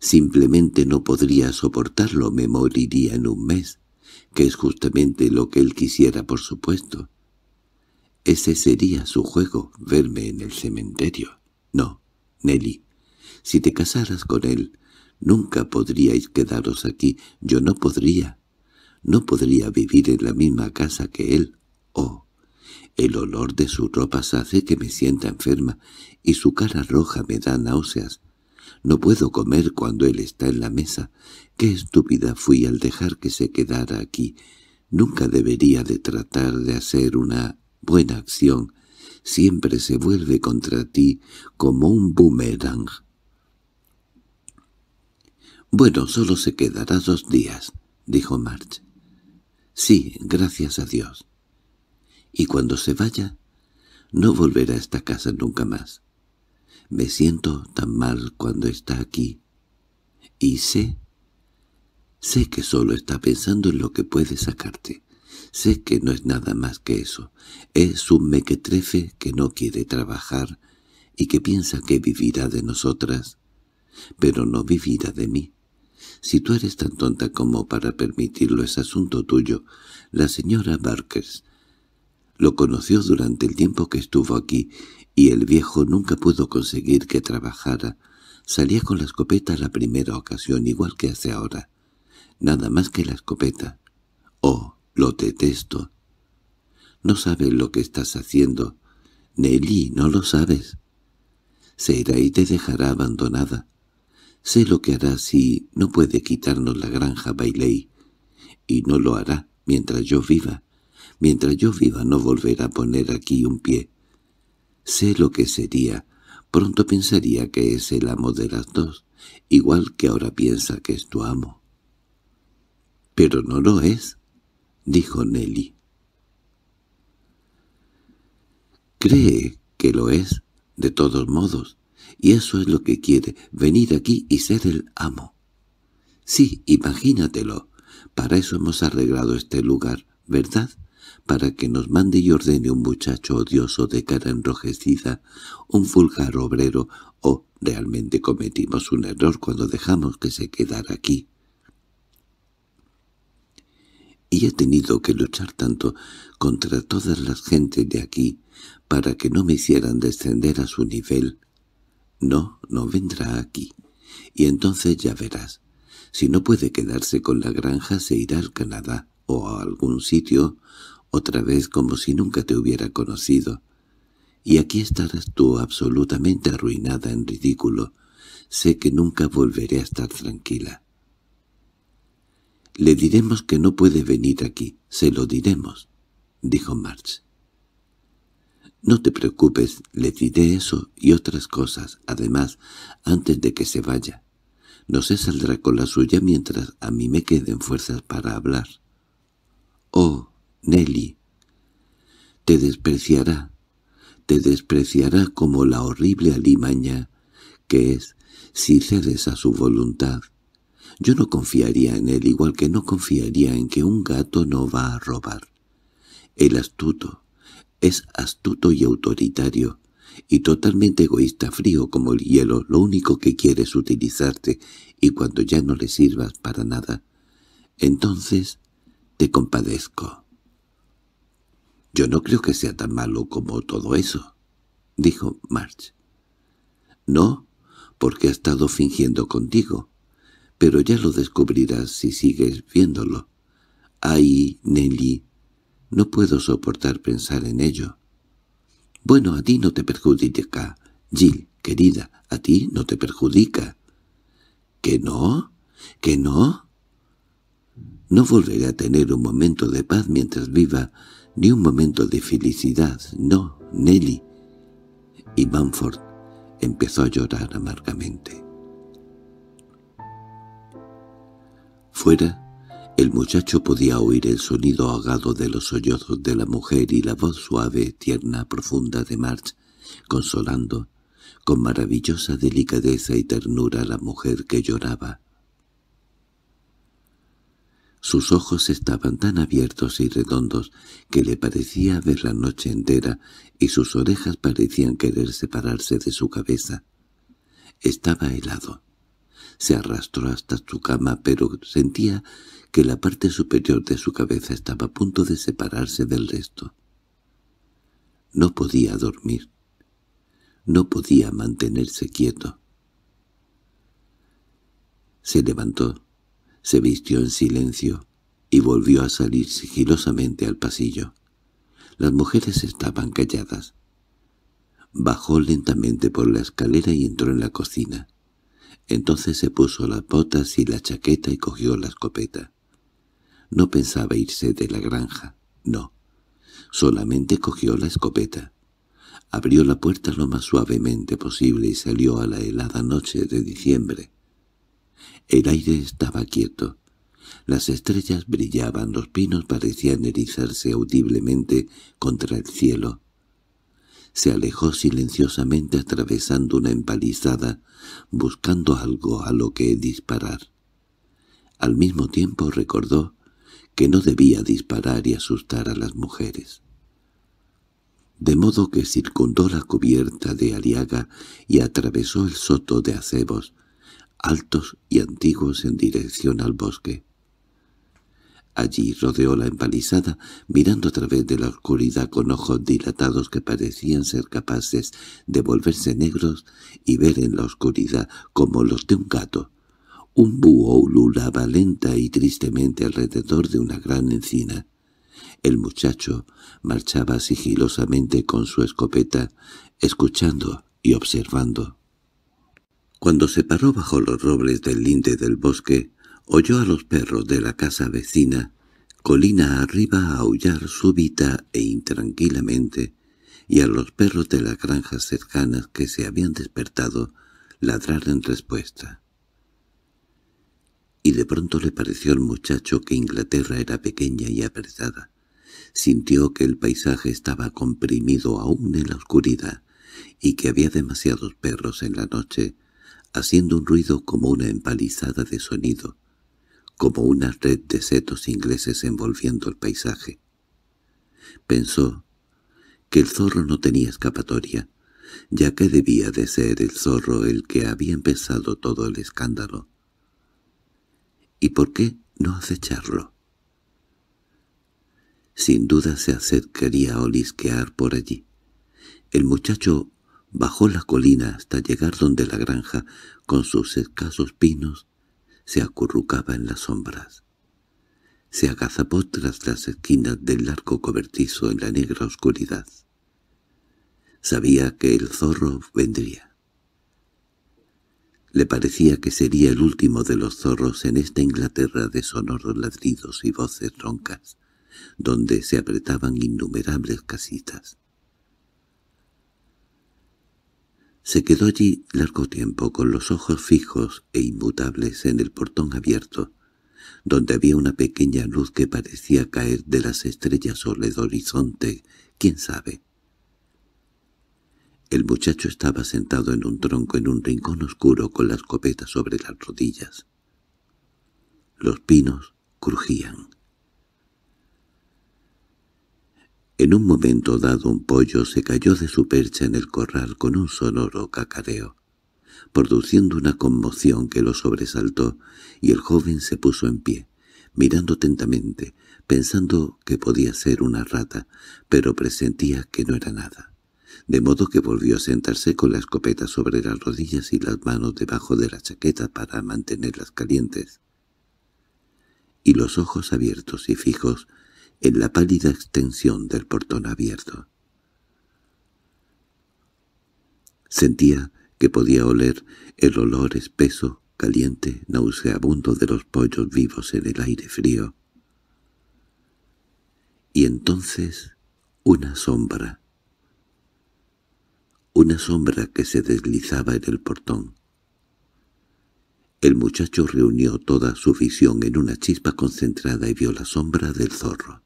simplemente no podría soportarlo, me moriría en un mes, que es justamente lo que él quisiera, por supuesto. Ese sería su juego, verme en el cementerio. No, Nelly, si te casaras con él, nunca podríais quedaros aquí, yo no podría. No podría vivir en la misma casa que él. Oh, el olor de sus ropas hace que me sienta enferma y su cara roja me da náuseas. No puedo comer cuando él está en la mesa. Qué estúpida fui al dejar que se quedara aquí. Nunca debería de tratar de hacer una buena acción. Siempre se vuelve contra ti como un boomerang. —Bueno, solo se quedará dos días —dijo March. —Sí, gracias a Dios y cuando se vaya, no volverá a esta casa nunca más. Me siento tan mal cuando está aquí. Y sé, sé que solo está pensando en lo que puede sacarte. Sé que no es nada más que eso. Es un mequetrefe que no quiere trabajar y que piensa que vivirá de nosotras, pero no vivirá de mí. Si tú eres tan tonta como para permitirlo es asunto tuyo. La señora Barkers lo conoció durante el tiempo que estuvo aquí, y el viejo nunca pudo conseguir que trabajara. Salía con la escopeta la primera ocasión, igual que hace ahora. Nada más que la escopeta. Oh, lo detesto. No sabes lo que estás haciendo. Nelly, no lo sabes. Se irá y te dejará abandonada. Sé lo que hará si no puede quitarnos la granja Bailey, y no lo hará mientras yo viva. Mientras yo viva no volverá a poner aquí un pie. Sé lo que sería. Pronto pensaría que es el amo de las dos, igual que ahora piensa que es tu amo. —Pero no lo es —dijo Nelly. —Cree que lo es, de todos modos, y eso es lo que quiere, venir aquí y ser el amo. —Sí, imagínatelo. Para eso hemos arreglado este lugar, ¿verdad? para que nos mande y ordene un muchacho odioso de cara enrojecida, un vulgar obrero, o realmente cometimos un error cuando dejamos que se quedara aquí. Y he tenido que luchar tanto contra todas las gentes de aquí para que no me hicieran descender a su nivel. No, no vendrá aquí. Y entonces ya verás. Si no puede quedarse con la granja se irá al Canadá o a algún sitio otra vez como si nunca te hubiera conocido. Y aquí estarás tú absolutamente arruinada en ridículo. Sé que nunca volveré a estar tranquila. —Le diremos que no puede venir aquí, se lo diremos —dijo March. —No te preocupes, le diré eso y otras cosas, además, antes de que se vaya. No se saldrá con la suya mientras a mí me queden fuerzas para hablar. —Oh Nelly. Te despreciará, te despreciará como la horrible alimaña que es si cedes a su voluntad. Yo no confiaría en él igual que no confiaría en que un gato no va a robar. El astuto es astuto y autoritario, y totalmente egoísta frío como el hielo, lo único que quiere es utilizarte, y cuando ya no le sirvas para nada, entonces te compadezco. —Yo no creo que sea tan malo como todo eso —dijo March. —No, porque ha estado fingiendo contigo. Pero ya lo descubrirás si sigues viéndolo. Ay, Nelly, no puedo soportar pensar en ello. Bueno, a ti no te perjudica. Jill, querida, a ti no te perjudica. —¿Que no? ¿Que no? No volveré a tener un momento de paz mientras viva ni un momento de felicidad, no, Nelly. Y Bamford empezó a llorar amargamente. Fuera, el muchacho podía oír el sonido ahogado de los sollozos de la mujer y la voz suave, tierna, profunda de March, consolando, con maravillosa delicadeza y ternura a la mujer que lloraba. Sus ojos estaban tan abiertos y redondos que le parecía ver la noche entera y sus orejas parecían querer separarse de su cabeza. Estaba helado. Se arrastró hasta su cama, pero sentía que la parte superior de su cabeza estaba a punto de separarse del resto. No podía dormir. No podía mantenerse quieto. Se levantó, se vistió en silencio y volvió a salir sigilosamente al pasillo. Las mujeres estaban calladas. Bajó lentamente por la escalera y entró en la cocina. Entonces se puso las botas y la chaqueta y cogió la escopeta. No pensaba irse de la granja, no. Solamente cogió la escopeta. Abrió la puerta lo más suavemente posible y salió a la helada noche de diciembre. El aire estaba quieto. Las estrellas brillaban, los pinos parecían erizarse audiblemente contra el cielo. Se alejó silenciosamente atravesando una empalizada, buscando algo a lo que disparar. Al mismo tiempo recordó que no debía disparar y asustar a las mujeres. De modo que circundó la cubierta de Aliaga y atravesó el soto de acebos, altos y antiguos en dirección al bosque. Allí rodeó la empalizada, mirando a través de la oscuridad con ojos dilatados que parecían ser capaces de volverse negros y ver en la oscuridad como los de un gato. Un búho ululaba lenta y tristemente alrededor de una gran encina. El muchacho marchaba sigilosamente con su escopeta, escuchando y observando. Cuando se paró bajo los robles del linde del bosque, oyó a los perros de la casa vecina, colina arriba a aullar súbita e intranquilamente, y a los perros de las granjas cercanas que se habían despertado ladrar en respuesta. Y de pronto le pareció al muchacho que Inglaterra era pequeña y apretada. Sintió que el paisaje estaba comprimido aún en la oscuridad y que había demasiados perros en la noche haciendo un ruido como una empalizada de sonido, como una red de setos ingleses envolviendo el paisaje. Pensó que el zorro no tenía escapatoria, ya que debía de ser el zorro el que había empezado todo el escándalo. ¿Y por qué no acecharlo? Sin duda se acercaría a olisquear por allí. El muchacho Bajó la colina hasta llegar donde la granja, con sus escasos pinos, se acurrucaba en las sombras. Se agazapó tras las esquinas del largo cobertizo en la negra oscuridad. Sabía que el zorro vendría. Le parecía que sería el último de los zorros en esta Inglaterra de sonoros ladridos y voces roncas, donde se apretaban innumerables casitas. Se quedó allí largo tiempo con los ojos fijos e inmutables en el portón abierto, donde había una pequeña luz que parecía caer de las estrellas sobre el horizonte, quién sabe. El muchacho estaba sentado en un tronco en un rincón oscuro con la escopeta sobre las rodillas. Los pinos crujían. En un momento dado un pollo se cayó de su percha en el corral con un sonoro cacareo, produciendo una conmoción que lo sobresaltó, y el joven se puso en pie, mirando atentamente, pensando que podía ser una rata, pero presentía que no era nada de modo que volvió a sentarse con la escopeta sobre las rodillas y las manos debajo de la chaqueta para mantenerlas calientes. Y los ojos abiertos y fijos en la pálida extensión del portón abierto. Sentía que podía oler el olor espeso, caliente, nauseabundo de los pollos vivos en el aire frío. Y entonces una sombra. Una sombra que se deslizaba en el portón. El muchacho reunió toda su visión en una chispa concentrada y vio la sombra del zorro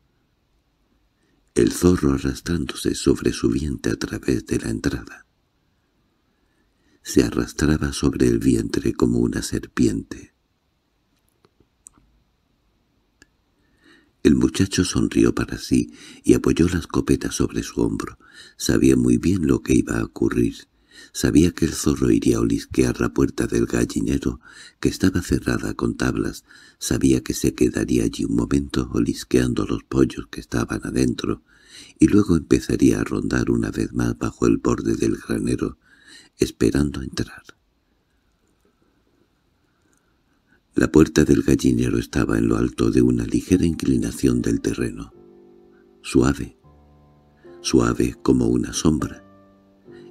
el zorro arrastrándose sobre su vientre a través de la entrada. Se arrastraba sobre el vientre como una serpiente. El muchacho sonrió para sí y apoyó la escopeta sobre su hombro. Sabía muy bien lo que iba a ocurrir. Sabía que el zorro iría a olisquear la puerta del gallinero, que estaba cerrada con tablas. Sabía que se quedaría allí un momento olisqueando los pollos que estaban adentro, y luego empezaría a rondar una vez más bajo el borde del granero, esperando entrar. La puerta del gallinero estaba en lo alto de una ligera inclinación del terreno. Suave, suave como una sombra,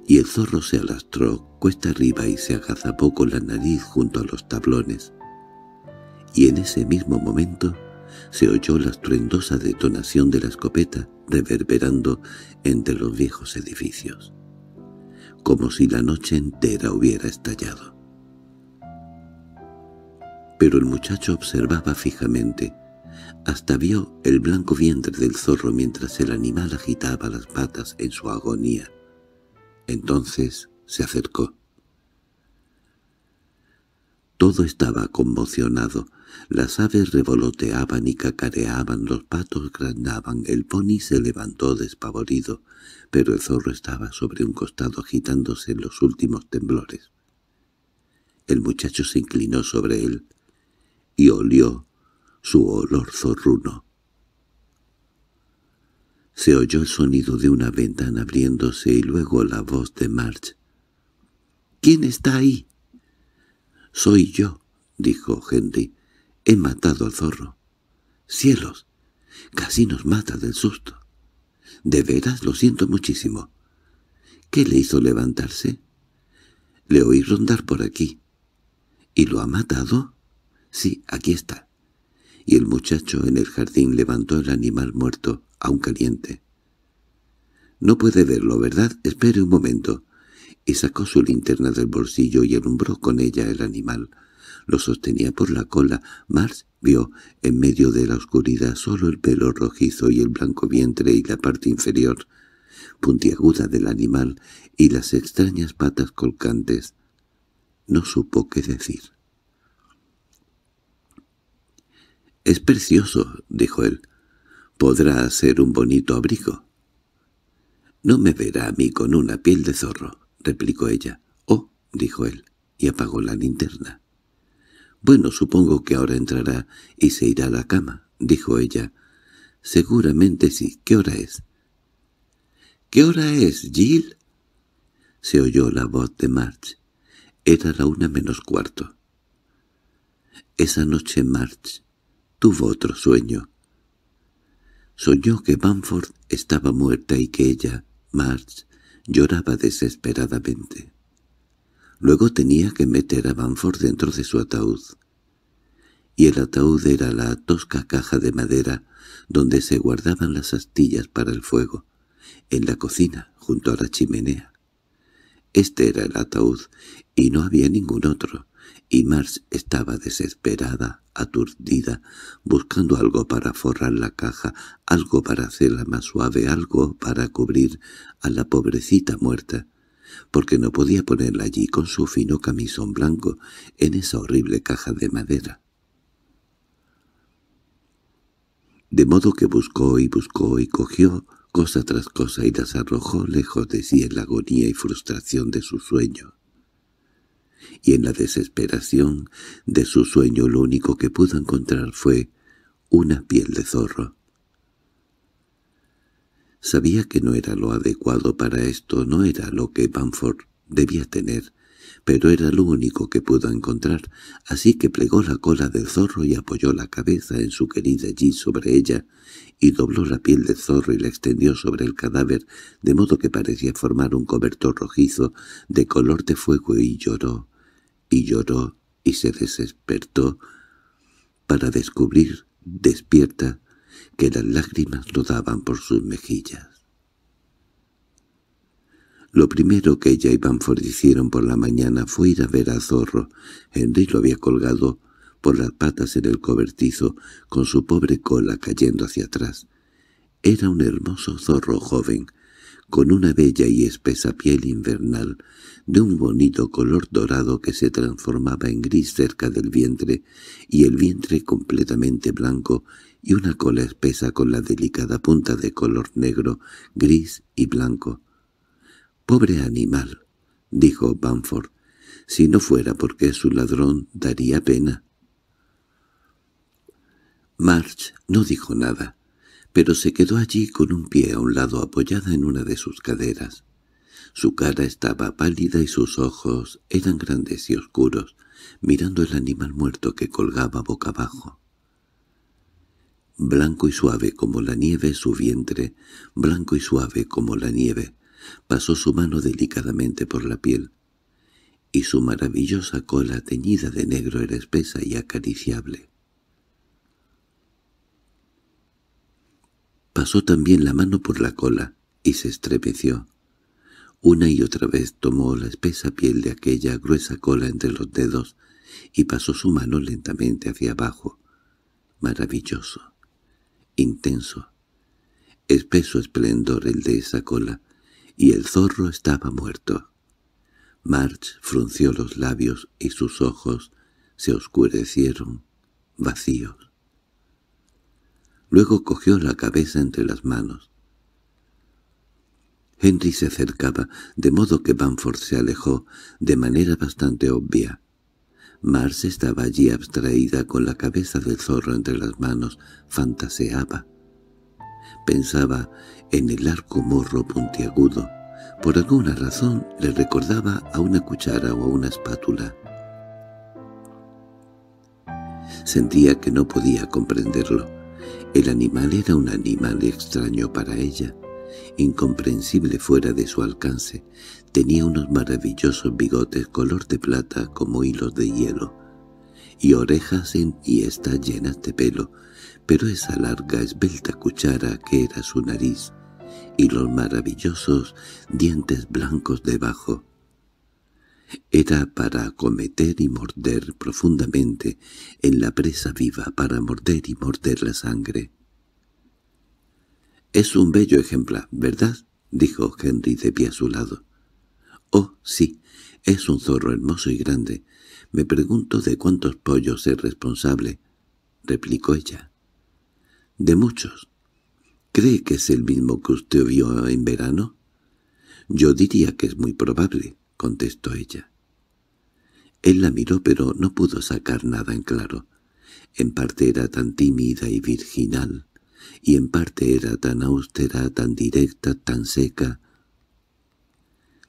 y el zorro se alastró cuesta arriba y se agazapó con la nariz junto a los tablones. Y en ese mismo momento se oyó la estruendosa detonación de la escopeta reverberando entre los viejos edificios, como si la noche entera hubiera estallado. Pero el muchacho observaba fijamente, hasta vio el blanco vientre del zorro mientras el animal agitaba las patas en su agonía. Entonces se acercó. Todo estaba conmocionado. Las aves revoloteaban y cacareaban, los patos grandaban, el pony se levantó despavorido, pero el zorro estaba sobre un costado agitándose en los últimos temblores. El muchacho se inclinó sobre él y olió su olor zorruno. Se oyó el sonido de una ventana abriéndose y luego la voz de March. —¿Quién está ahí? —Soy yo —dijo Henry—. He matado al zorro. —¡Cielos! Casi nos mata del susto. —De veras, lo siento muchísimo. —¿Qué le hizo levantarse? —Le oí rondar por aquí. —¿Y lo ha matado? —Sí, aquí está. Y el muchacho en el jardín levantó el animal muerto aún caliente. —No puede verlo, ¿verdad? Espere un momento. Y sacó su linterna del bolsillo y alumbró con ella el animal. Lo sostenía por la cola. Mars vio, en medio de la oscuridad, solo el pelo rojizo y el blanco vientre y la parte inferior, puntiaguda del animal, y las extrañas patas colcantes. No supo qué decir. —Es precioso —dijo él podrá hacer un bonito abrigo. —No me verá a mí con una piel de zorro —replicó ella. —Oh —dijo él, y apagó la linterna. —Bueno, supongo que ahora entrará y se irá a la cama —dijo ella. —Seguramente sí. ¿Qué hora es? —¿Qué hora es, Jill? Se oyó la voz de March. Era la una menos cuarto. Esa noche March tuvo otro sueño soñó que Banford estaba muerta y que ella, March, lloraba desesperadamente. Luego tenía que meter a Banford dentro de su ataúd. Y el ataúd era la tosca caja de madera donde se guardaban las astillas para el fuego, en la cocina, junto a la chimenea. Este era el ataúd, y no había ningún otro y Mars estaba desesperada, aturdida, buscando algo para forrar la caja, algo para hacerla más suave, algo para cubrir a la pobrecita muerta, porque no podía ponerla allí con su fino camisón blanco en esa horrible caja de madera. De modo que buscó y buscó y cogió cosa tras cosa y las arrojó lejos de sí en la agonía y frustración de su sueño y en la desesperación de su sueño lo único que pudo encontrar fue una piel de zorro. Sabía que no era lo adecuado para esto, no era lo que Bamford debía tener, pero era lo único que pudo encontrar, así que plegó la cola del zorro y apoyó la cabeza en su querida allí sobre ella, y dobló la piel del zorro y la extendió sobre el cadáver, de modo que parecía formar un cobertor rojizo de color de fuego y lloró, y lloró, y se desespertó, para descubrir, despierta, que las lágrimas rodaban por sus mejillas. Lo primero que ella y Banford hicieron por la mañana fue ir a ver a Zorro. Henry lo había colgado por las patas en el cobertizo, con su pobre cola cayendo hacia atrás. Era un hermoso zorro joven, con una bella y espesa piel invernal, de un bonito color dorado que se transformaba en gris cerca del vientre, y el vientre completamente blanco, y una cola espesa con la delicada punta de color negro, gris y blanco. —Pobre animal —dijo Banford—, si no fuera porque es un ladrón daría pena. March no dijo nada, pero se quedó allí con un pie a un lado apoyada en una de sus caderas. Su cara estaba pálida y sus ojos eran grandes y oscuros, mirando el animal muerto que colgaba boca abajo. Blanco y suave como la nieve su vientre, blanco y suave como la nieve, Pasó su mano delicadamente por la piel, y su maravillosa cola teñida de negro era espesa y acariciable. Pasó también la mano por la cola, y se estremeció. Una y otra vez tomó la espesa piel de aquella gruesa cola entre los dedos y pasó su mano lentamente hacia abajo. Maravilloso, intenso, espeso esplendor el de esa cola, y el zorro estaba muerto. March frunció los labios y sus ojos se oscurecieron, vacíos. Luego cogió la cabeza entre las manos. Henry se acercaba, de modo que Banford se alejó, de manera bastante obvia. March estaba allí abstraída con la cabeza del zorro entre las manos, fantaseaba pensaba en el arco morro puntiagudo. Por alguna razón le recordaba a una cuchara o a una espátula. Sentía que no podía comprenderlo. El animal era un animal extraño para ella, incomprensible fuera de su alcance. Tenía unos maravillosos bigotes color de plata como hilos de hielo, y orejas en y está llenas de pelo, pero esa larga esbelta cuchara que era su nariz y los maravillosos dientes blancos debajo. Era para acometer y morder profundamente en la presa viva, para morder y morder la sangre. —Es un bello ejemplar, ¿verdad? —dijo Henry de pie a su lado. —Oh, sí, es un zorro hermoso y grande. Me pregunto de cuántos pollos es responsable —replicó ella de muchos. ¿Cree que es el mismo que usted vio en verano? Yo diría que es muy probable, contestó ella. Él la miró pero no pudo sacar nada en claro. En parte era tan tímida y virginal, y en parte era tan austera, tan directa, tan seca.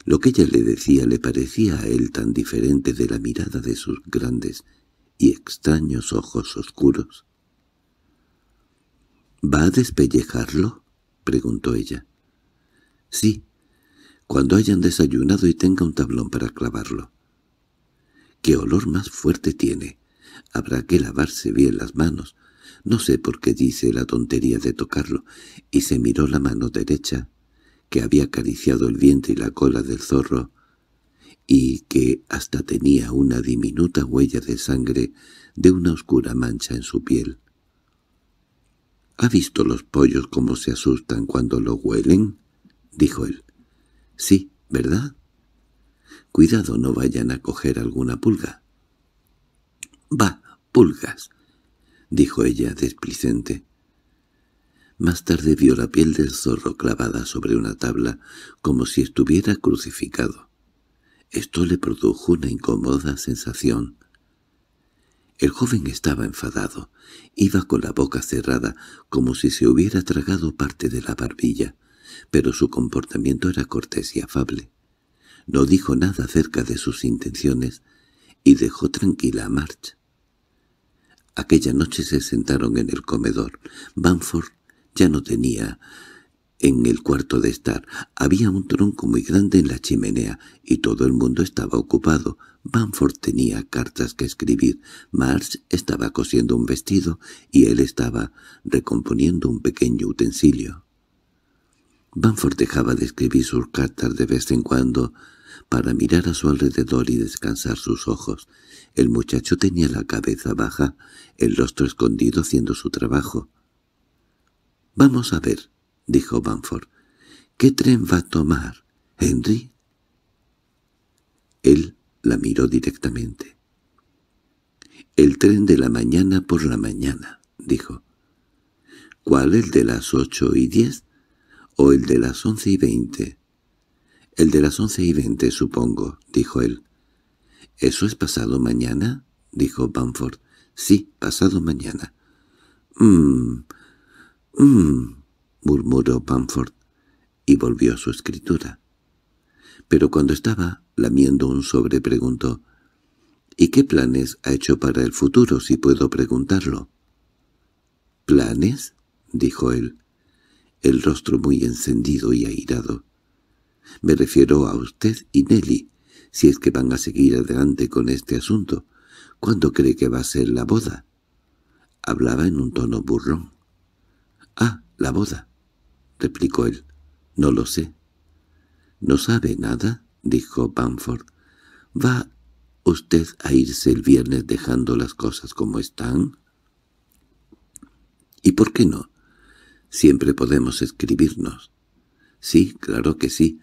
Lo que ella le decía le parecía a él tan diferente de la mirada de sus grandes y extraños ojos oscuros. —¿Va a despellejarlo? —preguntó ella. —Sí, cuando hayan desayunado y tenga un tablón para clavarlo. —¿Qué olor más fuerte tiene? Habrá que lavarse bien las manos. No sé por qué dice la tontería de tocarlo, y se miró la mano derecha, que había acariciado el vientre y la cola del zorro, y que hasta tenía una diminuta huella de sangre de una oscura mancha en su piel. —¿Ha visto los pollos cómo se asustan cuando lo huelen? —dijo él. —Sí, ¿verdad? —Cuidado, no vayan a coger alguna pulga. —Va, pulgas —dijo ella desplicente. Más tarde vio la piel del zorro clavada sobre una tabla como si estuviera crucificado. Esto le produjo una incómoda sensación. El joven estaba enfadado. Iba con la boca cerrada, como si se hubiera tragado parte de la barbilla, pero su comportamiento era cortés y afable. No dijo nada acerca de sus intenciones y dejó tranquila a March. Aquella noche se sentaron en el comedor. Banford ya no tenía en el cuarto de estar había un tronco muy grande en la chimenea y todo el mundo estaba ocupado. Banford tenía cartas que escribir, Marge estaba cosiendo un vestido y él estaba recomponiendo un pequeño utensilio. Banford dejaba de escribir sus cartas de vez en cuando para mirar a su alrededor y descansar sus ojos. El muchacho tenía la cabeza baja, el rostro escondido haciendo su trabajo. «Vamos a ver», —dijo Banford. —¿Qué tren va a tomar, Henry? Él la miró directamente. —El tren de la mañana por la mañana —dijo. —¿Cuál, el de las ocho y diez o el de las once y veinte? —El de las once y veinte, supongo —dijo él. —¿Eso es pasado mañana? —dijo Bamford. —Sí, pasado mañana. —Mmm... mmm murmuró Pamford y volvió a su escritura. Pero cuando estaba lamiendo un sobre preguntó, —¿Y qué planes ha hecho para el futuro, si puedo preguntarlo? —¿Planes? —dijo él, el rostro muy encendido y airado. —Me refiero a usted y Nelly, si es que van a seguir adelante con este asunto. ¿Cuándo cree que va a ser la boda? Hablaba en un tono burrón. —Ah, la boda replicó él. —No lo sé. —¿No sabe nada? —dijo Bamford. —¿Va usted a irse el viernes dejando las cosas como están? —¿Y por qué no? Siempre podemos escribirnos. —Sí, claro que sí,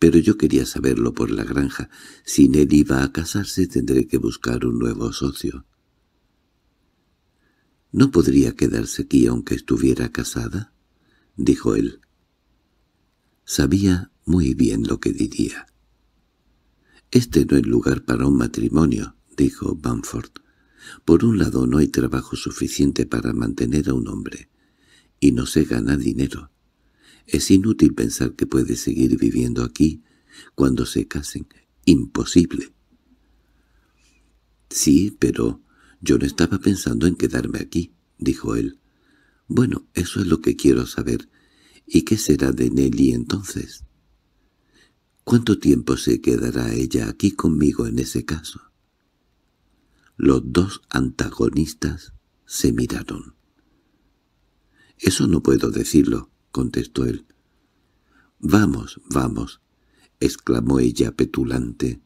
pero yo quería saberlo por la granja. Si él iba a casarse tendré que buscar un nuevo socio. —¿No podría quedarse aquí aunque estuviera casada? —dijo él. Sabía muy bien lo que diría. —Este no es lugar para un matrimonio —dijo Bamford. —Por un lado no hay trabajo suficiente para mantener a un hombre, y no se gana dinero. Es inútil pensar que puede seguir viviendo aquí cuando se casen. Imposible. —Sí, pero yo no estaba pensando en quedarme aquí —dijo él. —Bueno, eso es lo que quiero saber. ¿Y qué será de Nelly entonces? ¿Cuánto tiempo se quedará ella aquí conmigo en ese caso? Los dos antagonistas se miraron. —Eso no puedo decirlo —contestó él. —Vamos, vamos —exclamó ella petulante.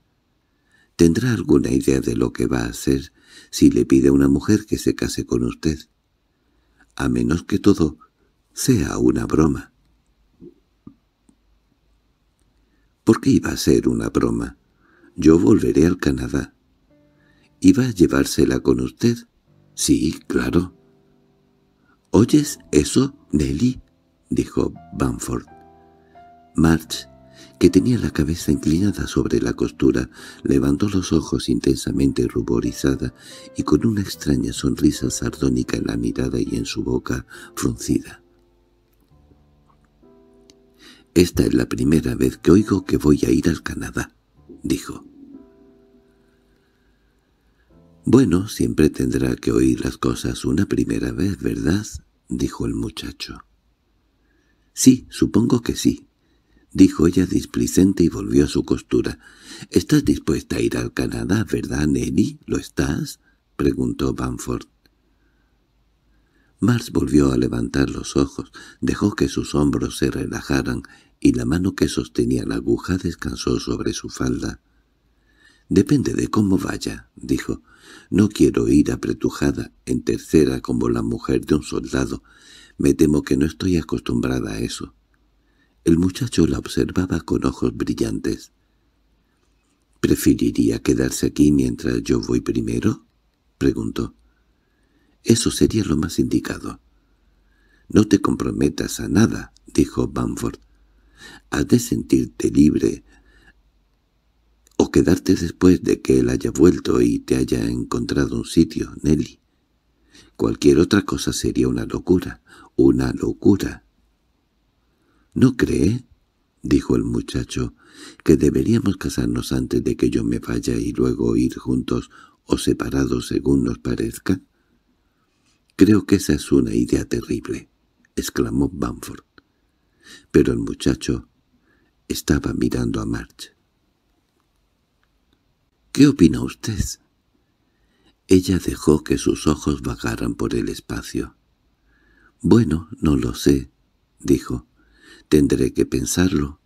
—¿Tendrá alguna idea de lo que va a hacer si le pide a una mujer que se case con usted? A menos que todo sea una broma. —¿Por qué iba a ser una broma. Yo volveré al Canadá. —¿Iba a llevársela con usted? —Sí, claro. —¿Oyes eso, Nelly? —dijo Bamford. March, que tenía la cabeza inclinada sobre la costura, levantó los ojos intensamente ruborizada y con una extraña sonrisa sardónica en la mirada y en su boca fruncida. «Esta es la primera vez que oigo que voy a ir al Canadá», dijo. «Bueno, siempre tendrá que oír las cosas una primera vez, ¿verdad?», dijo el muchacho. «Sí, supongo que sí», dijo ella displicente y volvió a su costura. «¿Estás dispuesta a ir al Canadá, verdad, Nelly? ¿Lo estás?» preguntó Banford. Mars volvió a levantar los ojos, dejó que sus hombros se relajaran y la mano que sostenía la aguja descansó sobre su falda. «Depende de cómo vaya», dijo. «No quiero ir apretujada, en tercera como la mujer de un soldado. Me temo que no estoy acostumbrada a eso». El muchacho la observaba con ojos brillantes. —¿Preferiría quedarse aquí mientras yo voy primero? —preguntó. Eso sería lo más indicado. —No te comprometas a nada —dijo Bamford—. Has de sentirte libre o quedarte después de que él haya vuelto y te haya encontrado un sitio, Nelly. Cualquier otra cosa sería una locura, una locura. —¿No cree? —dijo el muchacho—, que deberíamos casarnos antes de que yo me vaya y luego ir juntos o separados según nos parezca? —Creo que esa es una idea terrible —exclamó Bamford. Pero el muchacho estaba mirando a March. —¿Qué opina usted? Ella dejó que sus ojos vagaran por el espacio. —Bueno, no lo sé —dijo—. Tendré que pensarlo.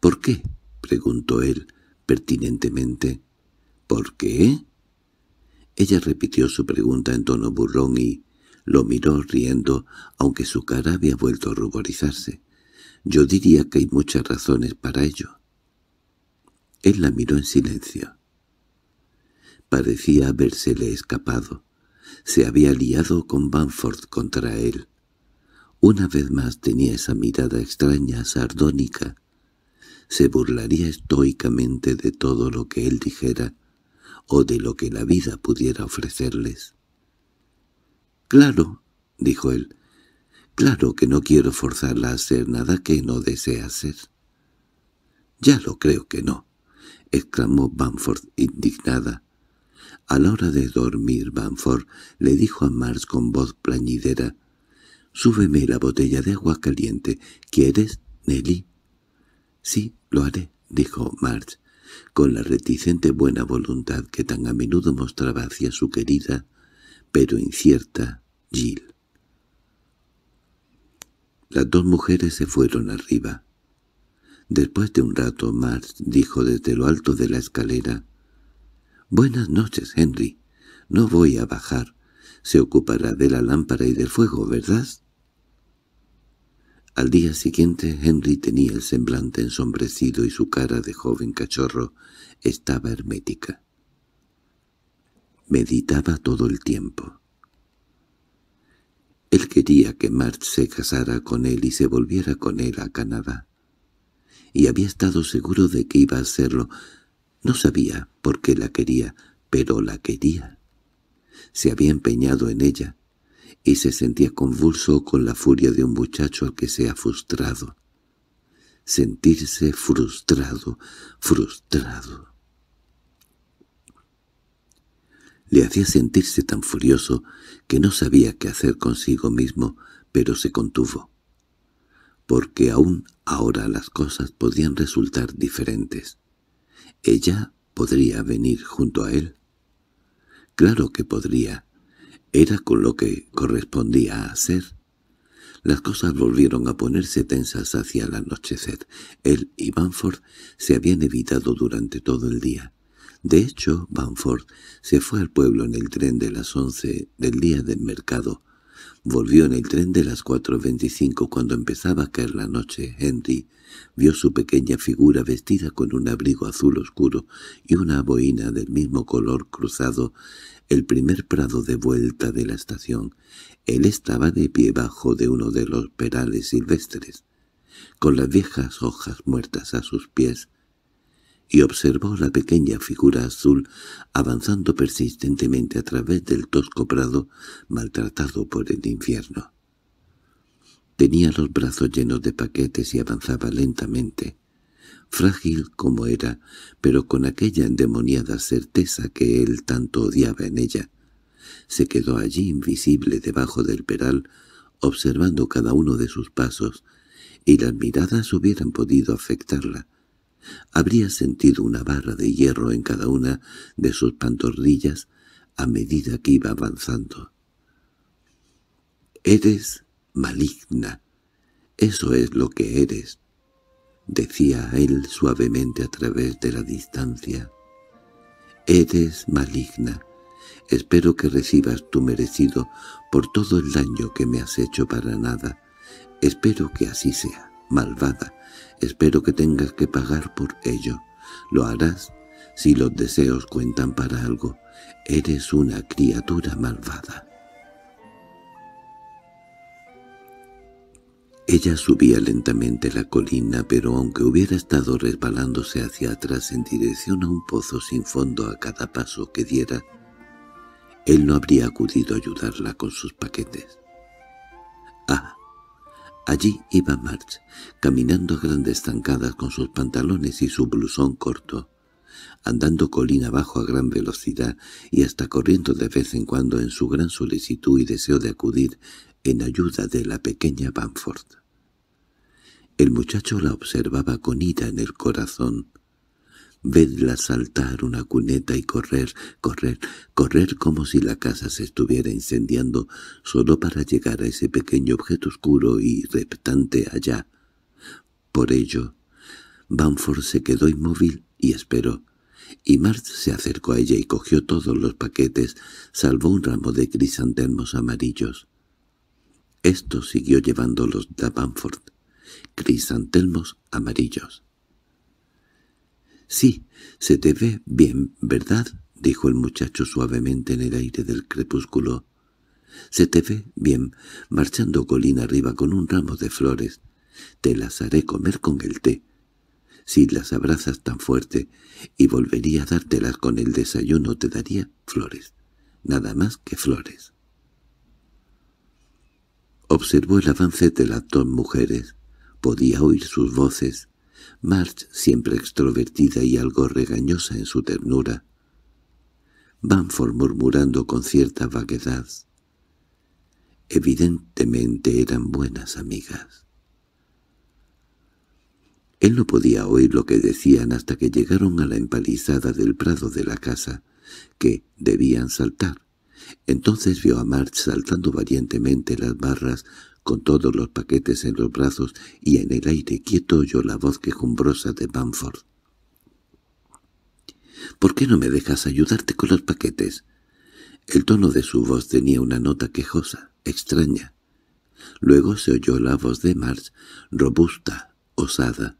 —¿Por qué? —preguntó él pertinentemente. —¿Por qué? Ella repitió su pregunta en tono burrón y lo miró riendo, aunque su cara había vuelto a ruborizarse. Yo diría que hay muchas razones para ello. Él la miró en silencio. Parecía habérsele escapado. Se había liado con Banford contra él. Una vez más tenía esa mirada extraña, sardónica. Se burlaría estoicamente de todo lo que él dijera, o de lo que la vida pudiera ofrecerles. —Claro —dijo él—, claro que no quiero forzarla a hacer nada que no desea hacer. —Ya lo creo que no —exclamó Bamford indignada. A la hora de dormir, Banford le dijo a Mars con voz plañidera, «Súbeme la botella de agua caliente. ¿Quieres, Nelly?» «Sí, lo haré», dijo Marge— con la reticente buena voluntad que tan a menudo mostraba hacia su querida, pero incierta, Jill. Las dos mujeres se fueron arriba. Después de un rato, más dijo desde lo alto de la escalera, «Buenas noches, Henry. No voy a bajar. Se ocupará de la lámpara y del fuego, ¿verdad?» Al día siguiente Henry tenía el semblante ensombrecido y su cara de joven cachorro estaba hermética. Meditaba todo el tiempo. Él quería que March se casara con él y se volviera con él a Canadá. Y había estado seguro de que iba a hacerlo. No sabía por qué la quería, pero la quería. Se había empeñado en ella, y se sentía convulso con la furia de un muchacho al que se ha frustrado. Sentirse frustrado, frustrado. Le hacía sentirse tan furioso que no sabía qué hacer consigo mismo, pero se contuvo. Porque aún ahora las cosas podían resultar diferentes. Ella podría venir junto a él. Claro que podría, era con lo que correspondía hacer. Las cosas volvieron a ponerse tensas hacia el anochecer. Él y Banford se habían evitado durante todo el día. De hecho, Banford se fue al pueblo en el tren de las once del día del mercado. Volvió en el tren de las cuatro veinticinco cuando empezaba a caer la noche. Henry vio su pequeña figura vestida con un abrigo azul oscuro y una boina del mismo color cruzado el primer prado de vuelta de la estación. Él estaba de pie bajo de uno de los perales silvestres, con las viejas hojas muertas a sus pies, y observó la pequeña figura azul avanzando persistentemente a través del tosco prado maltratado por el infierno. Tenía los brazos llenos de paquetes y avanzaba lentamente frágil como era, pero con aquella endemoniada certeza que él tanto odiaba en ella. Se quedó allí invisible debajo del peral, observando cada uno de sus pasos, y las miradas hubieran podido afectarla. Habría sentido una barra de hierro en cada una de sus pantorrillas a medida que iba avanzando. «Eres maligna. Eso es lo que eres», decía él suavemente a través de la distancia. «Eres maligna. Espero que recibas tu merecido por todo el daño que me has hecho para nada. Espero que así sea, malvada. Espero que tengas que pagar por ello. Lo harás si los deseos cuentan para algo. Eres una criatura malvada». Ella subía lentamente la colina, pero aunque hubiera estado resbalándose hacia atrás en dirección a un pozo sin fondo a cada paso que diera, él no habría acudido a ayudarla con sus paquetes. Ah, allí iba March, caminando a grandes zancadas con sus pantalones y su blusón corto, andando colina abajo a gran velocidad y hasta corriendo de vez en cuando en su gran solicitud y deseo de acudir en ayuda de la pequeña Banford. El muchacho la observaba con ira en el corazón. Vedla saltar una cuneta y correr, correr, correr como si la casa se estuviera incendiando solo para llegar a ese pequeño objeto oscuro y reptante allá. Por ello, Banford se quedó inmóvil y esperó y Mart se acercó a ella y cogió todos los paquetes, salvo un ramo de crisantemos amarillos. Esto siguió llevando los Davanford, crisantelmos amarillos. —Sí, se te ve bien, ¿verdad? —dijo el muchacho suavemente en el aire del crepúsculo. —Se te ve bien, marchando colina arriba con un ramo de flores. Te las haré comer con el té. Si las abrazas tan fuerte y volvería a dártelas con el desayuno, te daría flores. Nada más que flores. Observó el avance de las dos mujeres. Podía oír sus voces. March, siempre extrovertida y algo regañosa en su ternura. Banford murmurando con cierta vaguedad. Evidentemente eran buenas amigas. Él no podía oír lo que decían hasta que llegaron a la empalizada del prado de la casa, que debían saltar. Entonces vio a March saltando valientemente las barras con todos los paquetes en los brazos y en el aire quieto oyó la voz quejumbrosa de Bamford. —¿Por qué no me dejas ayudarte con los paquetes? El tono de su voz tenía una nota quejosa, extraña. Luego se oyó la voz de March, robusta, osada.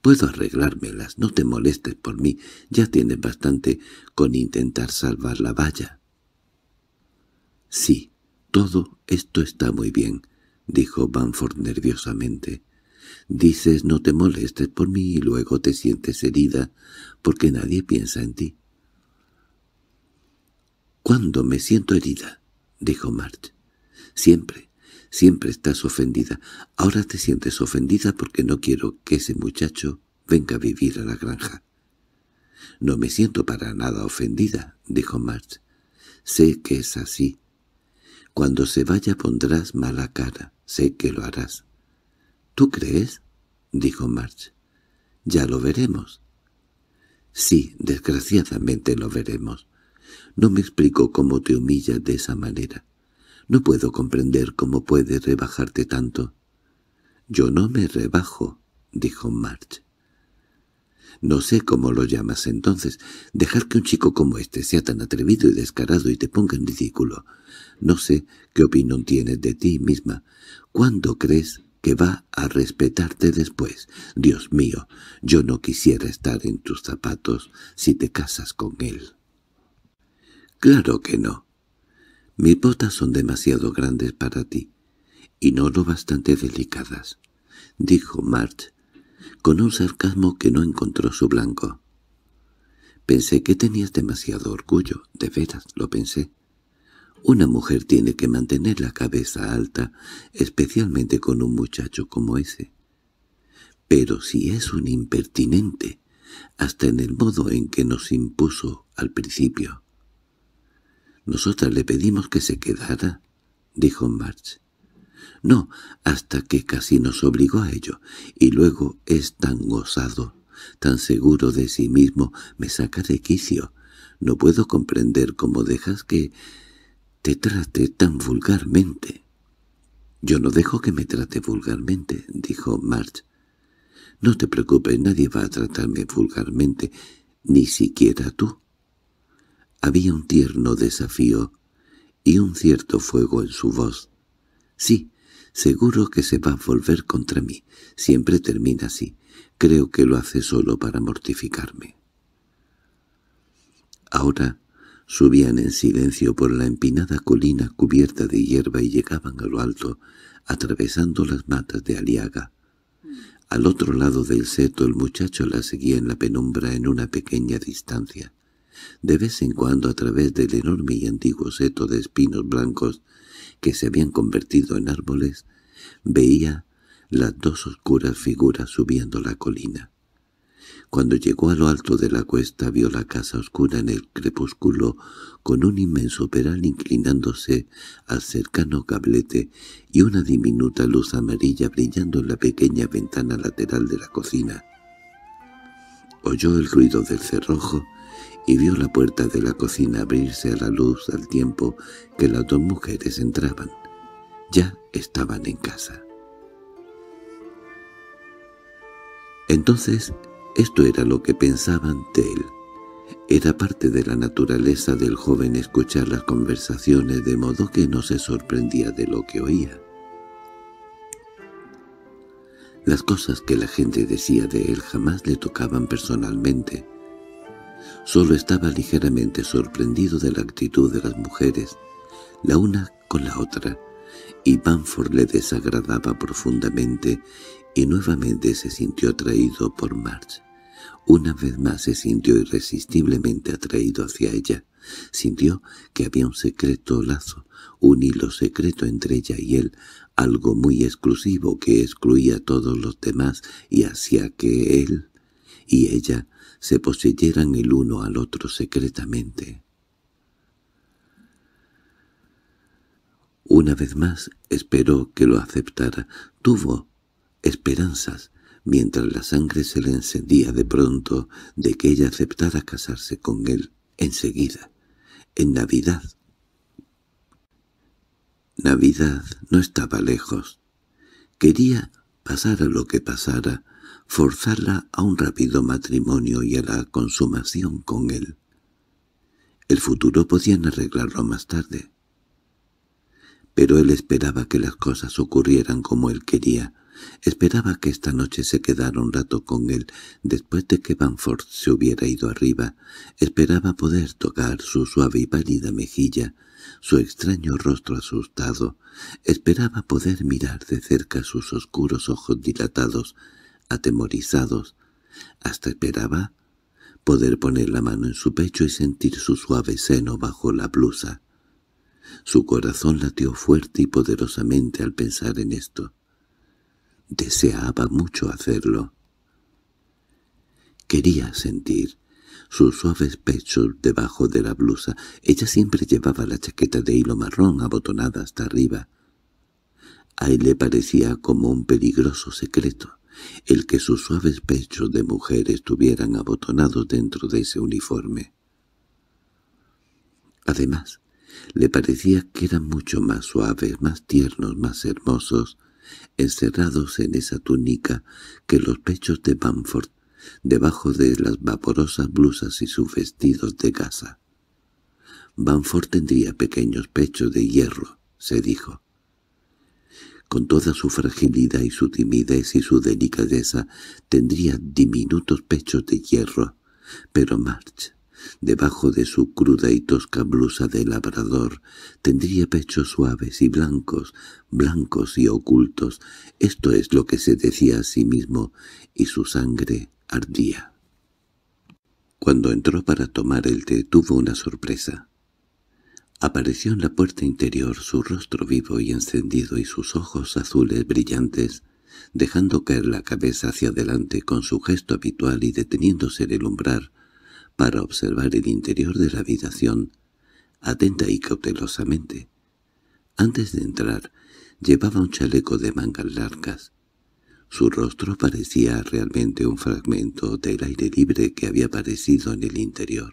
—Puedo arreglármelas, no te molestes por mí, ya tienes bastante con intentar salvar la valla. —Sí, todo esto está muy bien —dijo Banford nerviosamente—. Dices no te molestes por mí y luego te sientes herida porque nadie piensa en ti. —¿Cuándo me siento herida? —dijo March. —Siempre, siempre estás ofendida. Ahora te sientes ofendida porque no quiero que ese muchacho venga a vivir a la granja. —No me siento para nada ofendida —dijo March. —Sé que es así, cuando se vaya pondrás mala cara. Sé que lo harás. —¿Tú crees? —dijo March. —Ya lo veremos. —Sí, desgraciadamente lo veremos. No me explico cómo te humillas de esa manera. No puedo comprender cómo puedes rebajarte tanto. —Yo no me rebajo —dijo March no sé cómo lo llamas entonces, dejar que un chico como este sea tan atrevido y descarado y te ponga en ridículo. No sé qué opinión tienes de ti misma. ¿Cuándo crees que va a respetarte después? Dios mío, yo no quisiera estar en tus zapatos si te casas con él. Claro que no. Mis botas son demasiado grandes para ti, y no lo bastante delicadas, dijo March con un sarcasmo que no encontró su blanco. Pensé que tenías demasiado orgullo, de veras, lo pensé. Una mujer tiene que mantener la cabeza alta, especialmente con un muchacho como ese. Pero si es un impertinente, hasta en el modo en que nos impuso al principio. Nosotras le pedimos que se quedara, dijo March. No, hasta que casi nos obligó a ello, y luego es tan gozado, tan seguro de sí mismo, me saca de quicio. No puedo comprender cómo dejas que te trate tan vulgarmente. —Yo no dejo que me trate vulgarmente —dijo March. —No te preocupes, nadie va a tratarme vulgarmente, ni siquiera tú. Había un tierno desafío y un cierto fuego en su voz. —Sí, Seguro que se va a volver contra mí. Siempre termina así. Creo que lo hace solo para mortificarme. Ahora subían en silencio por la empinada colina cubierta de hierba y llegaban a lo alto, atravesando las matas de Aliaga. Al otro lado del seto el muchacho la seguía en la penumbra en una pequeña distancia. De vez en cuando a través del enorme y antiguo seto de espinos blancos que se habían convertido en árboles, veía las dos oscuras figuras subiendo la colina. Cuando llegó a lo alto de la cuesta vio la casa oscura en el crepúsculo con un inmenso peral inclinándose al cercano cablete y una diminuta luz amarilla brillando en la pequeña ventana lateral de la cocina. Oyó el ruido del cerrojo y vio la puerta de la cocina abrirse a la luz al tiempo que las dos mujeres entraban. Ya estaban en casa. Entonces, esto era lo que pensaban de él. Era parte de la naturaleza del joven escuchar las conversaciones de modo que no se sorprendía de lo que oía. Las cosas que la gente decía de él jamás le tocaban personalmente, Solo estaba ligeramente sorprendido de la actitud de las mujeres, la una con la otra, y Banford le desagradaba profundamente y nuevamente se sintió atraído por March. Una vez más se sintió irresistiblemente atraído hacia ella. Sintió que había un secreto lazo, un hilo secreto entre ella y él, algo muy exclusivo que excluía a todos los demás y hacía que él y ella se poseyeran el uno al otro secretamente. Una vez más esperó que lo aceptara. Tuvo esperanzas, mientras la sangre se le encendía de pronto, de que ella aceptara casarse con él enseguida, en Navidad. Navidad no estaba lejos. Quería, pasar a lo que pasara, forzarla a un rápido matrimonio y a la consumación con él. El futuro podían arreglarlo más tarde. Pero él esperaba que las cosas ocurrieran como él quería. Esperaba que esta noche se quedara un rato con él, después de que Banford se hubiera ido arriba. Esperaba poder tocar su suave y pálida mejilla, su extraño rostro asustado. Esperaba poder mirar de cerca sus oscuros ojos dilatados, atemorizados, hasta esperaba poder poner la mano en su pecho y sentir su suave seno bajo la blusa. Su corazón latió fuerte y poderosamente al pensar en esto. Deseaba mucho hacerlo. Quería sentir sus suaves pechos debajo de la blusa. Ella siempre llevaba la chaqueta de hilo marrón abotonada hasta arriba. A él le parecía como un peligroso secreto el que sus suaves pechos de mujer estuvieran abotonados dentro de ese uniforme. Además, le parecía que eran mucho más suaves, más tiernos, más hermosos, encerrados en esa túnica que los pechos de Bamford debajo de las vaporosas blusas y sus vestidos de gasa. Bamford tendría pequeños pechos de hierro, se dijo con toda su fragilidad y su timidez y su delicadeza, tendría diminutos pechos de hierro, pero March, debajo de su cruda y tosca blusa de labrador, tendría pechos suaves y blancos, blancos y ocultos, esto es lo que se decía a sí mismo, y su sangre ardía. Cuando entró para tomar el té tuvo una sorpresa. Apareció en la puerta interior su rostro vivo y encendido y sus ojos azules brillantes, dejando caer la cabeza hacia adelante con su gesto habitual y deteniéndose en el umbral para observar el interior de la habitación, atenta y cautelosamente. Antes de entrar, llevaba un chaleco de mangas largas. Su rostro parecía realmente un fragmento del aire libre que había aparecido en el interior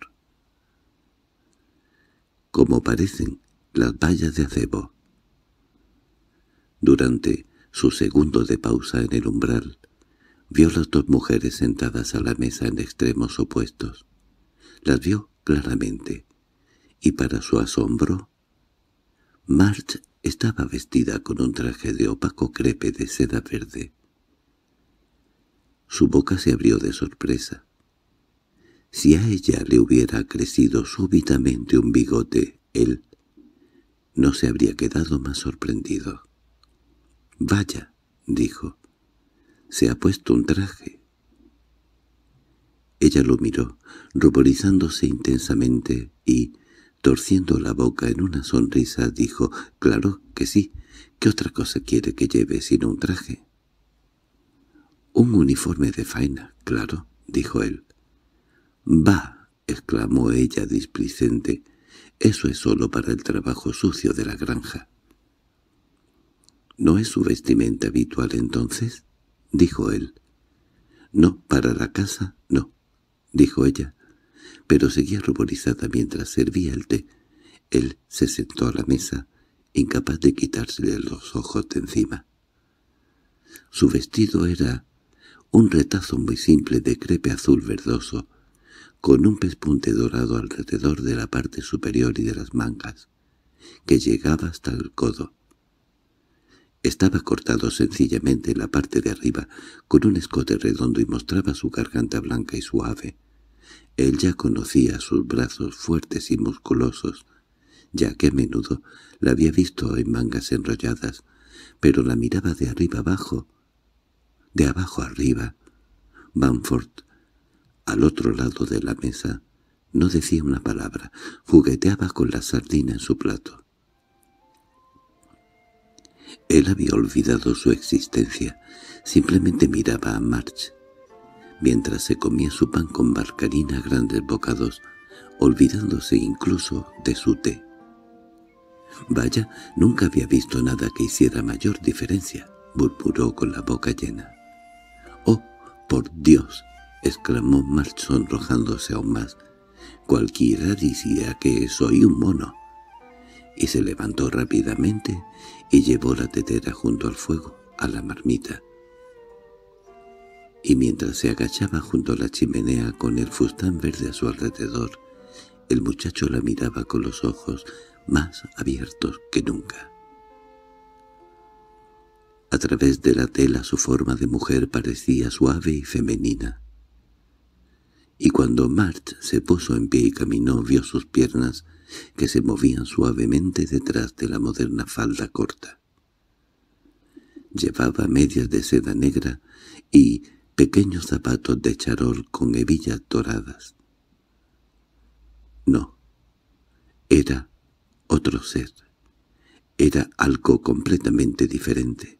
como parecen las vallas de acebo. Durante su segundo de pausa en el umbral, vio las dos mujeres sentadas a la mesa en extremos opuestos. Las vio claramente, y para su asombro, March estaba vestida con un traje de opaco crepe de seda verde. Su boca se abrió de sorpresa. Si a ella le hubiera crecido súbitamente un bigote, él no se habría quedado más sorprendido. «Vaya», dijo, «se ha puesto un traje». Ella lo miró, ruborizándose intensamente, y, torciendo la boca en una sonrisa, dijo, «Claro que sí, ¿qué otra cosa quiere que lleve sino un traje?» «Un uniforme de faena, claro», dijo él. —¡Va! —exclamó ella displicente—, eso es solo para el trabajo sucio de la granja. —¿No es su vestimenta habitual entonces? —dijo él. —No, para la casa, no —dijo ella, pero seguía ruborizada mientras servía el té. Él se sentó a la mesa, incapaz de quitársele los ojos de encima. Su vestido era un retazo muy simple de crepe azul verdoso, con un pespunte dorado alrededor de la parte superior y de las mangas, que llegaba hasta el codo. Estaba cortado sencillamente la parte de arriba, con un escote redondo y mostraba su garganta blanca y suave. Él ya conocía sus brazos fuertes y musculosos, ya que a menudo la había visto en mangas enrolladas, pero la miraba de arriba abajo, de abajo arriba. Bamford al otro lado de la mesa, no decía una palabra, jugueteaba con la sardina en su plato. Él había olvidado su existencia, simplemente miraba a March. Mientras se comía su pan con barcarina a grandes bocados, olvidándose incluso de su té. «Vaya, nunca había visto nada que hiciera mayor diferencia», murmuró con la boca llena. «¡Oh, por Dios!» —exclamó March sonrojándose aún más. —Cualquiera decía que soy un mono. Y se levantó rápidamente y llevó la tetera junto al fuego, a la marmita. Y mientras se agachaba junto a la chimenea con el fustán verde a su alrededor, el muchacho la miraba con los ojos más abiertos que nunca. A través de la tela su forma de mujer parecía suave y femenina y cuando March se puso en pie y caminó vio sus piernas que se movían suavemente detrás de la moderna falda corta. Llevaba medias de seda negra y pequeños zapatos de charol con hebillas doradas. No, era otro ser. Era algo completamente diferente.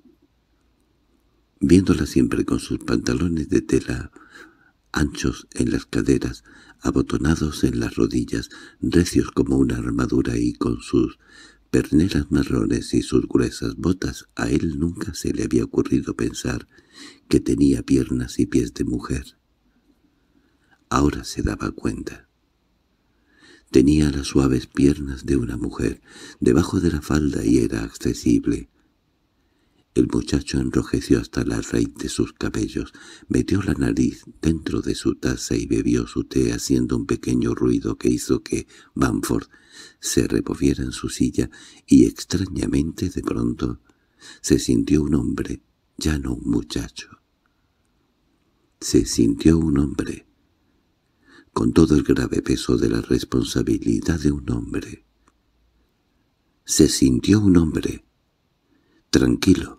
Viéndola siempre con sus pantalones de tela anchos en las caderas, abotonados en las rodillas, recios como una armadura y con sus perneras marrones y sus gruesas botas, a él nunca se le había ocurrido pensar que tenía piernas y pies de mujer. Ahora se daba cuenta. Tenía las suaves piernas de una mujer, debajo de la falda y era accesible. El muchacho enrojeció hasta la raíz de sus cabellos, metió la nariz dentro de su taza y bebió su té haciendo un pequeño ruido que hizo que Bamford se removiera en su silla y extrañamente de pronto se sintió un hombre, ya no un muchacho. Se sintió un hombre, con todo el grave peso de la responsabilidad de un hombre. Se sintió un hombre, tranquilo,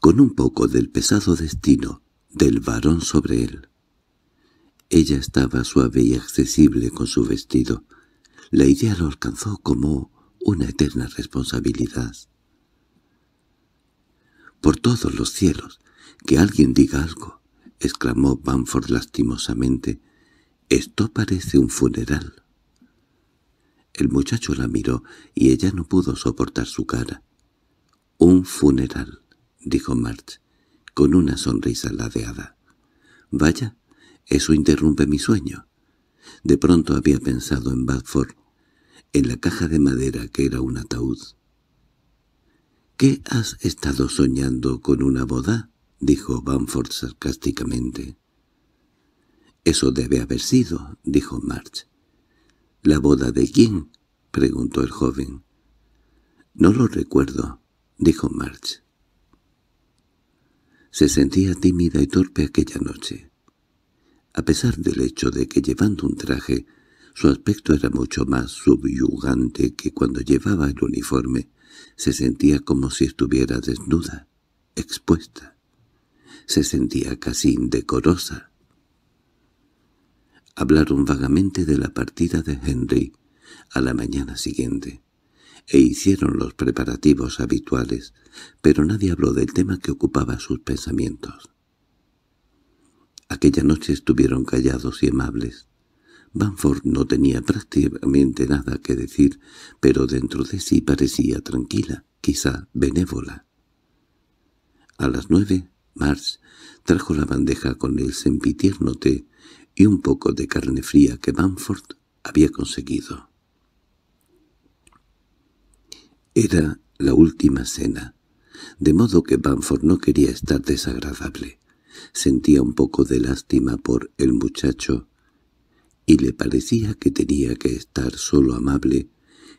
con un poco del pesado destino del varón sobre él. Ella estaba suave y accesible con su vestido. La idea lo alcanzó como una eterna responsabilidad. —¡Por todos los cielos! ¡Que alguien diga algo! —exclamó Banford lastimosamente. —Esto parece un funeral. El muchacho la miró y ella no pudo soportar su cara. —Un funeral. —dijo March, con una sonrisa ladeada. —Vaya, eso interrumpe mi sueño. De pronto había pensado en Badford, en la caja de madera que era un ataúd. —¿Qué has estado soñando con una boda? —dijo Bamford sarcásticamente. —Eso debe haber sido —dijo March. —¿La boda de quién? —preguntó el joven. —No lo recuerdo —dijo March. Se sentía tímida y torpe aquella noche. A pesar del hecho de que llevando un traje, su aspecto era mucho más subyugante que cuando llevaba el uniforme, se sentía como si estuviera desnuda, expuesta. Se sentía casi indecorosa. Hablaron vagamente de la partida de Henry a la mañana siguiente e hicieron los preparativos habituales, pero nadie habló del tema que ocupaba sus pensamientos. Aquella noche estuvieron callados y amables. Banford no tenía prácticamente nada que decir, pero dentro de sí parecía tranquila, quizá benévola. A las nueve, Mars trajo la bandeja con el sempitierno té y un poco de carne fría que Banford había conseguido. Era la última cena, de modo que Banford no quería estar desagradable. Sentía un poco de lástima por el muchacho, y le parecía que tenía que estar solo amable,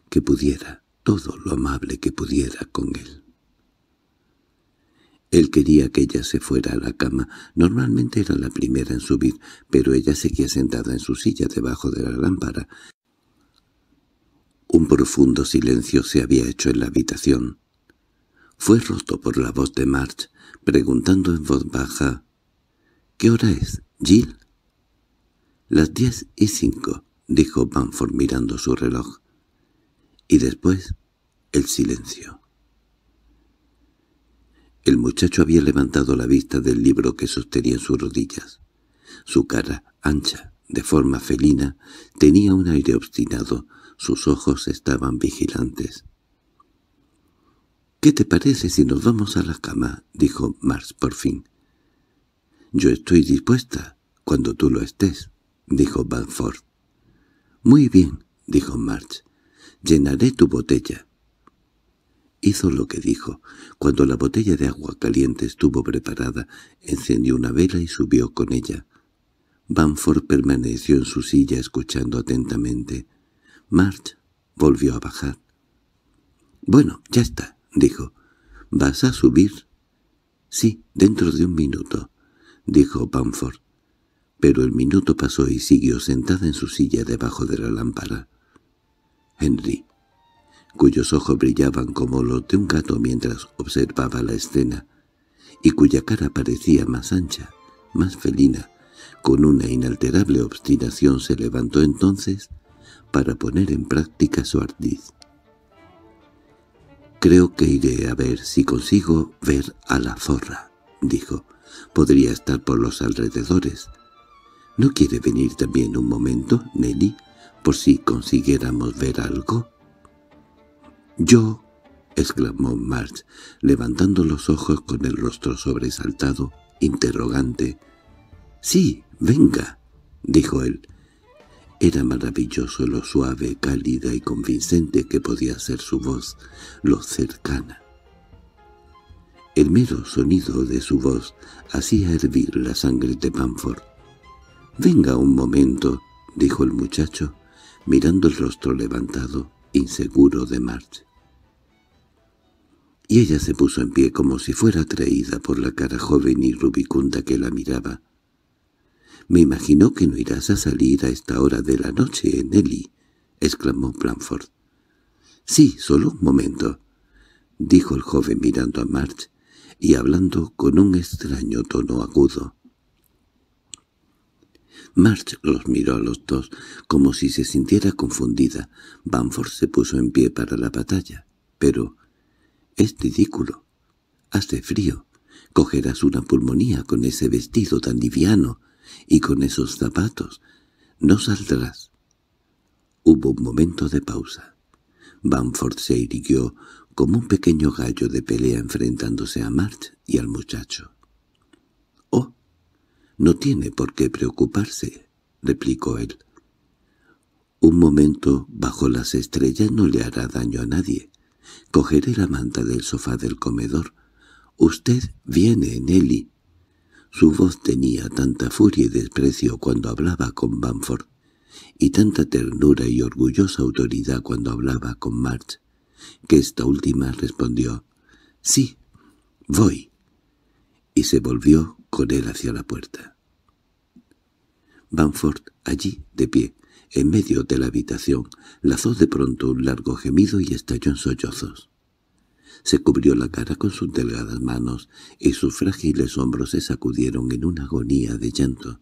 que pudiera, todo lo amable que pudiera con él. Él quería que ella se fuera a la cama. Normalmente era la primera en subir, pero ella seguía sentada en su silla debajo de la lámpara, un profundo silencio se había hecho en la habitación. Fue roto por la voz de March, preguntando en voz baja, —¿Qué hora es, Jill? —Las diez y cinco —dijo Banford mirando su reloj. Y después, el silencio. El muchacho había levantado la vista del libro que sostenía en sus rodillas. Su cara, ancha, de forma felina, tenía un aire obstinado, sus ojos estaban vigilantes. —¿Qué te parece si nos vamos a la cama? —dijo Mars por fin. —Yo estoy dispuesta, cuando tú lo estés —dijo Banford. —Muy bien —dijo March—, llenaré tu botella. Hizo lo que dijo. Cuando la botella de agua caliente estuvo preparada, encendió una vela y subió con ella. Bamford permaneció en su silla escuchando atentamente. March volvió a bajar. —Bueno, ya está —dijo. —¿Vas a subir? —Sí, dentro de un minuto —dijo Bamford. Pero el minuto pasó y siguió sentada en su silla debajo de la lámpara. Henry, cuyos ojos brillaban como los de un gato mientras observaba la escena, y cuya cara parecía más ancha, más felina, con una inalterable obstinación se levantó entonces para poner en práctica su ardiz. «Creo que iré a ver si consigo ver a la zorra», dijo. «Podría estar por los alrededores». «¿No quiere venir también un momento, Nelly, por si consiguiéramos ver algo?» «Yo», exclamó March, levantando los ojos con el rostro sobresaltado, interrogante, —Sí, venga —dijo él. Era maravilloso lo suave, cálida y convincente que podía ser su voz, lo cercana. El mero sonido de su voz hacía hervir la sangre de Panford. —Venga un momento —dijo el muchacho, mirando el rostro levantado, inseguro de March. Y ella se puso en pie como si fuera atraída por la cara joven y rubicunda que la miraba. —Me imagino que no irás a salir a esta hora de la noche, Nelly —exclamó Blanford. —Sí, solo un momento —dijo el joven mirando a March y hablando con un extraño tono agudo. March los miró a los dos, como si se sintiera confundida. Banford se puso en pie para la batalla. Pero... es ridículo. Hace frío. Cogerás una pulmonía con ese vestido tan liviano y con esos zapatos. No saldrás. Hubo un momento de pausa. Bamford se irguió como un pequeño gallo de pelea enfrentándose a March y al muchacho. —Oh, no tiene por qué preocuparse —replicó él. —Un momento bajo las estrellas no le hará daño a nadie. Cogeré la manta del sofá del comedor. Usted viene, Nelly. Su voz tenía tanta furia y desprecio cuando hablaba con Bamford, y tanta ternura y orgullosa autoridad cuando hablaba con March, que esta última respondió «Sí, voy», y se volvió con él hacia la puerta. Banford, allí, de pie, en medio de la habitación, lazó de pronto un largo gemido y estalló en sollozos. Se cubrió la cara con sus delgadas manos y sus frágiles hombros se sacudieron en una agonía de llanto.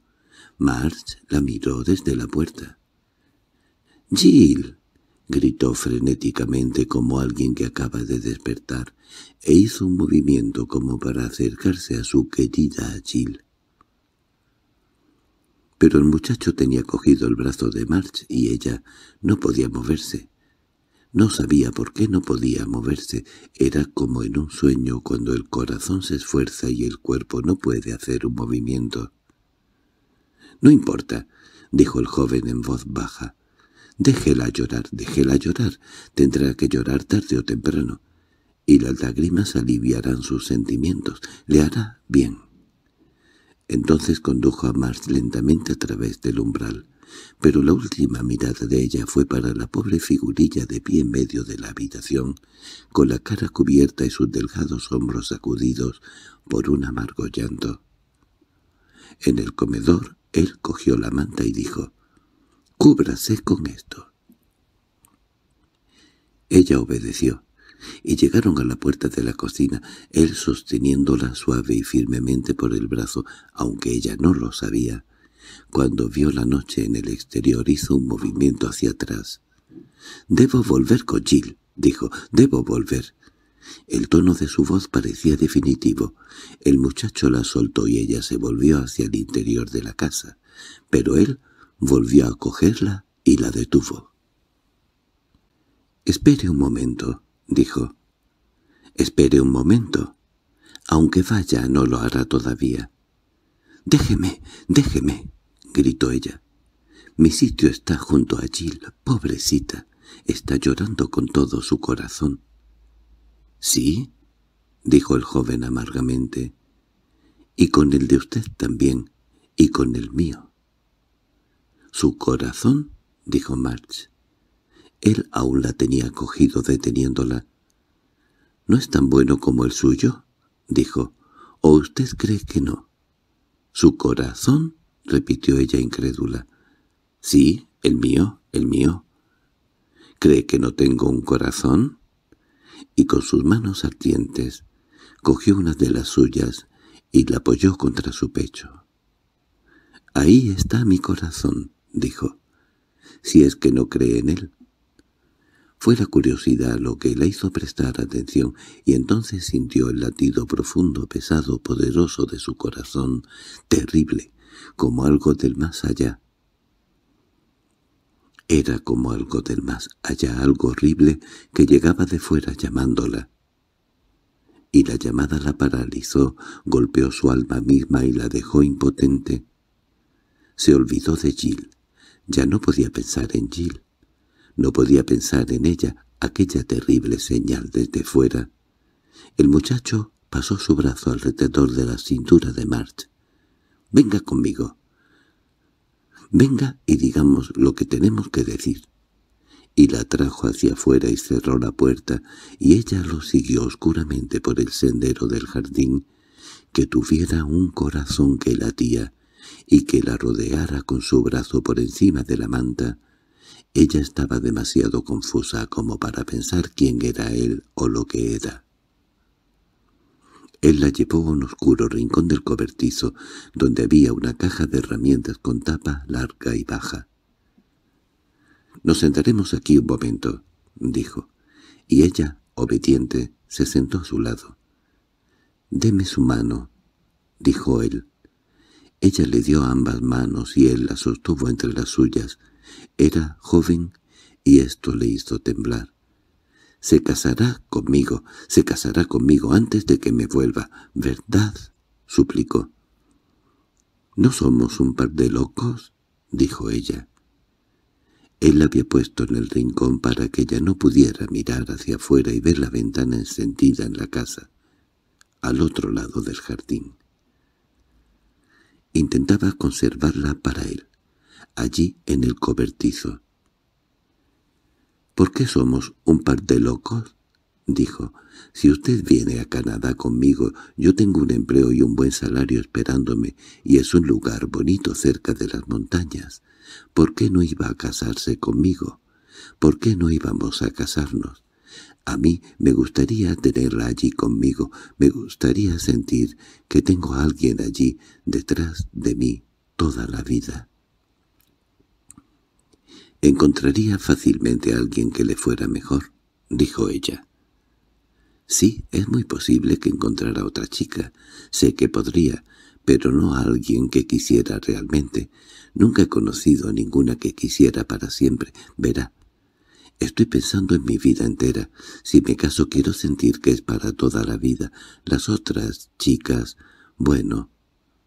March la miró desde la puerta. —¡Jill! —gritó frenéticamente como alguien que acaba de despertar, e hizo un movimiento como para acercarse a su querida Jill. Pero el muchacho tenía cogido el brazo de March y ella no podía moverse. No sabía por qué no podía moverse. Era como en un sueño cuando el corazón se esfuerza y el cuerpo no puede hacer un movimiento. —No importa —dijo el joven en voz baja—. Déjela llorar, déjela llorar. Tendrá que llorar tarde o temprano. Y las lágrimas aliviarán sus sentimientos. Le hará bien. Entonces condujo a Mars lentamente a través del umbral pero la última mirada de ella fue para la pobre figurilla de pie en medio de la habitación, con la cara cubierta y sus delgados hombros sacudidos por un amargo llanto. En el comedor, él cogió la manta y dijo, «Cúbrase con esto». Ella obedeció, y llegaron a la puerta de la cocina, él sosteniéndola suave y firmemente por el brazo, aunque ella no lo sabía, cuando vio la noche en el exterior hizo un movimiento hacia atrás. «Debo volver con dijo. «Debo volver». El tono de su voz parecía definitivo. El muchacho la soltó y ella se volvió hacia el interior de la casa, pero él volvió a cogerla y la detuvo. «Espere un momento», dijo. «Espere un momento. Aunque vaya, no lo hará todavía. —¡Déjeme, déjeme! —gritó ella. —Mi sitio está junto a Jill, pobrecita. Está llorando con todo su corazón. —¿Sí? —dijo el joven amargamente. —Y con el de usted también, y con el mío. —¿Su corazón? —dijo March. Él aún la tenía cogido deteniéndola. —No es tan bueno como el suyo —dijo. —¿O usted cree que no? —¿Su corazón? —repitió ella incrédula. —Sí, el mío, el mío. —¿Cree que no tengo un corazón? Y con sus manos ardientes cogió una de las suyas y la apoyó contra su pecho. —Ahí está mi corazón —dijo—, si es que no cree en él. Fue la curiosidad lo que la hizo prestar atención, y entonces sintió el latido profundo, pesado, poderoso de su corazón, terrible, como algo del más allá. Era como algo del más allá, algo horrible, que llegaba de fuera llamándola. Y la llamada la paralizó, golpeó su alma misma y la dejó impotente. Se olvidó de Jill. Ya no podía pensar en Jill. No podía pensar en ella aquella terrible señal desde fuera. El muchacho pasó su brazo alrededor de la cintura de March. «Venga conmigo». «Venga y digamos lo que tenemos que decir» y la trajo hacia afuera y cerró la puerta, y ella lo siguió oscuramente por el sendero del jardín, que tuviera un corazón que latía, y que la rodeara con su brazo por encima de la manta, ella estaba demasiado confusa como para pensar quién era él o lo que era. Él la llevó a un oscuro rincón del cobertizo, donde había una caja de herramientas con tapa larga y baja. «Nos sentaremos aquí un momento», dijo, y ella, obediente, se sentó a su lado. «Deme su mano», dijo él. Ella le dio ambas manos y él las sostuvo entre las suyas, era joven y esto le hizo temblar. «Se casará conmigo, se casará conmigo antes de que me vuelva, ¿verdad?» suplicó. «¿No somos un par de locos?» dijo ella. Él la había puesto en el rincón para que ella no pudiera mirar hacia afuera y ver la ventana encendida en la casa, al otro lado del jardín. Intentaba conservarla para él, allí en el cobertizo. —¿Por qué somos un par de locos? —dijo. —Si usted viene a Canadá conmigo, yo tengo un empleo y un buen salario esperándome, y es un lugar bonito cerca de las montañas. ¿Por qué no iba a casarse conmigo? ¿Por qué no íbamos a casarnos? A mí me gustaría tenerla allí conmigo, me gustaría sentir que tengo a alguien allí detrás de mí toda la vida. Encontraría fácilmente a alguien que le fuera mejor, dijo ella. Sí, es muy posible que encontrara otra chica. Sé que podría, pero no a alguien que quisiera realmente. Nunca he conocido a ninguna que quisiera para siempre. Verá, Estoy pensando en mi vida entera. Si me caso quiero sentir que es para toda la vida. Las otras chicas, bueno,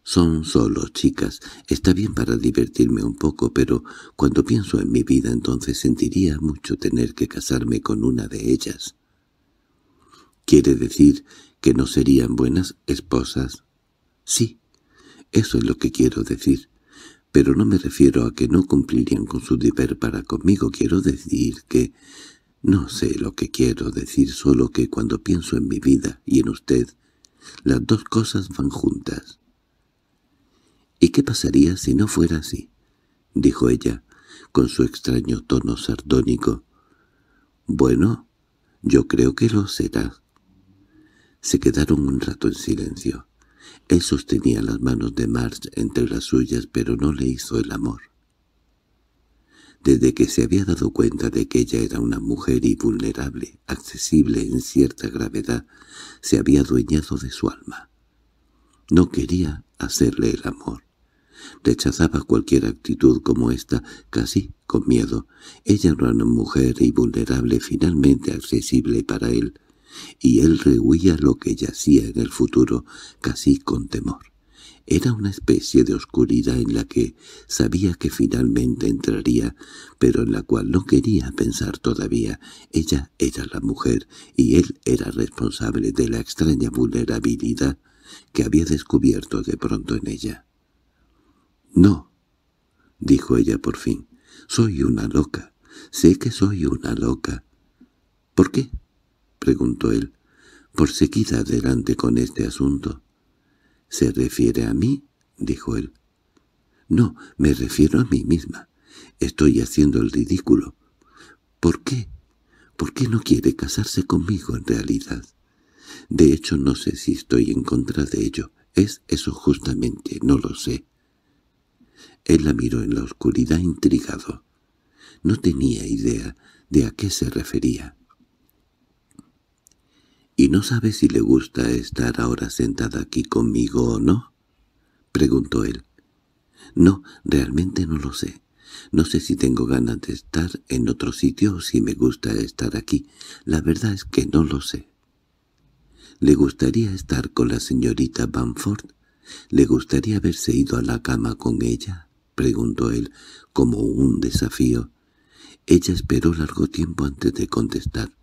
son solo chicas. Está bien para divertirme un poco, pero cuando pienso en mi vida entonces sentiría mucho tener que casarme con una de ellas. ¿Quiere decir que no serían buenas esposas? Sí, eso es lo que quiero decir. Pero no me refiero a que no cumplirían con su deber para conmigo. Quiero decir que... No sé lo que quiero decir, solo que cuando pienso en mi vida y en usted, las dos cosas van juntas. —¿Y qué pasaría si no fuera así? —dijo ella, con su extraño tono sardónico. —Bueno, yo creo que lo será. Se quedaron un rato en silencio. Él sostenía las manos de Marge entre las suyas, pero no le hizo el amor. Desde que se había dado cuenta de que ella era una mujer y vulnerable, accesible en cierta gravedad, se había adueñado de su alma. No quería hacerle el amor. Rechazaba cualquier actitud como esta, casi con miedo. Ella era una mujer y vulnerable, finalmente accesible para él, y él rehuía lo que yacía en el futuro, casi con temor. Era una especie de oscuridad en la que sabía que finalmente entraría, pero en la cual no quería pensar todavía. Ella era la mujer, y él era responsable de la extraña vulnerabilidad que había descubierto de pronto en ella. —No —dijo ella por fin—, soy una loca. Sé que soy una loca. —¿Por qué? —preguntó él. —Por seguir adelante con este asunto. —¿Se refiere a mí? —dijo él. —No, me refiero a mí misma. Estoy haciendo el ridículo. —¿Por qué? ¿Por qué no quiere casarse conmigo en realidad? De hecho, no sé si estoy en contra de ello. ¿Es eso justamente? No lo sé. Él la miró en la oscuridad intrigado. No tenía idea de a qué se refería. —¿Y no sabe si le gusta estar ahora sentada aquí conmigo o no? —preguntó él. —No, realmente no lo sé. No sé si tengo ganas de estar en otro sitio o si me gusta estar aquí. La verdad es que no lo sé. ¿Le gustaría estar con la señorita Bamford? ¿Le gustaría haberse ido a la cama con ella? —preguntó él, como un desafío. Ella esperó largo tiempo antes de contestar.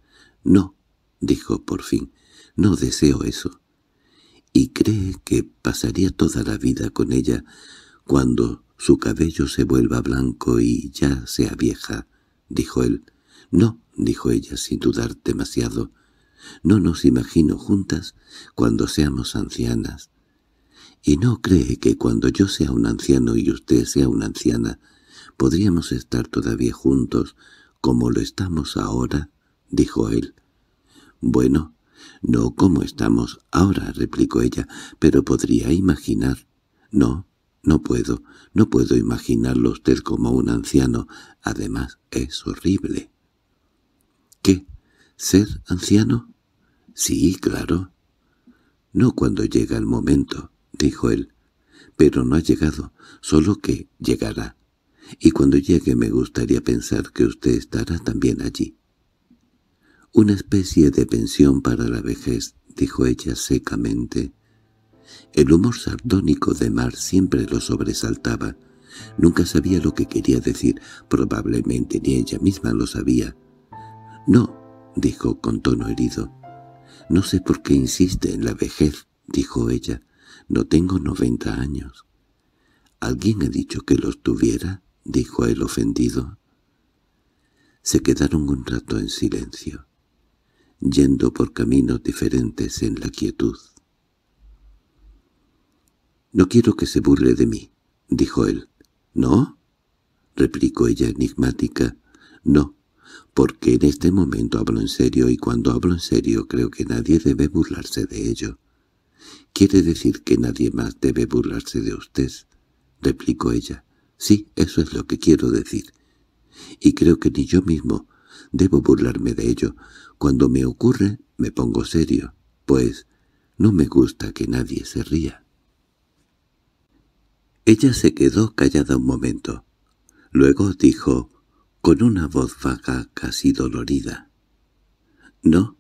—No —dijo por fin—, no deseo eso. Y cree que pasaría toda la vida con ella cuando su cabello se vuelva blanco y ya sea vieja —dijo él. —No —dijo ella sin dudar demasiado—, no nos imagino juntas cuando seamos ancianas. ¿Y no cree que cuando yo sea un anciano y usted sea una anciana, podríamos estar todavía juntos como lo estamos ahora? dijo él. Bueno, no como estamos ahora, replicó ella, pero podría imaginar. No, no puedo, no puedo imaginarlo usted como un anciano. Además, es horrible. ¿Qué? ¿Ser anciano? Sí, claro. No cuando llega el momento dijo él. Pero no ha llegado, solo que llegará. Y cuando llegue me gustaría pensar que usted estará también allí. Una especie de pensión para la vejez, dijo ella secamente. El humor sardónico de Mar siempre lo sobresaltaba. Nunca sabía lo que quería decir, probablemente ni ella misma lo sabía. «No», dijo con tono herido. «No sé por qué insiste en la vejez», dijo ella. No tengo noventa años. —¿Alguien ha dicho que los tuviera? —dijo el ofendido. Se quedaron un rato en silencio, yendo por caminos diferentes en la quietud. —No quiero que se burle de mí —dijo él. —¿No? —replicó ella enigmática. —No, porque en este momento hablo en serio y cuando hablo en serio creo que nadie debe burlarse de ello. —¿Quiere decir que nadie más debe burlarse de usted? —replicó ella. —Sí, eso es lo que quiero decir. Y creo que ni yo mismo debo burlarme de ello. Cuando me ocurre, me pongo serio, pues no me gusta que nadie se ría. Ella se quedó callada un momento. Luego dijo, con una voz vaga casi dolorida, «No,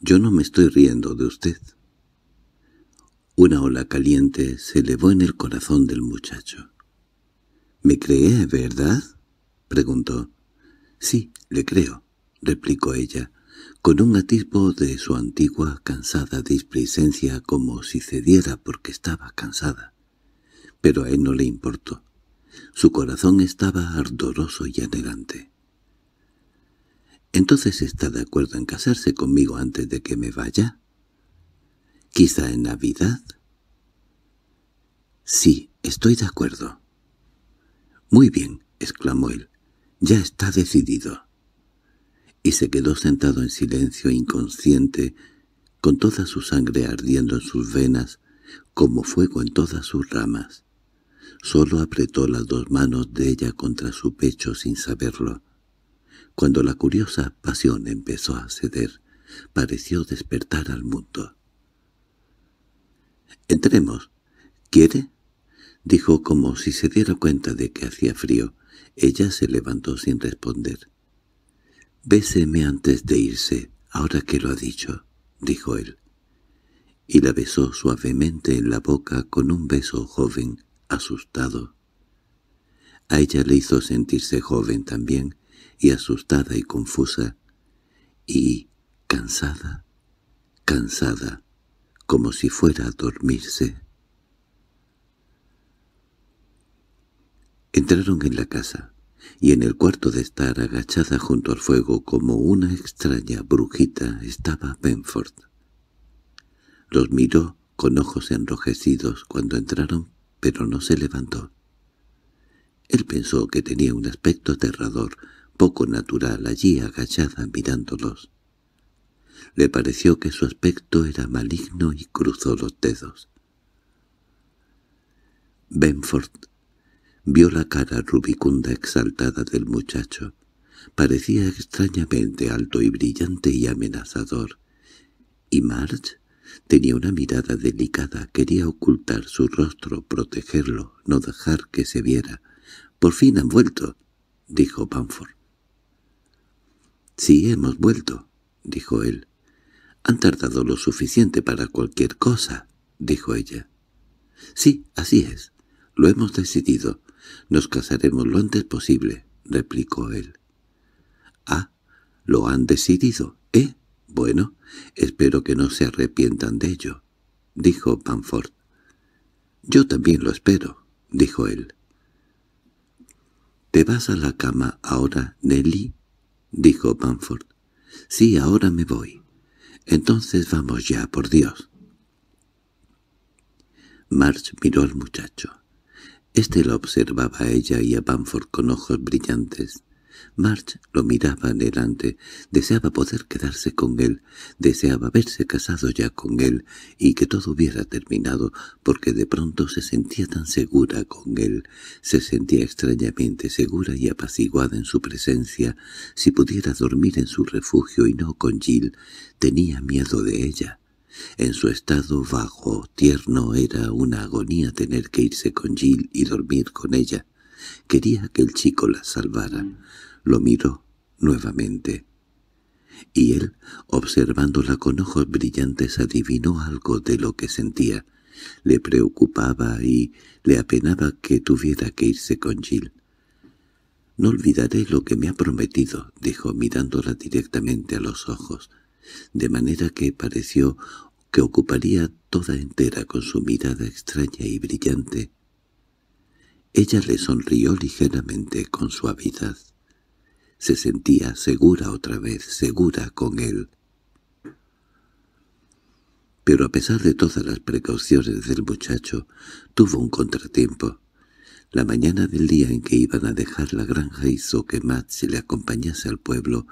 yo no me estoy riendo de usted». Una ola caliente se elevó en el corazón del muchacho. —¿Me cree, verdad? —preguntó. —Sí, le creo —replicó ella, con un atisbo de su antigua cansada displicencia como si cediera porque estaba cansada. Pero a él no le importó. Su corazón estaba ardoroso y anhelante. —¿Entonces está de acuerdo en casarse conmigo antes de que me vaya? ¿Quizá en Navidad? —Sí, estoy de acuerdo. —Muy bien —exclamó él—, ya está decidido. Y se quedó sentado en silencio inconsciente, con toda su sangre ardiendo en sus venas, como fuego en todas sus ramas. Solo apretó las dos manos de ella contra su pecho sin saberlo. Cuando la curiosa pasión empezó a ceder, pareció despertar al mundo. —Entremos. ¿Quiere? —dijo como si se diera cuenta de que hacía frío. Ella se levantó sin responder. —Béseme antes de irse, ahora que lo ha dicho —dijo él. Y la besó suavemente en la boca con un beso joven, asustado. A ella le hizo sentirse joven también, y asustada y confusa, y cansada, cansada como si fuera a dormirse. Entraron en la casa, y en el cuarto de estar agachada junto al fuego como una extraña brujita estaba Benford. Los miró con ojos enrojecidos cuando entraron, pero no se levantó. Él pensó que tenía un aspecto aterrador, poco natural, allí agachada mirándolos. Le pareció que su aspecto era maligno y cruzó los dedos. Benford vio la cara rubicunda exaltada del muchacho. Parecía extrañamente alto y brillante y amenazador. Y Marge tenía una mirada delicada, quería ocultar su rostro, protegerlo, no dejar que se viera. —Por fin han vuelto —dijo Banford. —Sí, hemos vuelto —dijo él. Han tardado lo suficiente para cualquier cosa, dijo ella. —Sí, así es. Lo hemos decidido. Nos casaremos lo antes posible, replicó él. —Ah, lo han decidido, ¿eh? Bueno, espero que no se arrepientan de ello, dijo Panford. —Yo también lo espero, dijo él. —¿Te vas a la cama ahora, Nelly? —dijo Panford. —Sí, ahora me voy. Entonces vamos ya, por Dios. March miró al muchacho. Este lo observaba a ella y a Bamford con ojos brillantes. March lo miraba anhelante, deseaba poder quedarse con él, deseaba haberse casado ya con él y que todo hubiera terminado, porque de pronto se sentía tan segura con él, se sentía extrañamente segura y apaciguada en su presencia, si pudiera dormir en su refugio y no con Jill, tenía miedo de ella. En su estado bajo, tierno, era una agonía tener que irse con Jill y dormir con ella. Quería que el chico la salvara. Lo miró nuevamente. Y él, observándola con ojos brillantes, adivinó algo de lo que sentía. Le preocupaba y le apenaba que tuviera que irse con Jill. «No olvidaré lo que me ha prometido», dijo mirándola directamente a los ojos, de manera que pareció que ocuparía toda entera con su mirada extraña y brillante ella le sonrió ligeramente con suavidad. Se sentía segura otra vez, segura con él. Pero a pesar de todas las precauciones del muchacho, tuvo un contratiempo. La mañana del día en que iban a dejar la granja hizo que Matt se le acompañase al pueblo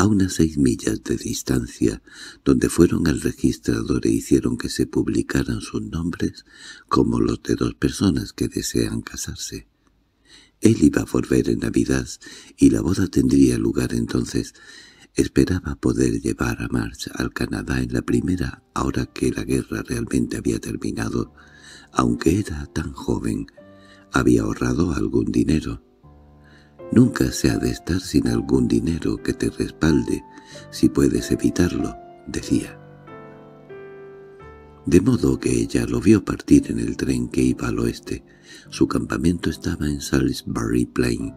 a unas seis millas de distancia, donde fueron al registrador e hicieron que se publicaran sus nombres como los de dos personas que desean casarse. Él iba a volver en Navidad y la boda tendría lugar entonces. Esperaba poder llevar a marcha al Canadá en la primera, ahora que la guerra realmente había terminado, aunque era tan joven. Había ahorrado algún dinero. Nunca se ha de estar sin algún dinero que te respalde, si puedes evitarlo, decía. De modo que ella lo vio partir en el tren que iba al oeste. Su campamento estaba en Salisbury Plain,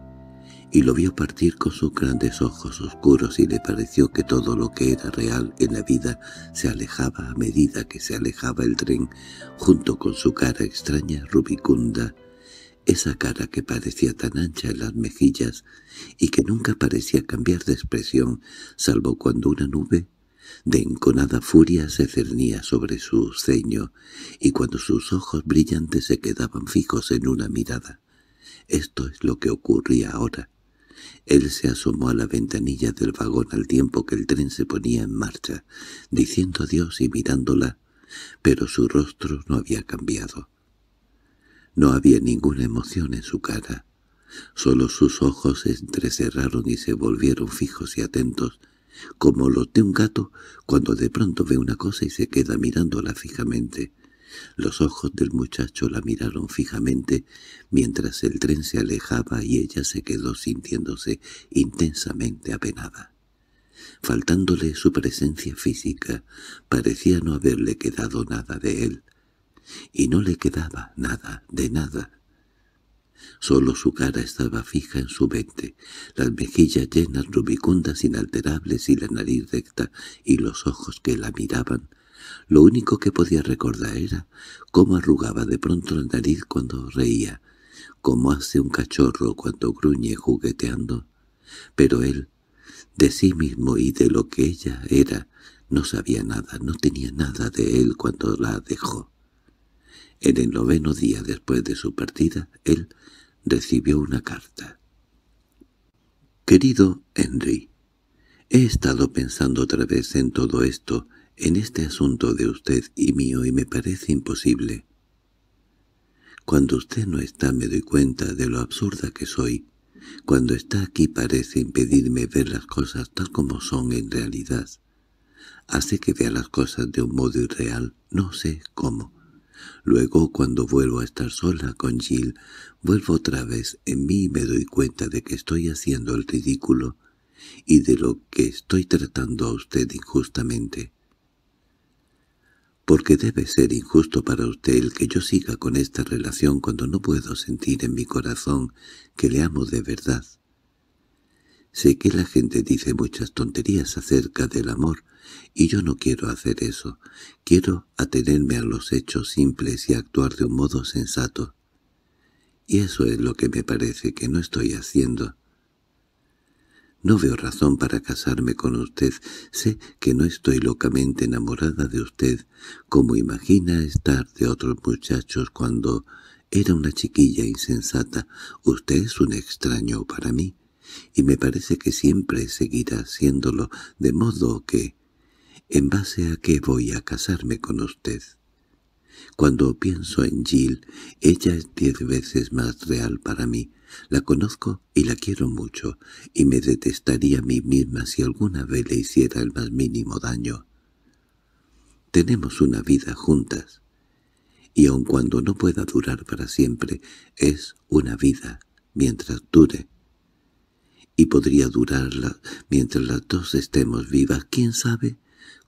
y lo vio partir con sus grandes ojos oscuros y le pareció que todo lo que era real en la vida se alejaba a medida que se alejaba el tren, junto con su cara extraña, rubicunda esa cara que parecía tan ancha en las mejillas y que nunca parecía cambiar de expresión, salvo cuando una nube de enconada furia se cernía sobre su ceño y cuando sus ojos brillantes se quedaban fijos en una mirada. Esto es lo que ocurría ahora. Él se asomó a la ventanilla del vagón al tiempo que el tren se ponía en marcha, diciendo adiós y mirándola, pero su rostro no había cambiado. No había ninguna emoción en su cara. Solo sus ojos se entrecerraron y se volvieron fijos y atentos, como los de un gato cuando de pronto ve una cosa y se queda mirándola fijamente. Los ojos del muchacho la miraron fijamente mientras el tren se alejaba y ella se quedó sintiéndose intensamente apenada. Faltándole su presencia física, parecía no haberle quedado nada de él y no le quedaba nada de nada. Solo su cara estaba fija en su mente, las mejillas llenas, rubicundas, inalterables y la nariz recta y los ojos que la miraban. Lo único que podía recordar era cómo arrugaba de pronto la nariz cuando reía, como hace un cachorro cuando gruñe jugueteando. Pero él, de sí mismo y de lo que ella era, no sabía nada, no tenía nada de él cuando la dejó. En el noveno día después de su partida, él recibió una carta. Querido Henry, he estado pensando otra vez en todo esto, en este asunto de usted y mío, y me parece imposible. Cuando usted no está me doy cuenta de lo absurda que soy. Cuando está aquí parece impedirme ver las cosas tal como son en realidad. Hace que vea las cosas de un modo irreal, no sé cómo. Luego, cuando vuelvo a estar sola con Jill, vuelvo otra vez en mí y me doy cuenta de que estoy haciendo el ridículo y de lo que estoy tratando a usted injustamente. Porque debe ser injusto para usted el que yo siga con esta relación cuando no puedo sentir en mi corazón que le amo de verdad. Sé que la gente dice muchas tonterías acerca del amor, y yo no quiero hacer eso. Quiero atenerme a los hechos simples y actuar de un modo sensato. Y eso es lo que me parece que no estoy haciendo. No veo razón para casarme con usted. Sé que no estoy locamente enamorada de usted, como imagina estar de otros muchachos cuando era una chiquilla insensata. Usted es un extraño para mí, y me parece que siempre seguirá siéndolo, de modo que en base a qué voy a casarme con usted. Cuando pienso en Jill, ella es diez veces más real para mí. La conozco y la quiero mucho, y me detestaría a mí misma si alguna vez le hiciera el más mínimo daño. Tenemos una vida juntas, y aun cuando no pueda durar para siempre, es una vida mientras dure. Y podría durarla mientras las dos estemos vivas, ¿quién sabe?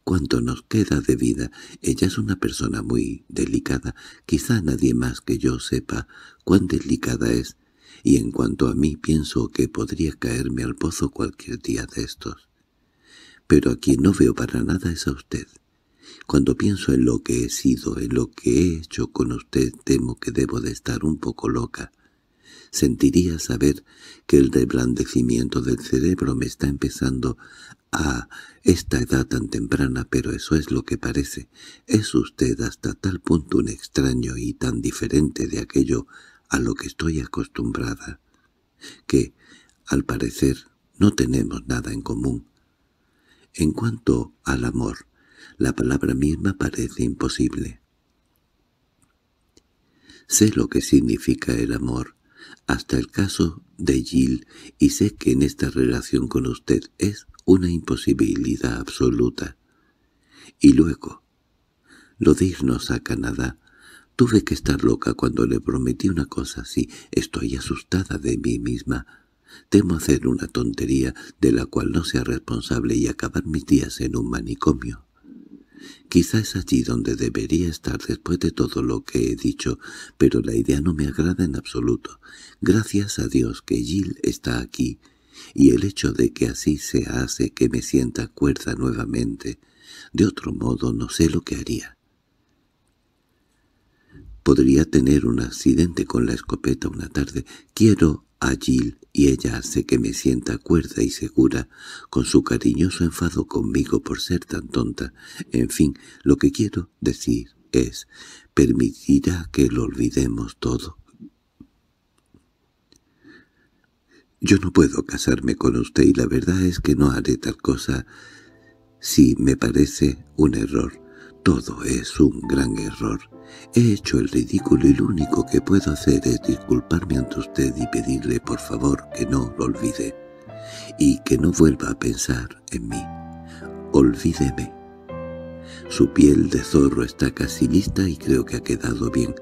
cuánto nos queda de vida. Ella es una persona muy delicada, quizá nadie más que yo sepa cuán delicada es, y en cuanto a mí pienso que podría caerme al pozo cualquier día de estos. Pero a quien no veo para nada es a usted. Cuando pienso en lo que he sido, en lo que he hecho con usted, temo que debo de estar un poco loca. Sentiría saber que el reblandecimiento del cerebro me está empezando a Esta edad tan temprana, pero eso es lo que parece. Es usted hasta tal punto un extraño y tan diferente de aquello a lo que estoy acostumbrada, que, al parecer, no tenemos nada en común. En cuanto al amor, la palabra misma parece imposible. Sé lo que significa el amor, hasta el caso de Jill, y sé que en esta relación con usted es una imposibilidad absoluta. Y luego, lo de irnos a Canadá, tuve que estar loca cuando le prometí una cosa así. Estoy asustada de mí misma. Temo hacer una tontería de la cual no sea responsable y acabar mis días en un manicomio. Quizá es allí donde debería estar después de todo lo que he dicho, pero la idea no me agrada en absoluto. Gracias a Dios que Jill está aquí y el hecho de que así se hace que me sienta cuerda nuevamente, de otro modo no sé lo que haría. Podría tener un accidente con la escopeta una tarde. Quiero a Jill y ella hace que me sienta cuerda y segura, con su cariñoso enfado conmigo por ser tan tonta. En fin, lo que quiero decir es, permitirá que lo olvidemos todo. Yo no puedo casarme con usted y la verdad es que no haré tal cosa si me parece un error. Todo es un gran error. He hecho el ridículo y lo único que puedo hacer es disculparme ante usted y pedirle por favor que no lo olvide y que no vuelva a pensar en mí. Olvídeme. Su piel de zorro está casi lista y creo que ha quedado bien.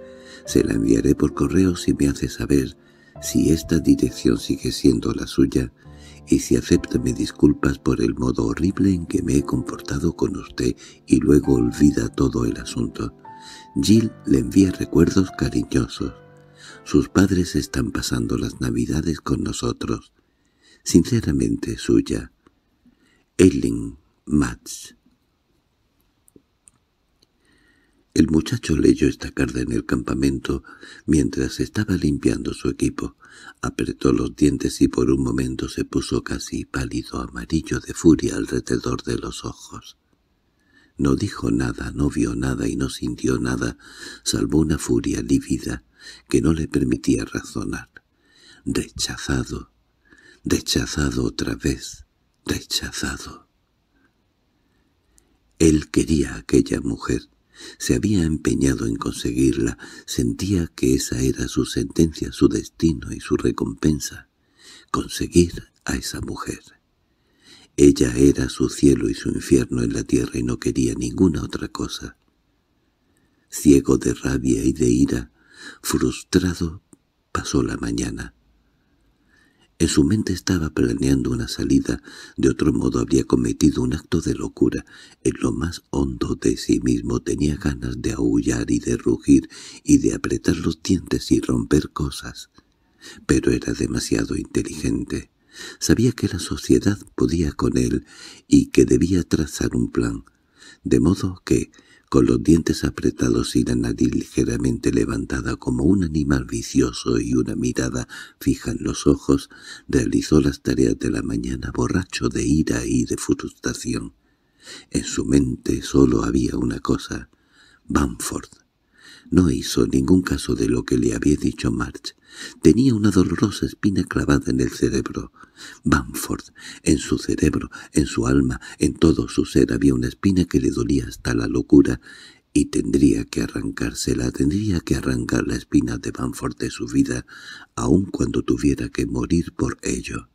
Se la enviaré por correo si me hace saber si esta dirección sigue siendo la suya, y si acepta mis disculpas por el modo horrible en que me he comportado con usted y luego olvida todo el asunto. Jill le envía recuerdos cariñosos. Sus padres están pasando las navidades con nosotros. Sinceramente suya. Ellen Matz El muchacho leyó esta carta en el campamento mientras estaba limpiando su equipo. Apretó los dientes y por un momento se puso casi pálido amarillo de furia alrededor de los ojos. No dijo nada, no vio nada y no sintió nada, salvo una furia lívida que no le permitía razonar. Rechazado, rechazado otra vez, rechazado. Él quería a aquella mujer, se había empeñado en conseguirla, sentía que esa era su sentencia, su destino y su recompensa, conseguir a esa mujer. Ella era su cielo y su infierno en la tierra y no quería ninguna otra cosa. Ciego de rabia y de ira, frustrado, pasó la mañana su mente estaba planeando una salida, de otro modo habría cometido un acto de locura. En lo más hondo de sí mismo tenía ganas de aullar y de rugir y de apretar los dientes y romper cosas. Pero era demasiado inteligente. Sabía que la sociedad podía con él y que debía trazar un plan. De modo que, con los dientes apretados y la nariz ligeramente levantada como un animal vicioso y una mirada fija en los ojos, realizó las tareas de la mañana borracho de ira y de frustración. En su mente solo había una cosa, Bamford. No hizo ningún caso de lo que le había dicho March. Tenía una dolorosa espina clavada en el cerebro. Bamford, en su cerebro, en su alma, en todo su ser había una espina que le dolía hasta la locura y tendría que arrancársela, tendría que arrancar la espina de Bamford de su vida, aun cuando tuviera que morir por ello.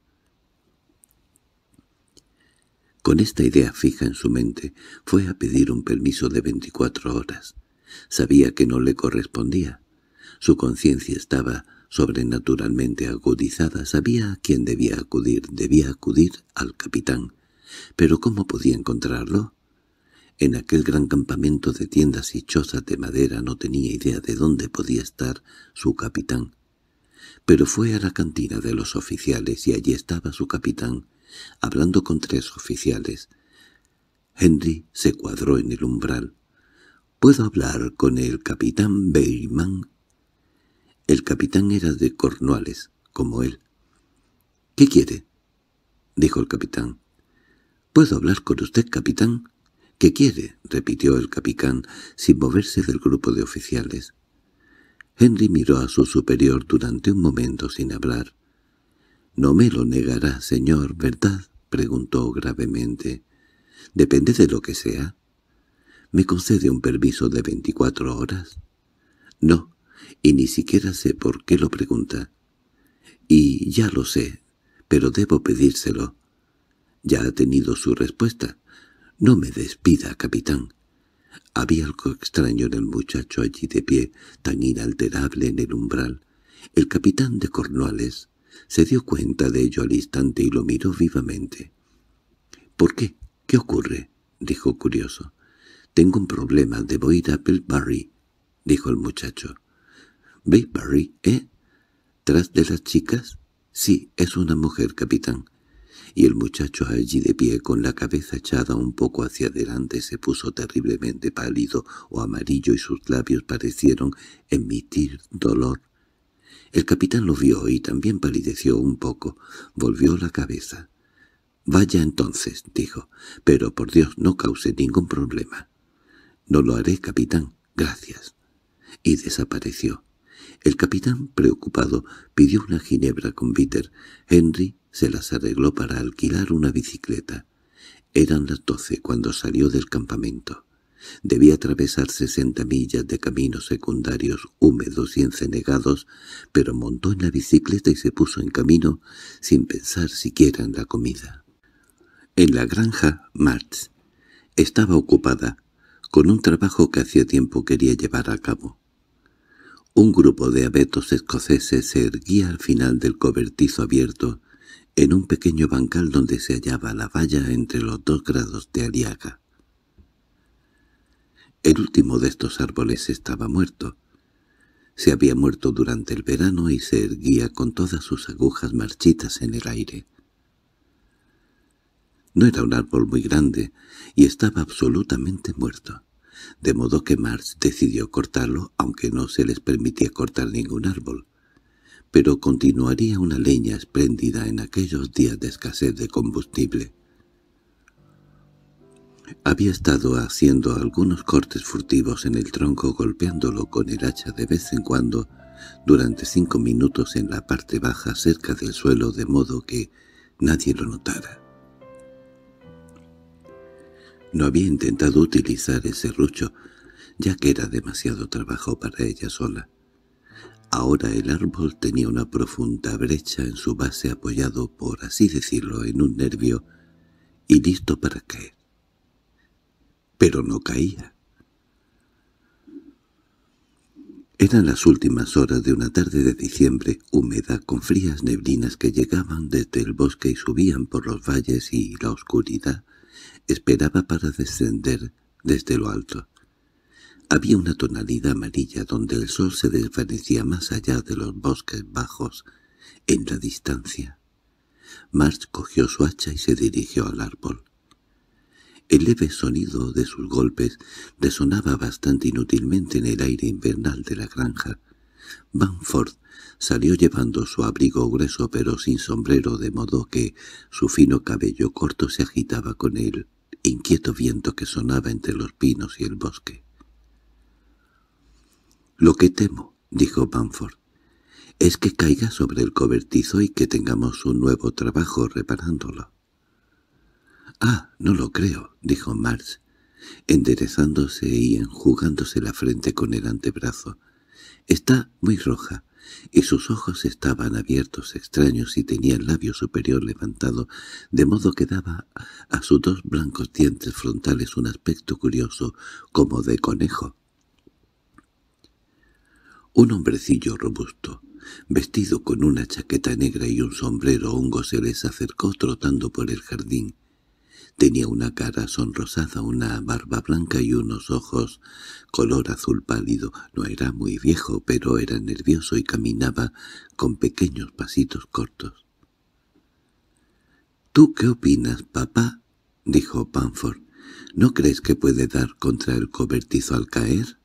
Con esta idea fija en su mente, fue a pedir un permiso de veinticuatro horas. Sabía que no le correspondía. Su conciencia estaba sobrenaturalmente agudizada. Sabía a quién debía acudir. Debía acudir al capitán. Pero ¿cómo podía encontrarlo? En aquel gran campamento de tiendas y chozas de madera no tenía idea de dónde podía estar su capitán. Pero fue a la cantina de los oficiales y allí estaba su capitán, hablando con tres oficiales. Henry se cuadró en el umbral. —¿Puedo hablar con el capitán Beyman? El capitán era de Cornuales, como él. —¿Qué quiere? —dijo el capitán. —¿Puedo hablar con usted, capitán? —¿Qué quiere? —repitió el capitán, sin moverse del grupo de oficiales. Henry miró a su superior durante un momento sin hablar. —No me lo negará, señor, ¿verdad? —preguntó gravemente. —Depende de lo que sea. ¿Me concede un permiso de veinticuatro horas? No, y ni siquiera sé por qué lo pregunta. Y ya lo sé, pero debo pedírselo. Ya ha tenido su respuesta. No me despida, capitán. Había algo extraño en el muchacho allí de pie, tan inalterable en el umbral. El capitán de Cornuales se dio cuenta de ello al instante y lo miró vivamente. —¿Por qué? ¿Qué ocurre? —dijo curioso. —Tengo un problema, debo ir a Barry», —dijo el muchacho. Barry, eh? —¿Tras de las chicas? —Sí, es una mujer, capitán. Y el muchacho allí de pie, con la cabeza echada un poco hacia adelante, se puso terriblemente pálido o amarillo y sus labios parecieron emitir dolor. El capitán lo vio y también palideció un poco. Volvió la cabeza. «Vaya entonces», dijo, «pero por Dios no cause ningún problema». —No lo haré, capitán. Gracias. Y desapareció. El capitán, preocupado, pidió una ginebra con Peter. Henry se las arregló para alquilar una bicicleta. Eran las doce cuando salió del campamento. Debía atravesar sesenta millas de caminos secundarios húmedos y encenegados, pero montó en la bicicleta y se puso en camino sin pensar siquiera en la comida. En la granja, March estaba ocupada con un trabajo que hacía tiempo quería llevar a cabo. Un grupo de abetos escoceses se erguía al final del cobertizo abierto, en un pequeño bancal donde se hallaba la valla entre los dos grados de aliaga. El último de estos árboles estaba muerto. Se había muerto durante el verano y se erguía con todas sus agujas marchitas en el aire. No era un árbol muy grande y estaba absolutamente muerto, de modo que marx decidió cortarlo aunque no se les permitía cortar ningún árbol. Pero continuaría una leña espléndida en aquellos días de escasez de combustible. Había estado haciendo algunos cortes furtivos en el tronco golpeándolo con el hacha de vez en cuando durante cinco minutos en la parte baja cerca del suelo de modo que nadie lo notara. No había intentado utilizar ese serrucho, ya que era demasiado trabajo para ella sola. Ahora el árbol tenía una profunda brecha en su base apoyado, por así decirlo, en un nervio, y listo para caer. Pero no caía. Eran las últimas horas de una tarde de diciembre, húmeda, con frías neblinas que llegaban desde el bosque y subían por los valles y la oscuridad esperaba para descender desde lo alto. Había una tonalidad amarilla donde el sol se desvanecía más allá de los bosques bajos, en la distancia. March cogió su hacha y se dirigió al árbol. El leve sonido de sus golpes resonaba bastante inútilmente en el aire invernal de la granja. Banford salió llevando su abrigo grueso pero sin sombrero de modo que su fino cabello corto se agitaba con él inquieto viento que sonaba entre los pinos y el bosque. —Lo que temo —dijo Banford—, es que caiga sobre el cobertizo y que tengamos un nuevo trabajo reparándolo. —Ah, no lo creo —dijo Mars, enderezándose y enjugándose la frente con el antebrazo. —Está muy roja y sus ojos estaban abiertos extraños y tenía el labio superior levantado, de modo que daba a sus dos blancos dientes frontales un aspecto curioso, como de conejo. Un hombrecillo robusto, vestido con una chaqueta negra y un sombrero hongo se les acercó trotando por el jardín. Tenía una cara sonrosada, una barba blanca y unos ojos color azul pálido. No era muy viejo, pero era nervioso y caminaba con pequeños pasitos cortos. —¿Tú qué opinas, papá? —dijo Panford. —¿No crees que puede dar contra el cobertizo al caer?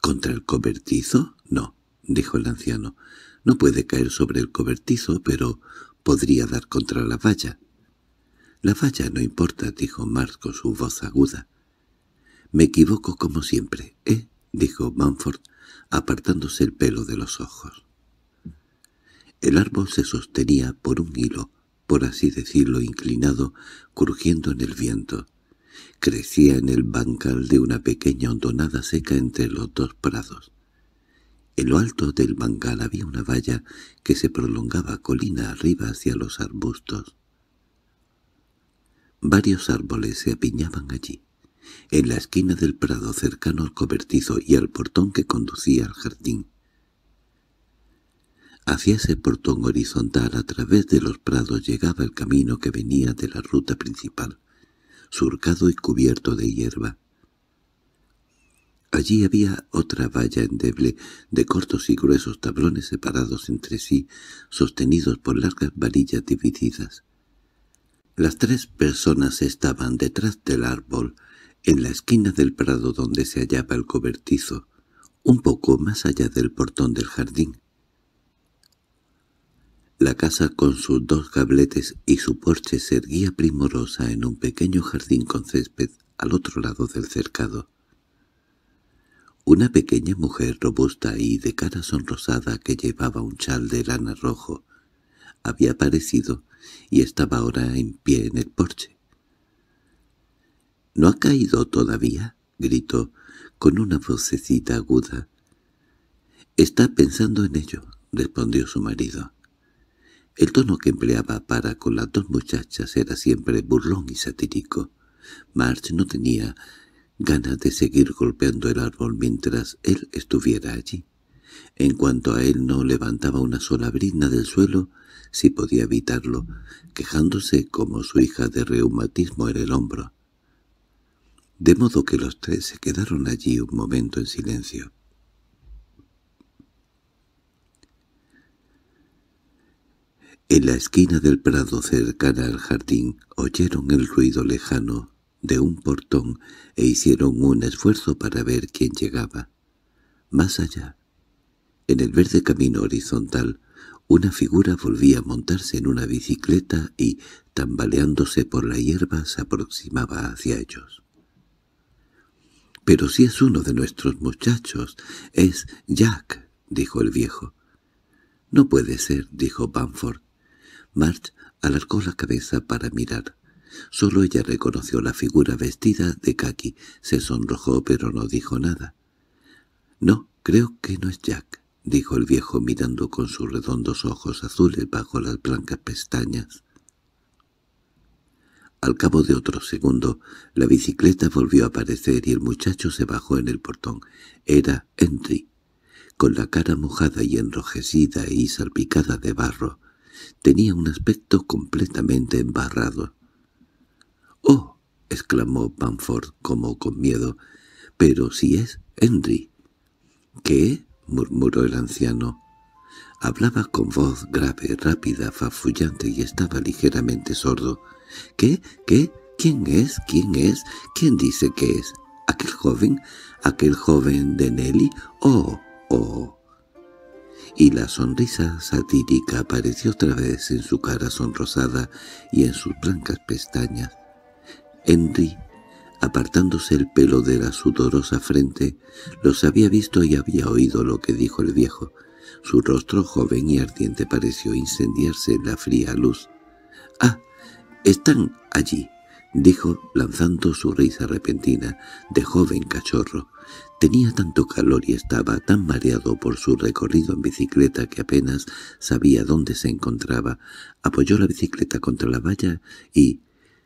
—¿Contra el cobertizo? No —dijo el anciano. —No puede caer sobre el cobertizo, pero podría dar contra la valla. La valla no importa, dijo marco con su voz aguda. —Me equivoco como siempre, ¿eh? —dijo Manford, apartándose el pelo de los ojos. El árbol se sostenía por un hilo, por así decirlo inclinado, crujiendo en el viento. Crecía en el bancal de una pequeña hondonada seca entre los dos prados. En lo alto del bancal había una valla que se prolongaba colina arriba hacia los arbustos. Varios árboles se apiñaban allí. En la esquina del prado cercano al cobertizo y al portón que conducía al jardín. Hacia ese portón horizontal a través de los prados llegaba el camino que venía de la ruta principal, surcado y cubierto de hierba. Allí había otra valla endeble de cortos y gruesos tablones separados entre sí, sostenidos por largas varillas divididas. Las tres personas estaban detrás del árbol, en la esquina del prado donde se hallaba el cobertizo, un poco más allá del portón del jardín. La casa con sus dos gabletes y su porche se erguía primorosa en un pequeño jardín con césped al otro lado del cercado. Una pequeña mujer robusta y de cara sonrosada que llevaba un chal de lana rojo había aparecido y estaba ahora en pie en el porche. —¿No ha caído todavía? —gritó con una vocecita aguda. —Está pensando en ello —respondió su marido. El tono que empleaba para con las dos muchachas era siempre burlón y satírico. March no tenía ganas de seguir golpeando el árbol mientras él estuviera allí. En cuanto a él no levantaba una sola brina del suelo, si podía evitarlo, quejándose como su hija de reumatismo en el hombro. De modo que los tres se quedaron allí un momento en silencio. En la esquina del prado cercana al jardín oyeron el ruido lejano de un portón e hicieron un esfuerzo para ver quién llegaba. Más allá, en el verde camino horizontal, una figura volvía a montarse en una bicicleta y, tambaleándose por la hierba, se aproximaba hacia ellos. —Pero si es uno de nuestros muchachos, es Jack —dijo el viejo. —No puede ser —dijo Bamford. March alargó la cabeza para mirar. Solo ella reconoció la figura vestida de kaki. Se sonrojó pero no dijo nada. —No, creo que no es Jack. —dijo el viejo mirando con sus redondos ojos azules bajo las blancas pestañas. Al cabo de otro segundo, la bicicleta volvió a aparecer y el muchacho se bajó en el portón. Era Henry, con la cara mojada y enrojecida y salpicada de barro. Tenía un aspecto completamente embarrado. —¡Oh! —exclamó Bamford como con miedo—, pero si es Henry. —¿Qué? —murmuró el anciano. Hablaba con voz grave, rápida, fafullante y estaba ligeramente sordo. —¿Qué? ¿Qué? ¿Quién es? ¿Quién es? ¿Quién dice que es? ¿Aquel joven? ¿Aquel joven de Nelly? ¡Oh! ¡Oh! Y la sonrisa satírica apareció otra vez en su cara sonrosada y en sus blancas pestañas. Henry apartándose el pelo de la sudorosa frente, los había visto y había oído lo que dijo el viejo. Su rostro joven y ardiente pareció incendiarse en la fría luz. —¡Ah! Están allí —dijo, lanzando su risa repentina, de joven cachorro. Tenía tanto calor y estaba tan mareado por su recorrido en bicicleta que apenas sabía dónde se encontraba. Apoyó la bicicleta contra la valla y,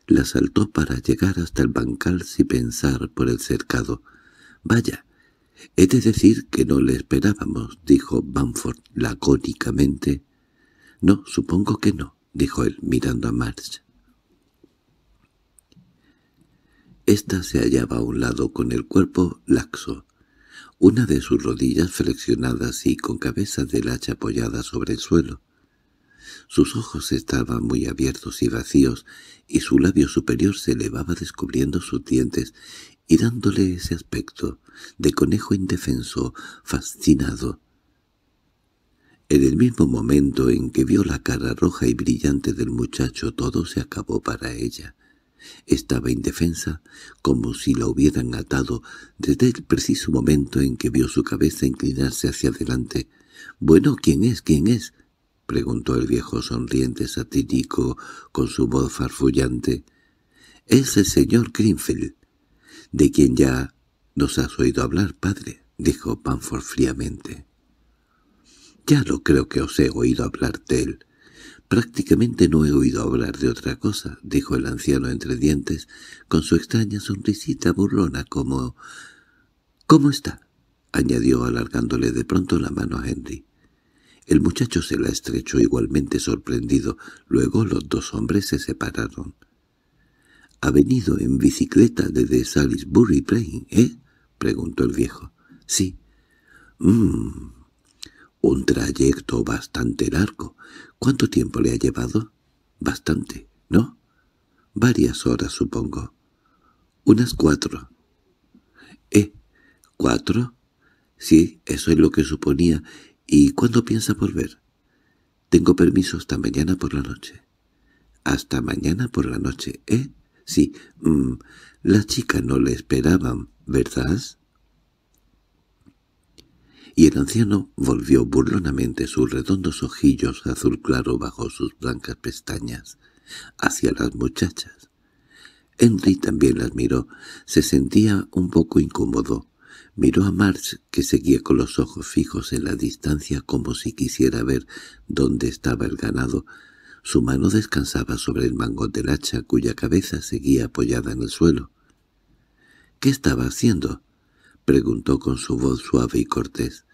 la saltó para llegar hasta el bancal sin pensar por el cercado. —Vaya, he de decir que no le esperábamos —dijo Bamford lacónicamente. —No, supongo que no —dijo él, mirando a March. Esta se hallaba a un lado con el cuerpo laxo, una de sus rodillas flexionadas y con cabeza del hacha apoyada sobre el suelo. Sus ojos estaban muy abiertos y vacíos, y su labio superior se elevaba descubriendo sus dientes y dándole ese aspecto de conejo indefenso, fascinado. En el mismo momento en que vio la cara roja y brillante del muchacho todo se acabó para ella. Estaba indefensa, como si la hubieran atado desde el preciso momento en que vio su cabeza inclinarse hacia adelante. «Bueno, ¿quién es? ¿quién es?» —preguntó el viejo sonriente satírico con su voz farfullante. —Es el señor Greenfield, de quien ya nos has oído hablar, padre —dijo Panford fríamente. —Ya lo creo que os he oído hablar de él. —Prácticamente no he oído hablar de otra cosa —dijo el anciano entre dientes, con su extraña sonrisita burlona como... —¿Cómo está? —añadió alargándole de pronto la mano a Henry. El muchacho se la estrechó igualmente sorprendido. Luego los dos hombres se separaron. —¿Ha venido en bicicleta desde Salisbury Plain, eh? —preguntó el viejo. —Sí. Mm. Un trayecto bastante largo. ¿Cuánto tiempo le ha llevado? —Bastante, ¿no? —Varias horas, supongo. —Unas cuatro. —¿Eh? ¿Cuatro? Sí, eso es lo que suponía, —¿Y cuándo piensa volver? —Tengo permiso hasta mañana por la noche. —¿Hasta mañana por la noche, eh? Sí, mm, la chica no le esperaban, ¿verdad? y el anciano volvió burlonamente sus redondos ojillos azul claro bajo sus blancas pestañas hacia las muchachas. Henry también las miró. Se sentía un poco incómodo. Miró a March, que seguía con los ojos fijos en la distancia como si quisiera ver dónde estaba el ganado. Su mano descansaba sobre el mango del hacha, cuya cabeza seguía apoyada en el suelo. —¿Qué estaba haciendo? —preguntó con su voz suave y cortés.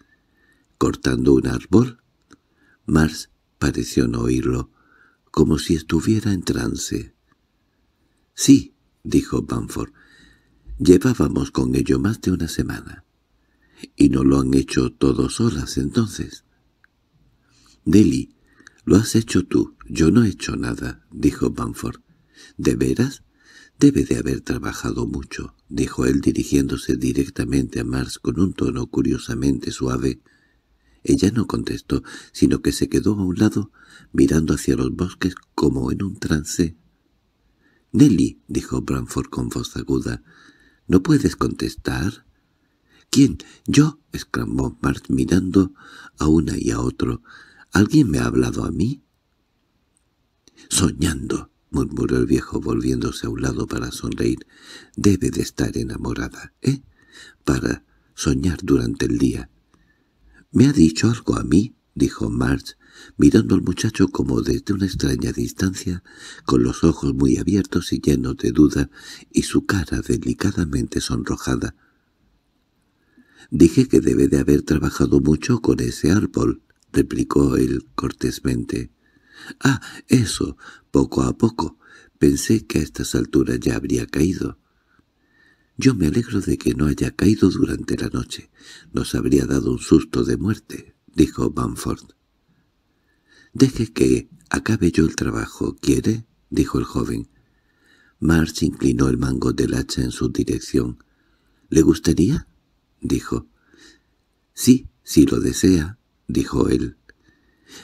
—¿Cortando un árbol? Mars pareció no oírlo, como si estuviera en trance. —Sí —dijo Banford—, Llevábamos con ello más de una semana. ¿Y no lo han hecho todos solas entonces? —Nelly, lo has hecho tú, yo no he hecho nada —dijo Banford. —¿De veras? Debe de haber trabajado mucho —dijo él dirigiéndose directamente a Mars con un tono curiosamente suave. Ella no contestó, sino que se quedó a un lado, mirando hacia los bosques como en un trance. —Nelly —dijo Branford con voz aguda— ¿No puedes contestar? —¿Quién? —Yo —exclamó Mart mirando a una y a otro. —¿Alguien me ha hablado a mí? —Soñando —murmuró el viejo volviéndose a un lado para sonreír—. Debe de estar enamorada, ¿eh? Para soñar durante el día. —¿Me ha dicho algo a mí? —dijo Marge— mirando al muchacho como desde una extraña distancia, con los ojos muy abiertos y llenos de duda, y su cara delicadamente sonrojada. —Dije que debe de haber trabajado mucho con ese árbol —replicó él cortésmente. —Ah, eso, poco a poco. Pensé que a estas alturas ya habría caído. Yo me alegro de que no haya caído durante la noche. Nos habría dado un susto de muerte —dijo Bamford. —Deje que acabe yo el trabajo, ¿quiere? —dijo el joven. March inclinó el mango del hacha en su dirección. —¿Le gustaría? —dijo. —Sí, si lo desea —dijo él.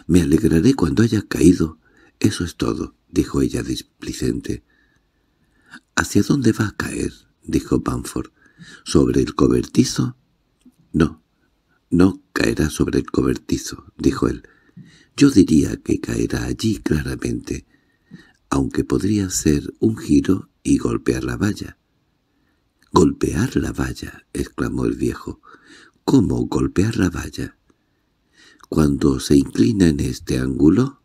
—Me alegraré cuando haya caído. Eso es todo —dijo ella displicente. —¿Hacia dónde va a caer? —dijo Banford. —¿Sobre el cobertizo? —No, no caerá sobre el cobertizo —dijo él. Yo diría que caerá allí claramente, aunque podría hacer un giro y golpear la valla. —¡Golpear la valla! —exclamó el viejo. —¿Cómo golpear la valla? —Cuando se inclina en este ángulo.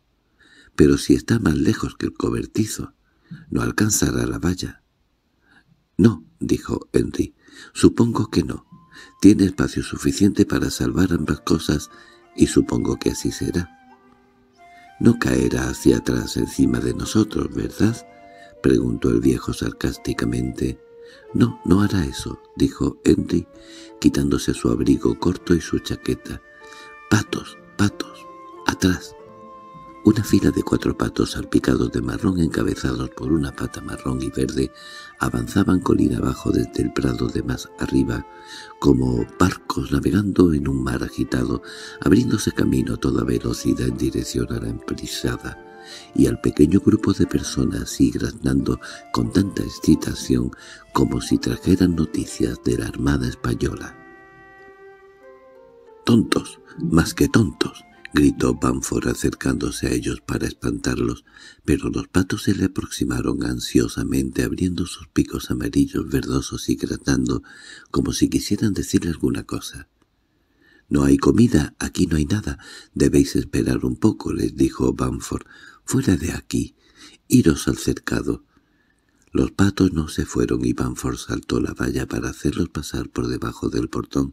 —Pero si está más lejos que el cobertizo, no alcanzará la valla. —No —dijo Henry—, supongo que no. Tiene espacio suficiente para salvar ambas cosas y supongo que así será. No caerá hacia atrás encima de nosotros, ¿verdad? preguntó el viejo sarcásticamente. No, no hará eso, dijo Henry, quitándose su abrigo corto y su chaqueta. Patos, patos, atrás. Una fila de cuatro patos salpicados de marrón encabezados por una pata marrón y verde avanzaban colina abajo desde el prado de más arriba, como barcos navegando en un mar agitado, abriéndose camino a toda velocidad en dirección a la emprisada, y al pequeño grupo de personas y graznando con tanta excitación como si trajeran noticias de la Armada Española. «¡Tontos! ¡Más que tontos!» gritó Banford acercándose a ellos para espantarlos, pero los patos se le aproximaron ansiosamente abriendo sus picos amarillos verdosos y gratando como si quisieran decirle alguna cosa. «No hay comida, aquí no hay nada, debéis esperar un poco», les dijo Banford, «Fuera de aquí, iros al cercado». Los patos no se fueron y Banford saltó la valla para hacerlos pasar por debajo del portón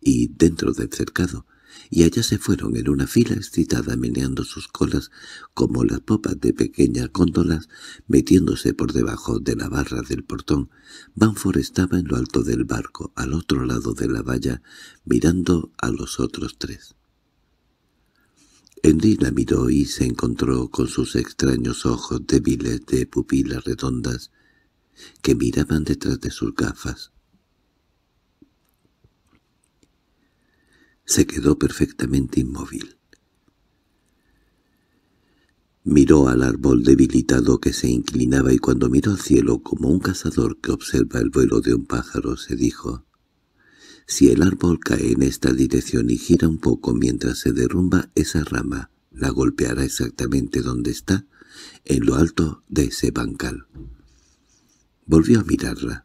y dentro del cercado y allá se fueron en una fila excitada meneando sus colas como las popas de pequeñas góndolas metiéndose por debajo de la barra del portón. Banford estaba en lo alto del barco, al otro lado de la valla, mirando a los otros tres. Henry la miró y se encontró con sus extraños ojos débiles de pupilas redondas que miraban detrás de sus gafas. se quedó perfectamente inmóvil. Miró al árbol debilitado que se inclinaba y cuando miró al cielo como un cazador que observa el vuelo de un pájaro se dijo «Si el árbol cae en esta dirección y gira un poco mientras se derrumba esa rama, la golpeará exactamente donde está, en lo alto de ese bancal». Volvió a mirarla.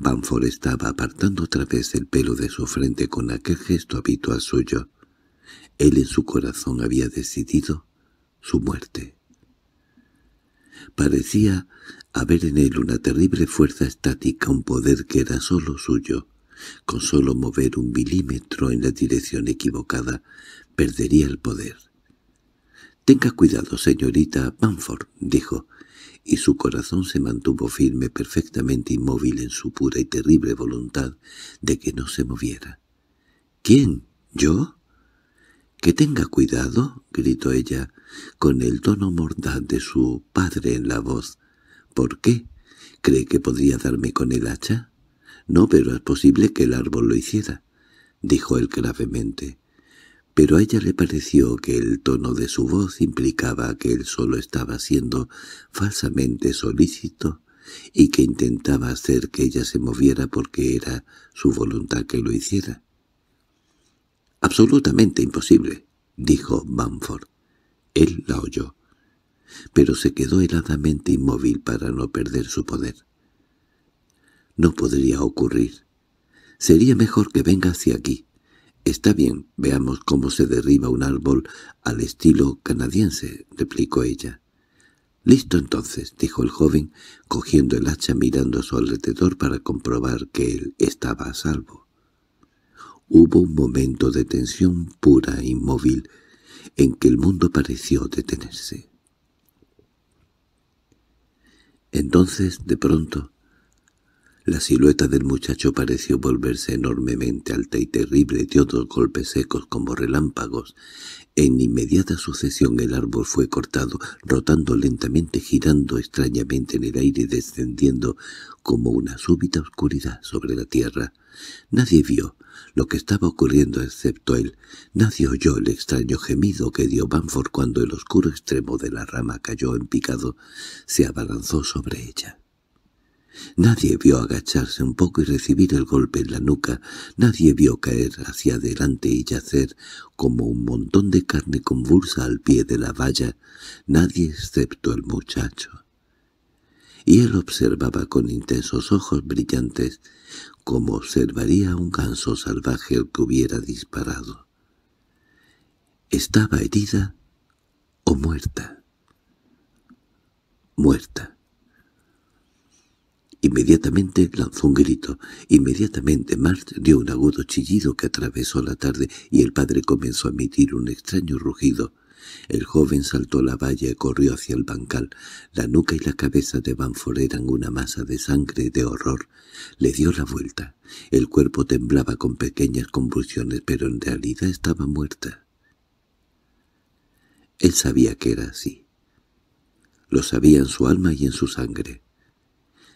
Banford estaba apartando otra vez el pelo de su frente con aquel gesto habitual suyo. Él en su corazón había decidido su muerte. Parecía haber en él una terrible fuerza estática, un poder que era solo suyo. Con solo mover un milímetro en la dirección equivocada, perdería el poder. «Tenga cuidado, señorita Banford», dijo y su corazón se mantuvo firme perfectamente inmóvil en su pura y terrible voluntad de que no se moviera. —¿Quién? ¿Yo? —Que tenga cuidado —gritó ella, con el tono mordaz de su padre en la voz. —¿Por qué? ¿Cree que podría darme con el hacha? —No, pero es posible que el árbol lo hiciera —dijo él gravemente pero a ella le pareció que el tono de su voz implicaba que él solo estaba siendo falsamente solícito y que intentaba hacer que ella se moviera porque era su voluntad que lo hiciera. —Absolutamente imposible —dijo Bamford. Él la oyó, pero se quedó heladamente inmóvil para no perder su poder. —No podría ocurrir. Sería mejor que venga hacia aquí —Está bien, veamos cómo se derriba un árbol al estilo canadiense —replicó ella. —Listo entonces —dijo el joven, cogiendo el hacha mirando a su alrededor para comprobar que él estaba a salvo. Hubo un momento de tensión pura e inmóvil en que el mundo pareció detenerse. Entonces, de pronto, la silueta del muchacho pareció volverse enormemente alta y terrible, dio dos golpes secos como relámpagos. En inmediata sucesión el árbol fue cortado, rotando lentamente, girando extrañamente en el aire y descendiendo como una súbita oscuridad sobre la tierra. Nadie vio lo que estaba ocurriendo excepto él. Nadie oyó el extraño gemido que dio Banford cuando el oscuro extremo de la rama cayó en picado, se abalanzó sobre ella. Nadie vio agacharse un poco y recibir el golpe en la nuca, nadie vio caer hacia adelante y yacer como un montón de carne convulsa al pie de la valla, nadie excepto el muchacho. Y él observaba con intensos ojos brillantes, como observaría un ganso salvaje el que hubiera disparado. Estaba herida o muerta. Muerta. Inmediatamente lanzó un grito. Inmediatamente Mart dio un agudo chillido que atravesó la tarde y el padre comenzó a emitir un extraño rugido. El joven saltó la valla y corrió hacia el bancal. La nuca y la cabeza de Banford eran una masa de sangre y de horror. Le dio la vuelta. El cuerpo temblaba con pequeñas convulsiones, pero en realidad estaba muerta. Él sabía que era así. Lo sabía en su alma y en su sangre.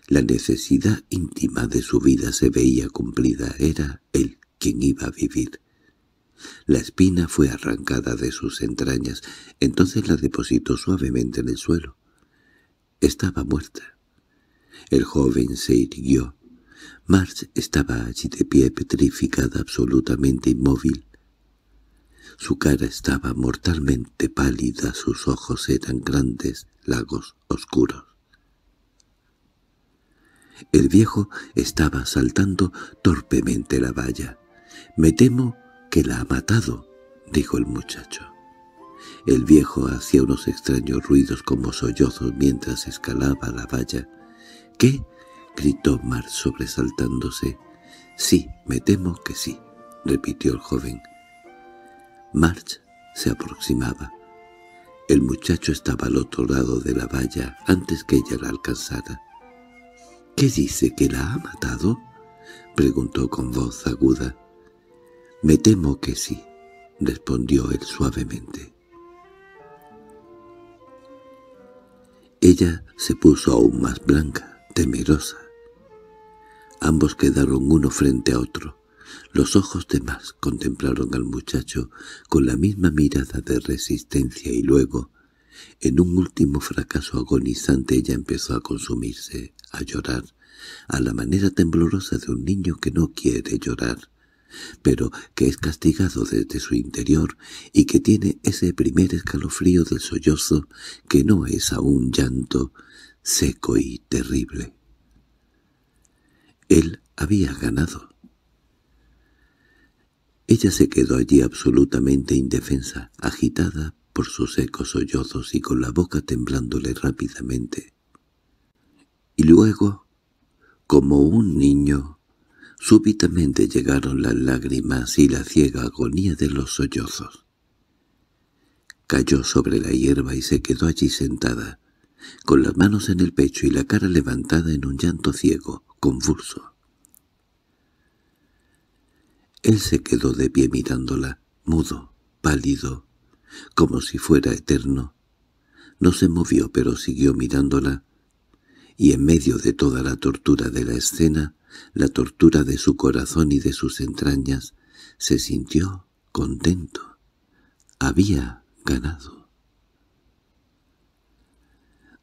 La necesidad íntima de su vida se veía cumplida. Era él quien iba a vivir. La espina fue arrancada de sus entrañas. Entonces la depositó suavemente en el suelo. Estaba muerta. El joven se irguió. Marge estaba allí de pie petrificada, absolutamente inmóvil. Su cara estaba mortalmente pálida, sus ojos eran grandes lagos oscuros. El viejo estaba saltando torpemente la valla. —Me temo que la ha matado —dijo el muchacho. El viejo hacía unos extraños ruidos como sollozos mientras escalaba la valla. —¿Qué? —gritó Mar sobresaltándose. —Sí, me temo que sí —repitió el joven. March se aproximaba. El muchacho estaba al otro lado de la valla antes que ella la alcanzara. —¿Qué dice que la ha matado? —preguntó con voz aguda. —Me temo que sí —respondió él suavemente. Ella se puso aún más blanca, temerosa. Ambos quedaron uno frente a otro. Los ojos de más contemplaron al muchacho con la misma mirada de resistencia y luego, en un último fracaso agonizante ella empezó a consumirse, a llorar, a la manera temblorosa de un niño que no quiere llorar, pero que es castigado desde su interior y que tiene ese primer escalofrío del sollozo que no es aún llanto, seco y terrible. Él había ganado. Ella se quedó allí absolutamente indefensa, agitada por sus secos sollozos y con la boca temblándole rápidamente. Y luego, como un niño, súbitamente llegaron las lágrimas y la ciega agonía de los sollozos. Cayó sobre la hierba y se quedó allí sentada, con las manos en el pecho y la cara levantada en un llanto ciego, convulso. Él se quedó de pie mirándola, mudo, pálido, como si fuera eterno. No se movió pero siguió mirándola, y en medio de toda la tortura de la escena, la tortura de su corazón y de sus entrañas, se sintió contento. Había ganado.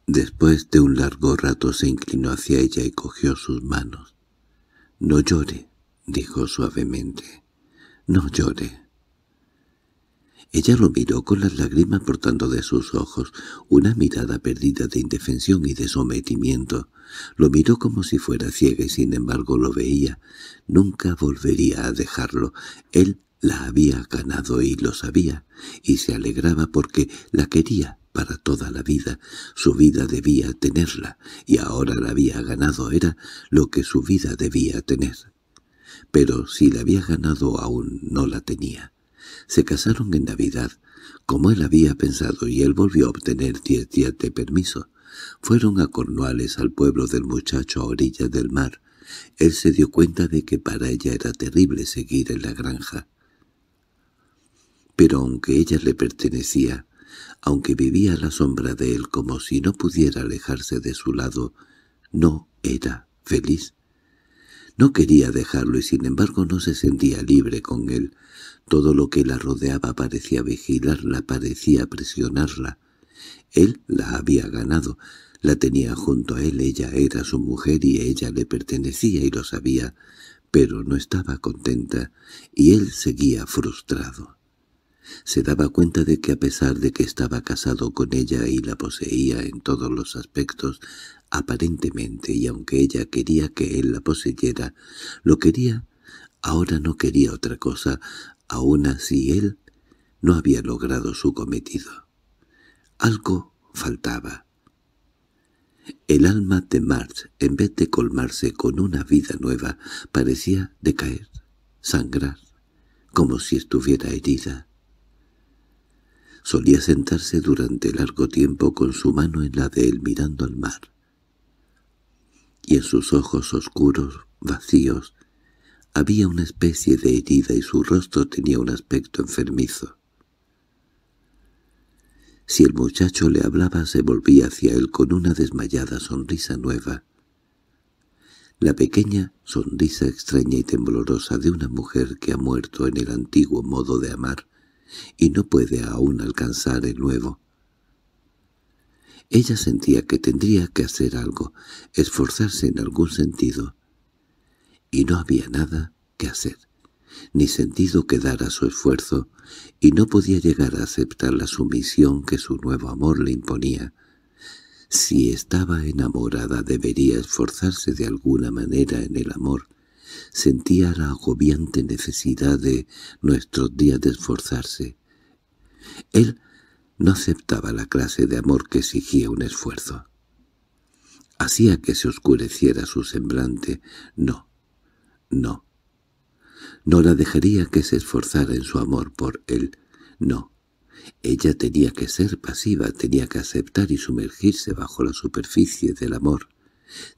Después de un largo rato se inclinó hacia ella y cogió sus manos. «No llore», dijo suavemente. «No llore». Ella lo miró con las lágrimas portando de sus ojos una mirada perdida de indefensión y de sometimiento. Lo miró como si fuera ciega y sin embargo lo veía. Nunca volvería a dejarlo. Él la había ganado y lo sabía, y se alegraba porque la quería para toda la vida. Su vida debía tenerla, y ahora la había ganado era lo que su vida debía tener. Pero si la había ganado aún no la tenía. Se casaron en Navidad, como él había pensado, y él volvió a obtener diez días de permiso. Fueron a Cornuales, al pueblo del muchacho a orilla del mar. Él se dio cuenta de que para ella era terrible seguir en la granja. Pero aunque ella le pertenecía, aunque vivía a la sombra de él como si no pudiera alejarse de su lado, no era feliz. No quería dejarlo y sin embargo no se sentía libre con él. Todo lo que la rodeaba parecía vigilarla, parecía presionarla. Él la había ganado, la tenía junto a él, ella era su mujer y ella le pertenecía y lo sabía, pero no estaba contenta, y él seguía frustrado. Se daba cuenta de que a pesar de que estaba casado con ella y la poseía en todos los aspectos, aparentemente y aunque ella quería que él la poseyera, lo quería, ahora no quería otra cosa, Aún así él no había logrado su cometido. Algo faltaba. El alma de March, en vez de colmarse con una vida nueva, parecía decaer, sangrar, como si estuviera herida. Solía sentarse durante largo tiempo con su mano en la de él mirando al mar, y en sus ojos oscuros, vacíos, había una especie de herida y su rostro tenía un aspecto enfermizo. Si el muchacho le hablaba se volvía hacia él con una desmayada sonrisa nueva. La pequeña sonrisa extraña y temblorosa de una mujer que ha muerto en el antiguo modo de amar y no puede aún alcanzar el nuevo. Ella sentía que tendría que hacer algo, esforzarse en algún sentido, y no había nada que hacer, ni sentido que dar a su esfuerzo, y no podía llegar a aceptar la sumisión que su nuevo amor le imponía. Si estaba enamorada debería esforzarse de alguna manera en el amor. Sentía la agobiante necesidad de nuestros días de esforzarse. Él no aceptaba la clase de amor que exigía un esfuerzo. Hacía que se oscureciera su semblante. No, no. No la dejaría que se esforzara en su amor por él. No. Ella tenía que ser pasiva, tenía que aceptar y sumergirse bajo la superficie del amor.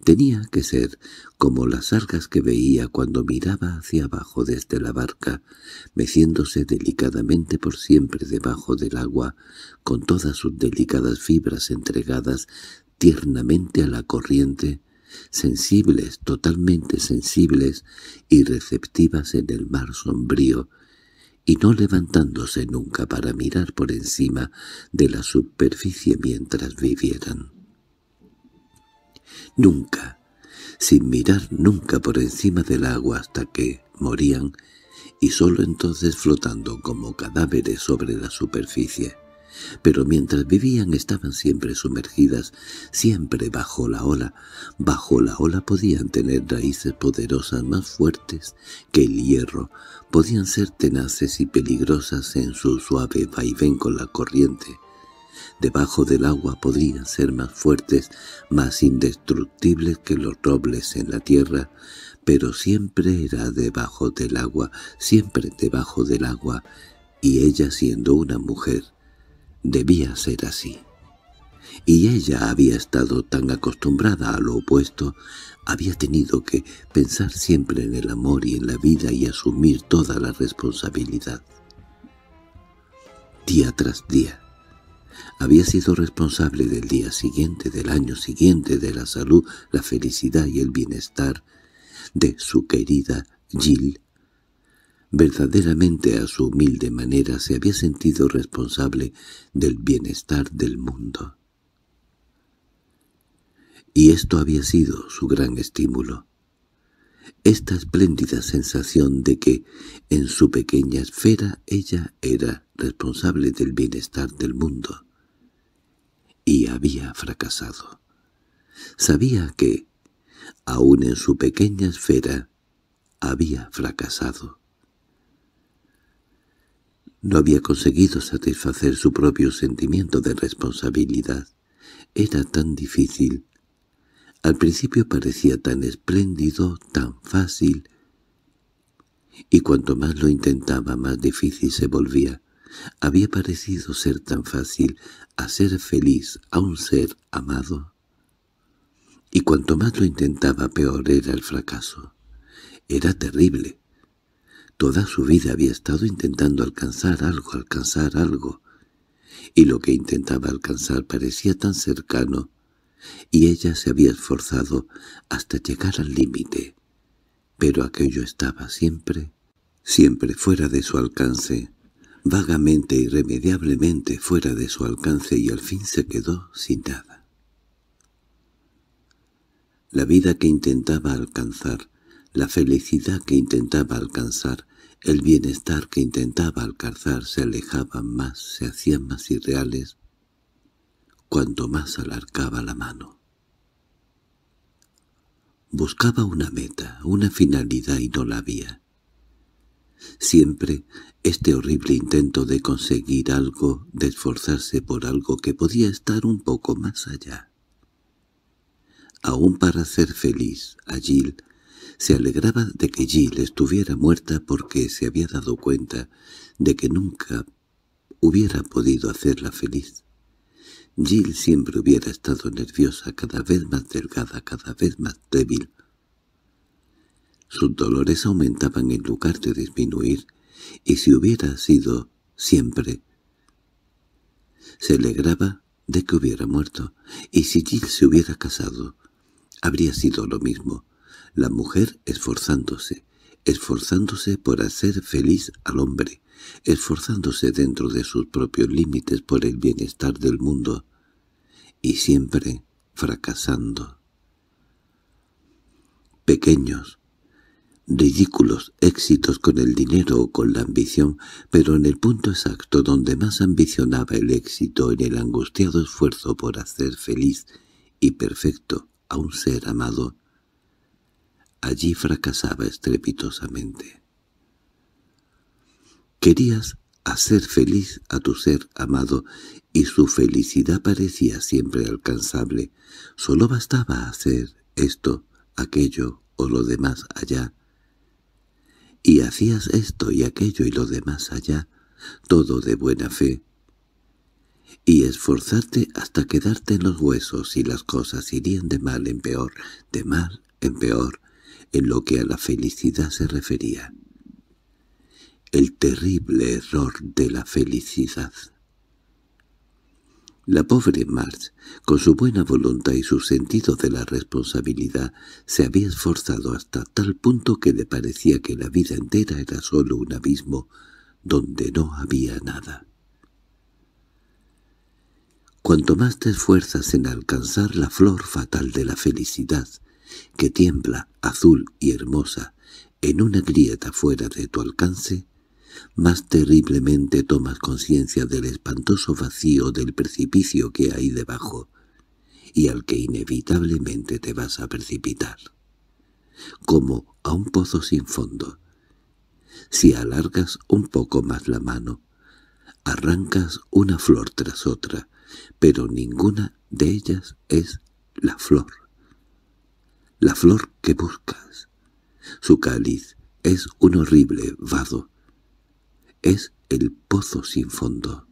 Tenía que ser como las algas que veía cuando miraba hacia abajo desde la barca, meciéndose delicadamente por siempre debajo del agua, con todas sus delicadas fibras entregadas tiernamente a la corriente, sensibles, totalmente sensibles y receptivas en el mar sombrío, y no levantándose nunca para mirar por encima de la superficie mientras vivieran. Nunca, sin mirar nunca por encima del agua hasta que morían, y solo entonces flotando como cadáveres sobre la superficie pero mientras vivían estaban siempre sumergidas, siempre bajo la ola. Bajo la ola podían tener raíces poderosas más fuertes que el hierro, podían ser tenaces y peligrosas en su suave vaivén con la corriente. Debajo del agua podrían ser más fuertes, más indestructibles que los robles en la tierra, pero siempre era debajo del agua, siempre debajo del agua, y ella siendo una mujer, Debía ser así. Y ella había estado tan acostumbrada a lo opuesto, había tenido que pensar siempre en el amor y en la vida y asumir toda la responsabilidad. Día tras día. Había sido responsable del día siguiente, del año siguiente, de la salud, la felicidad y el bienestar de su querida Jill verdaderamente a su humilde manera se había sentido responsable del bienestar del mundo. Y esto había sido su gran estímulo. Esta espléndida sensación de que, en su pequeña esfera, ella era responsable del bienestar del mundo. Y había fracasado. Sabía que, aun en su pequeña esfera, había fracasado. No había conseguido satisfacer su propio sentimiento de responsabilidad. Era tan difícil. Al principio parecía tan espléndido, tan fácil, y cuanto más lo intentaba más difícil se volvía. Había parecido ser tan fácil HACER feliz a un ser amado. Y cuanto más lo intentaba peor era el fracaso. Era terrible. Toda su vida había estado intentando alcanzar algo, alcanzar algo, y lo que intentaba alcanzar parecía tan cercano, y ella se había esforzado hasta llegar al límite. Pero aquello estaba siempre, siempre fuera de su alcance, vagamente, irremediablemente fuera de su alcance, y al fin se quedó sin nada. La vida que intentaba alcanzar, la felicidad que intentaba alcanzar, el bienestar que intentaba alcanzar se alejaba más, se hacía más irreales, cuanto más alarcaba la mano. Buscaba una meta, una finalidad y no la había. Siempre este horrible intento de conseguir algo, de esforzarse por algo que podía estar un poco más allá. Aún para ser feliz, a se alegraba de que Jill estuviera muerta porque se había dado cuenta de que nunca hubiera podido hacerla feliz. Jill siempre hubiera estado nerviosa, cada vez más delgada, cada vez más débil. Sus dolores aumentaban en lugar de disminuir, y si hubiera sido siempre. Se alegraba de que hubiera muerto, y si Jill se hubiera casado, habría sido lo mismo la mujer esforzándose, esforzándose por hacer feliz al hombre, esforzándose dentro de sus propios límites por el bienestar del mundo, y siempre fracasando. Pequeños, ridículos éxitos con el dinero o con la ambición, pero en el punto exacto donde más ambicionaba el éxito en el angustiado esfuerzo por hacer feliz y perfecto a un ser amado, Allí fracasaba estrepitosamente. Querías hacer feliz a tu ser amado y su felicidad parecía siempre alcanzable. Solo bastaba hacer esto, aquello o lo demás allá. Y hacías esto y aquello y lo demás allá, todo de buena fe. Y esforzarte hasta quedarte en los huesos y las cosas irían de mal en peor, de mal en peor, en lo que a la felicidad se refería. El terrible error de la felicidad. La pobre March, con su buena voluntad y su sentido de la responsabilidad, se había esforzado hasta tal punto que le parecía que la vida entera era solo un abismo donde no había nada. Cuanto más te esfuerzas en alcanzar la flor fatal de la felicidad, que tiembla azul y hermosa en una grieta fuera de tu alcance, más terriblemente tomas conciencia del espantoso vacío del precipicio que hay debajo y al que inevitablemente te vas a precipitar, como a un pozo sin fondo. Si alargas un poco más la mano, arrancas una flor tras otra, pero ninguna de ellas es la flor la flor que buscas. Su cáliz es un horrible vado. Es el pozo sin fondo.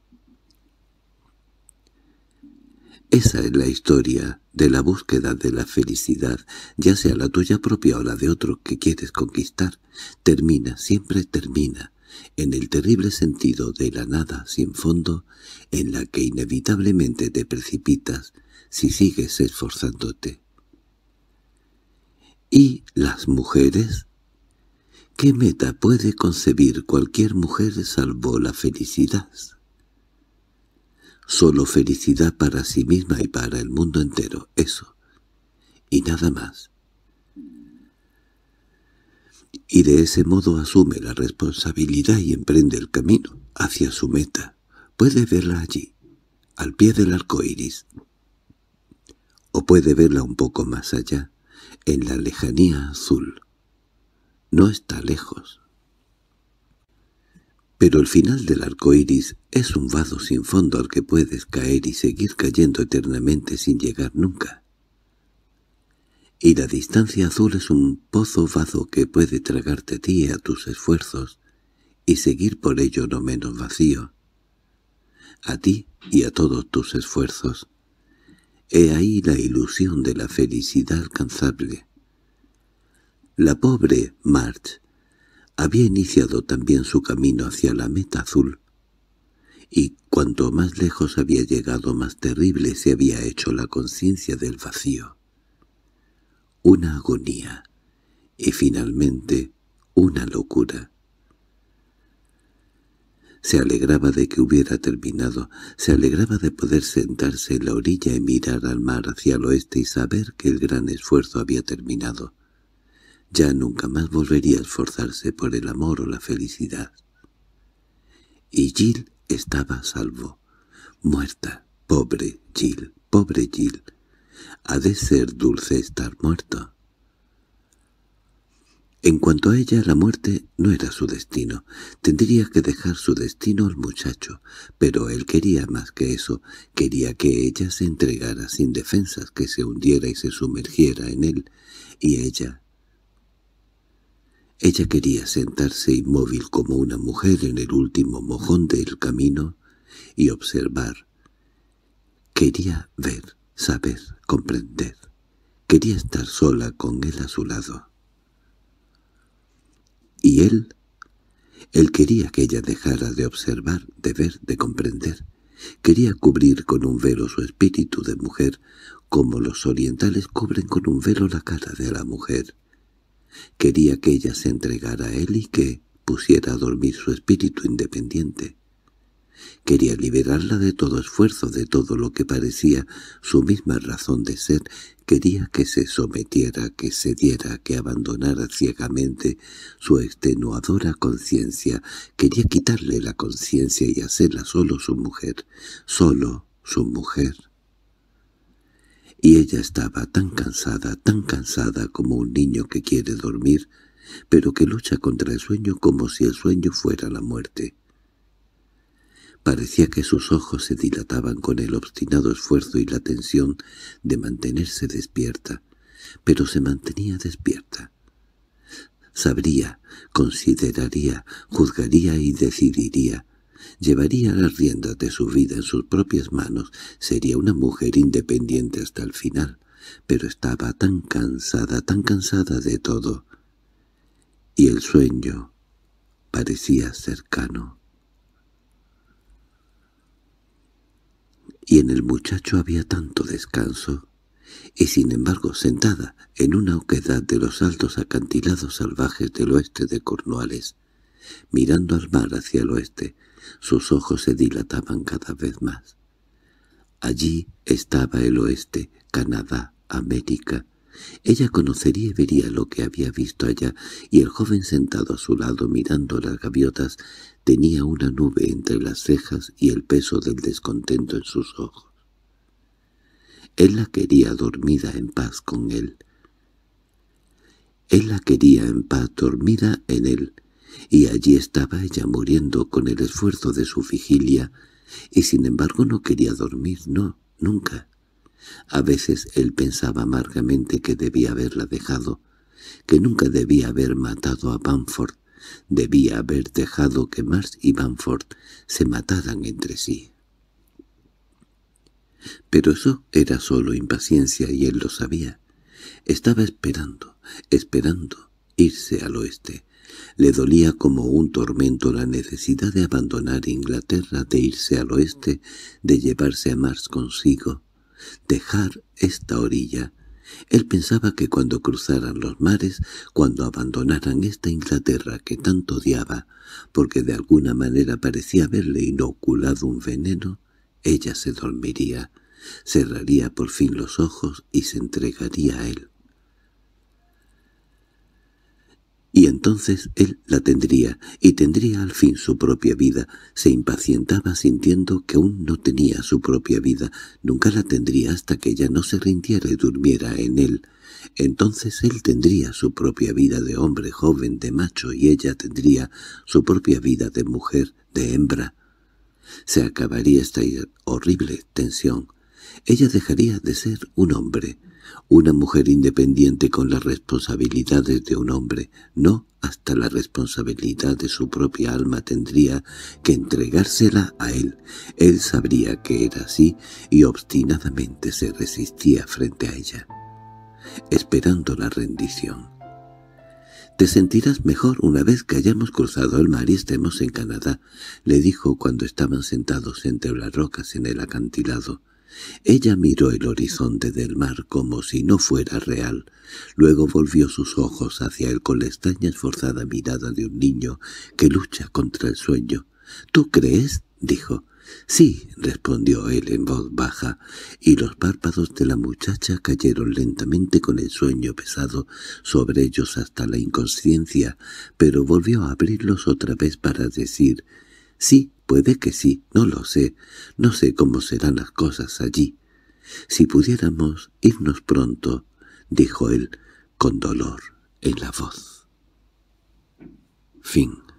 Esa es la historia de la búsqueda de la felicidad, ya sea la tuya propia o la de otro que quieres conquistar. Termina, siempre termina, en el terrible sentido de la nada sin fondo en la que inevitablemente te precipitas si sigues esforzándote. ¿Y las mujeres? ¿Qué meta puede concebir cualquier mujer salvo la felicidad? Solo felicidad para sí misma y para el mundo entero, eso. Y nada más. Y de ese modo asume la responsabilidad y emprende el camino hacia su meta. Puede verla allí, al pie del arco iris. O puede verla un poco más allá, en la lejanía azul. No está lejos. Pero el final del arco iris es un vado sin fondo al que puedes caer y seguir cayendo eternamente sin llegar nunca. Y la distancia azul es un pozo vado que puede tragarte a ti y a tus esfuerzos y seguir por ello no menos vacío. A ti y a todos tus esfuerzos. He ahí la ilusión de la felicidad alcanzable. La pobre March había iniciado también su camino hacia la meta azul, y cuanto más lejos había llegado más terrible se había hecho la conciencia del vacío. Una agonía, y finalmente una locura. Se alegraba de que hubiera terminado, se alegraba de poder sentarse en la orilla y mirar al mar hacia el oeste y saber que el gran esfuerzo había terminado. Ya nunca más volvería a esforzarse por el amor o la felicidad. Y Jill estaba a salvo. Muerta, pobre Jill, pobre Jill. Ha de ser dulce estar muerto. En cuanto a ella, la muerte no era su destino. Tendría que dejar su destino al muchacho, pero él quería más que eso. Quería que ella se entregara sin defensas, que se hundiera y se sumergiera en él. Y ella... Ella quería sentarse inmóvil como una mujer en el último mojón del camino y observar. Quería ver, saber, comprender. Quería estar sola con él a su lado. Y él... Él quería que ella dejara de observar, de ver, de comprender. Quería cubrir con un velo su espíritu de mujer, como los orientales cubren con un velo la cara de la mujer. Quería que ella se entregara a él y que pusiera a dormir su espíritu independiente. Quería liberarla de todo esfuerzo, de todo lo que parecía su misma razón de ser. Quería que se sometiera, que cediera, que abandonara ciegamente su extenuadora conciencia. Quería quitarle la conciencia y hacerla solo su mujer, solo su mujer. Y ella estaba tan cansada, tan cansada como un niño que quiere dormir, pero que lucha contra el sueño como si el sueño fuera la muerte. Parecía que sus ojos se dilataban con el obstinado esfuerzo y la tensión de mantenerse despierta, pero se mantenía despierta. Sabría, consideraría, juzgaría y decidiría. Llevaría las riendas de su vida en sus propias manos. Sería una mujer independiente hasta el final, pero estaba tan cansada, tan cansada de todo. Y el sueño parecía cercano. y en el muchacho había tanto descanso, y sin embargo sentada en una oquedad de los altos acantilados salvajes del oeste de Cornuales, mirando al mar hacia el oeste, sus ojos se dilataban cada vez más. Allí estaba el oeste, Canadá, América. Ella conocería y vería lo que había visto allá, y el joven sentado a su lado mirando las gaviotas Tenía una nube entre las cejas y el peso del descontento en sus ojos. Él la quería dormida en paz con él. Él la quería en paz dormida en él, y allí estaba ella muriendo con el esfuerzo de su vigilia, y sin embargo no quería dormir, no, nunca. A veces él pensaba amargamente que debía haberla dejado, que nunca debía haber matado a Banford debía haber dejado que Mars y Banford se mataran entre sí. Pero eso era solo impaciencia y él lo sabía. Estaba esperando, esperando, irse al oeste. Le dolía como un tormento la necesidad de abandonar Inglaterra, de irse al oeste, de llevarse a Mars consigo. Dejar esta orilla, él pensaba que cuando cruzaran los mares, cuando abandonaran esta Inglaterra que tanto odiaba, porque de alguna manera parecía haberle inoculado un veneno, ella se dormiría, cerraría por fin los ojos y se entregaría a él. y entonces él la tendría, y tendría al fin su propia vida. Se impacientaba sintiendo que aún no tenía su propia vida, nunca la tendría hasta que ella no se rindiera y durmiera en él. Entonces él tendría su propia vida de hombre joven, de macho, y ella tendría su propia vida de mujer, de hembra. Se acabaría esta horrible tensión. Ella dejaría de ser un hombre, una mujer independiente con las responsabilidades de un hombre. No hasta la responsabilidad de su propia alma tendría que entregársela a él. Él sabría que era así y obstinadamente se resistía frente a ella, esperando la rendición. «Te sentirás mejor una vez que hayamos cruzado el mar y estemos en Canadá», le dijo cuando estaban sentados entre las rocas en el acantilado. Ella miró el horizonte del mar como si no fuera real. Luego volvió sus ojos hacia él con la extraña esforzada mirada de un niño que lucha contra el sueño. —¿Tú crees? —dijo. —Sí —respondió él en voz baja, y los párpados de la muchacha cayeron lentamente con el sueño pesado sobre ellos hasta la inconsciencia, pero volvió a abrirlos otra vez para decir Sí, puede que sí, no lo sé. No sé cómo serán las cosas allí. Si pudiéramos irnos pronto, dijo él con dolor en la voz. Fin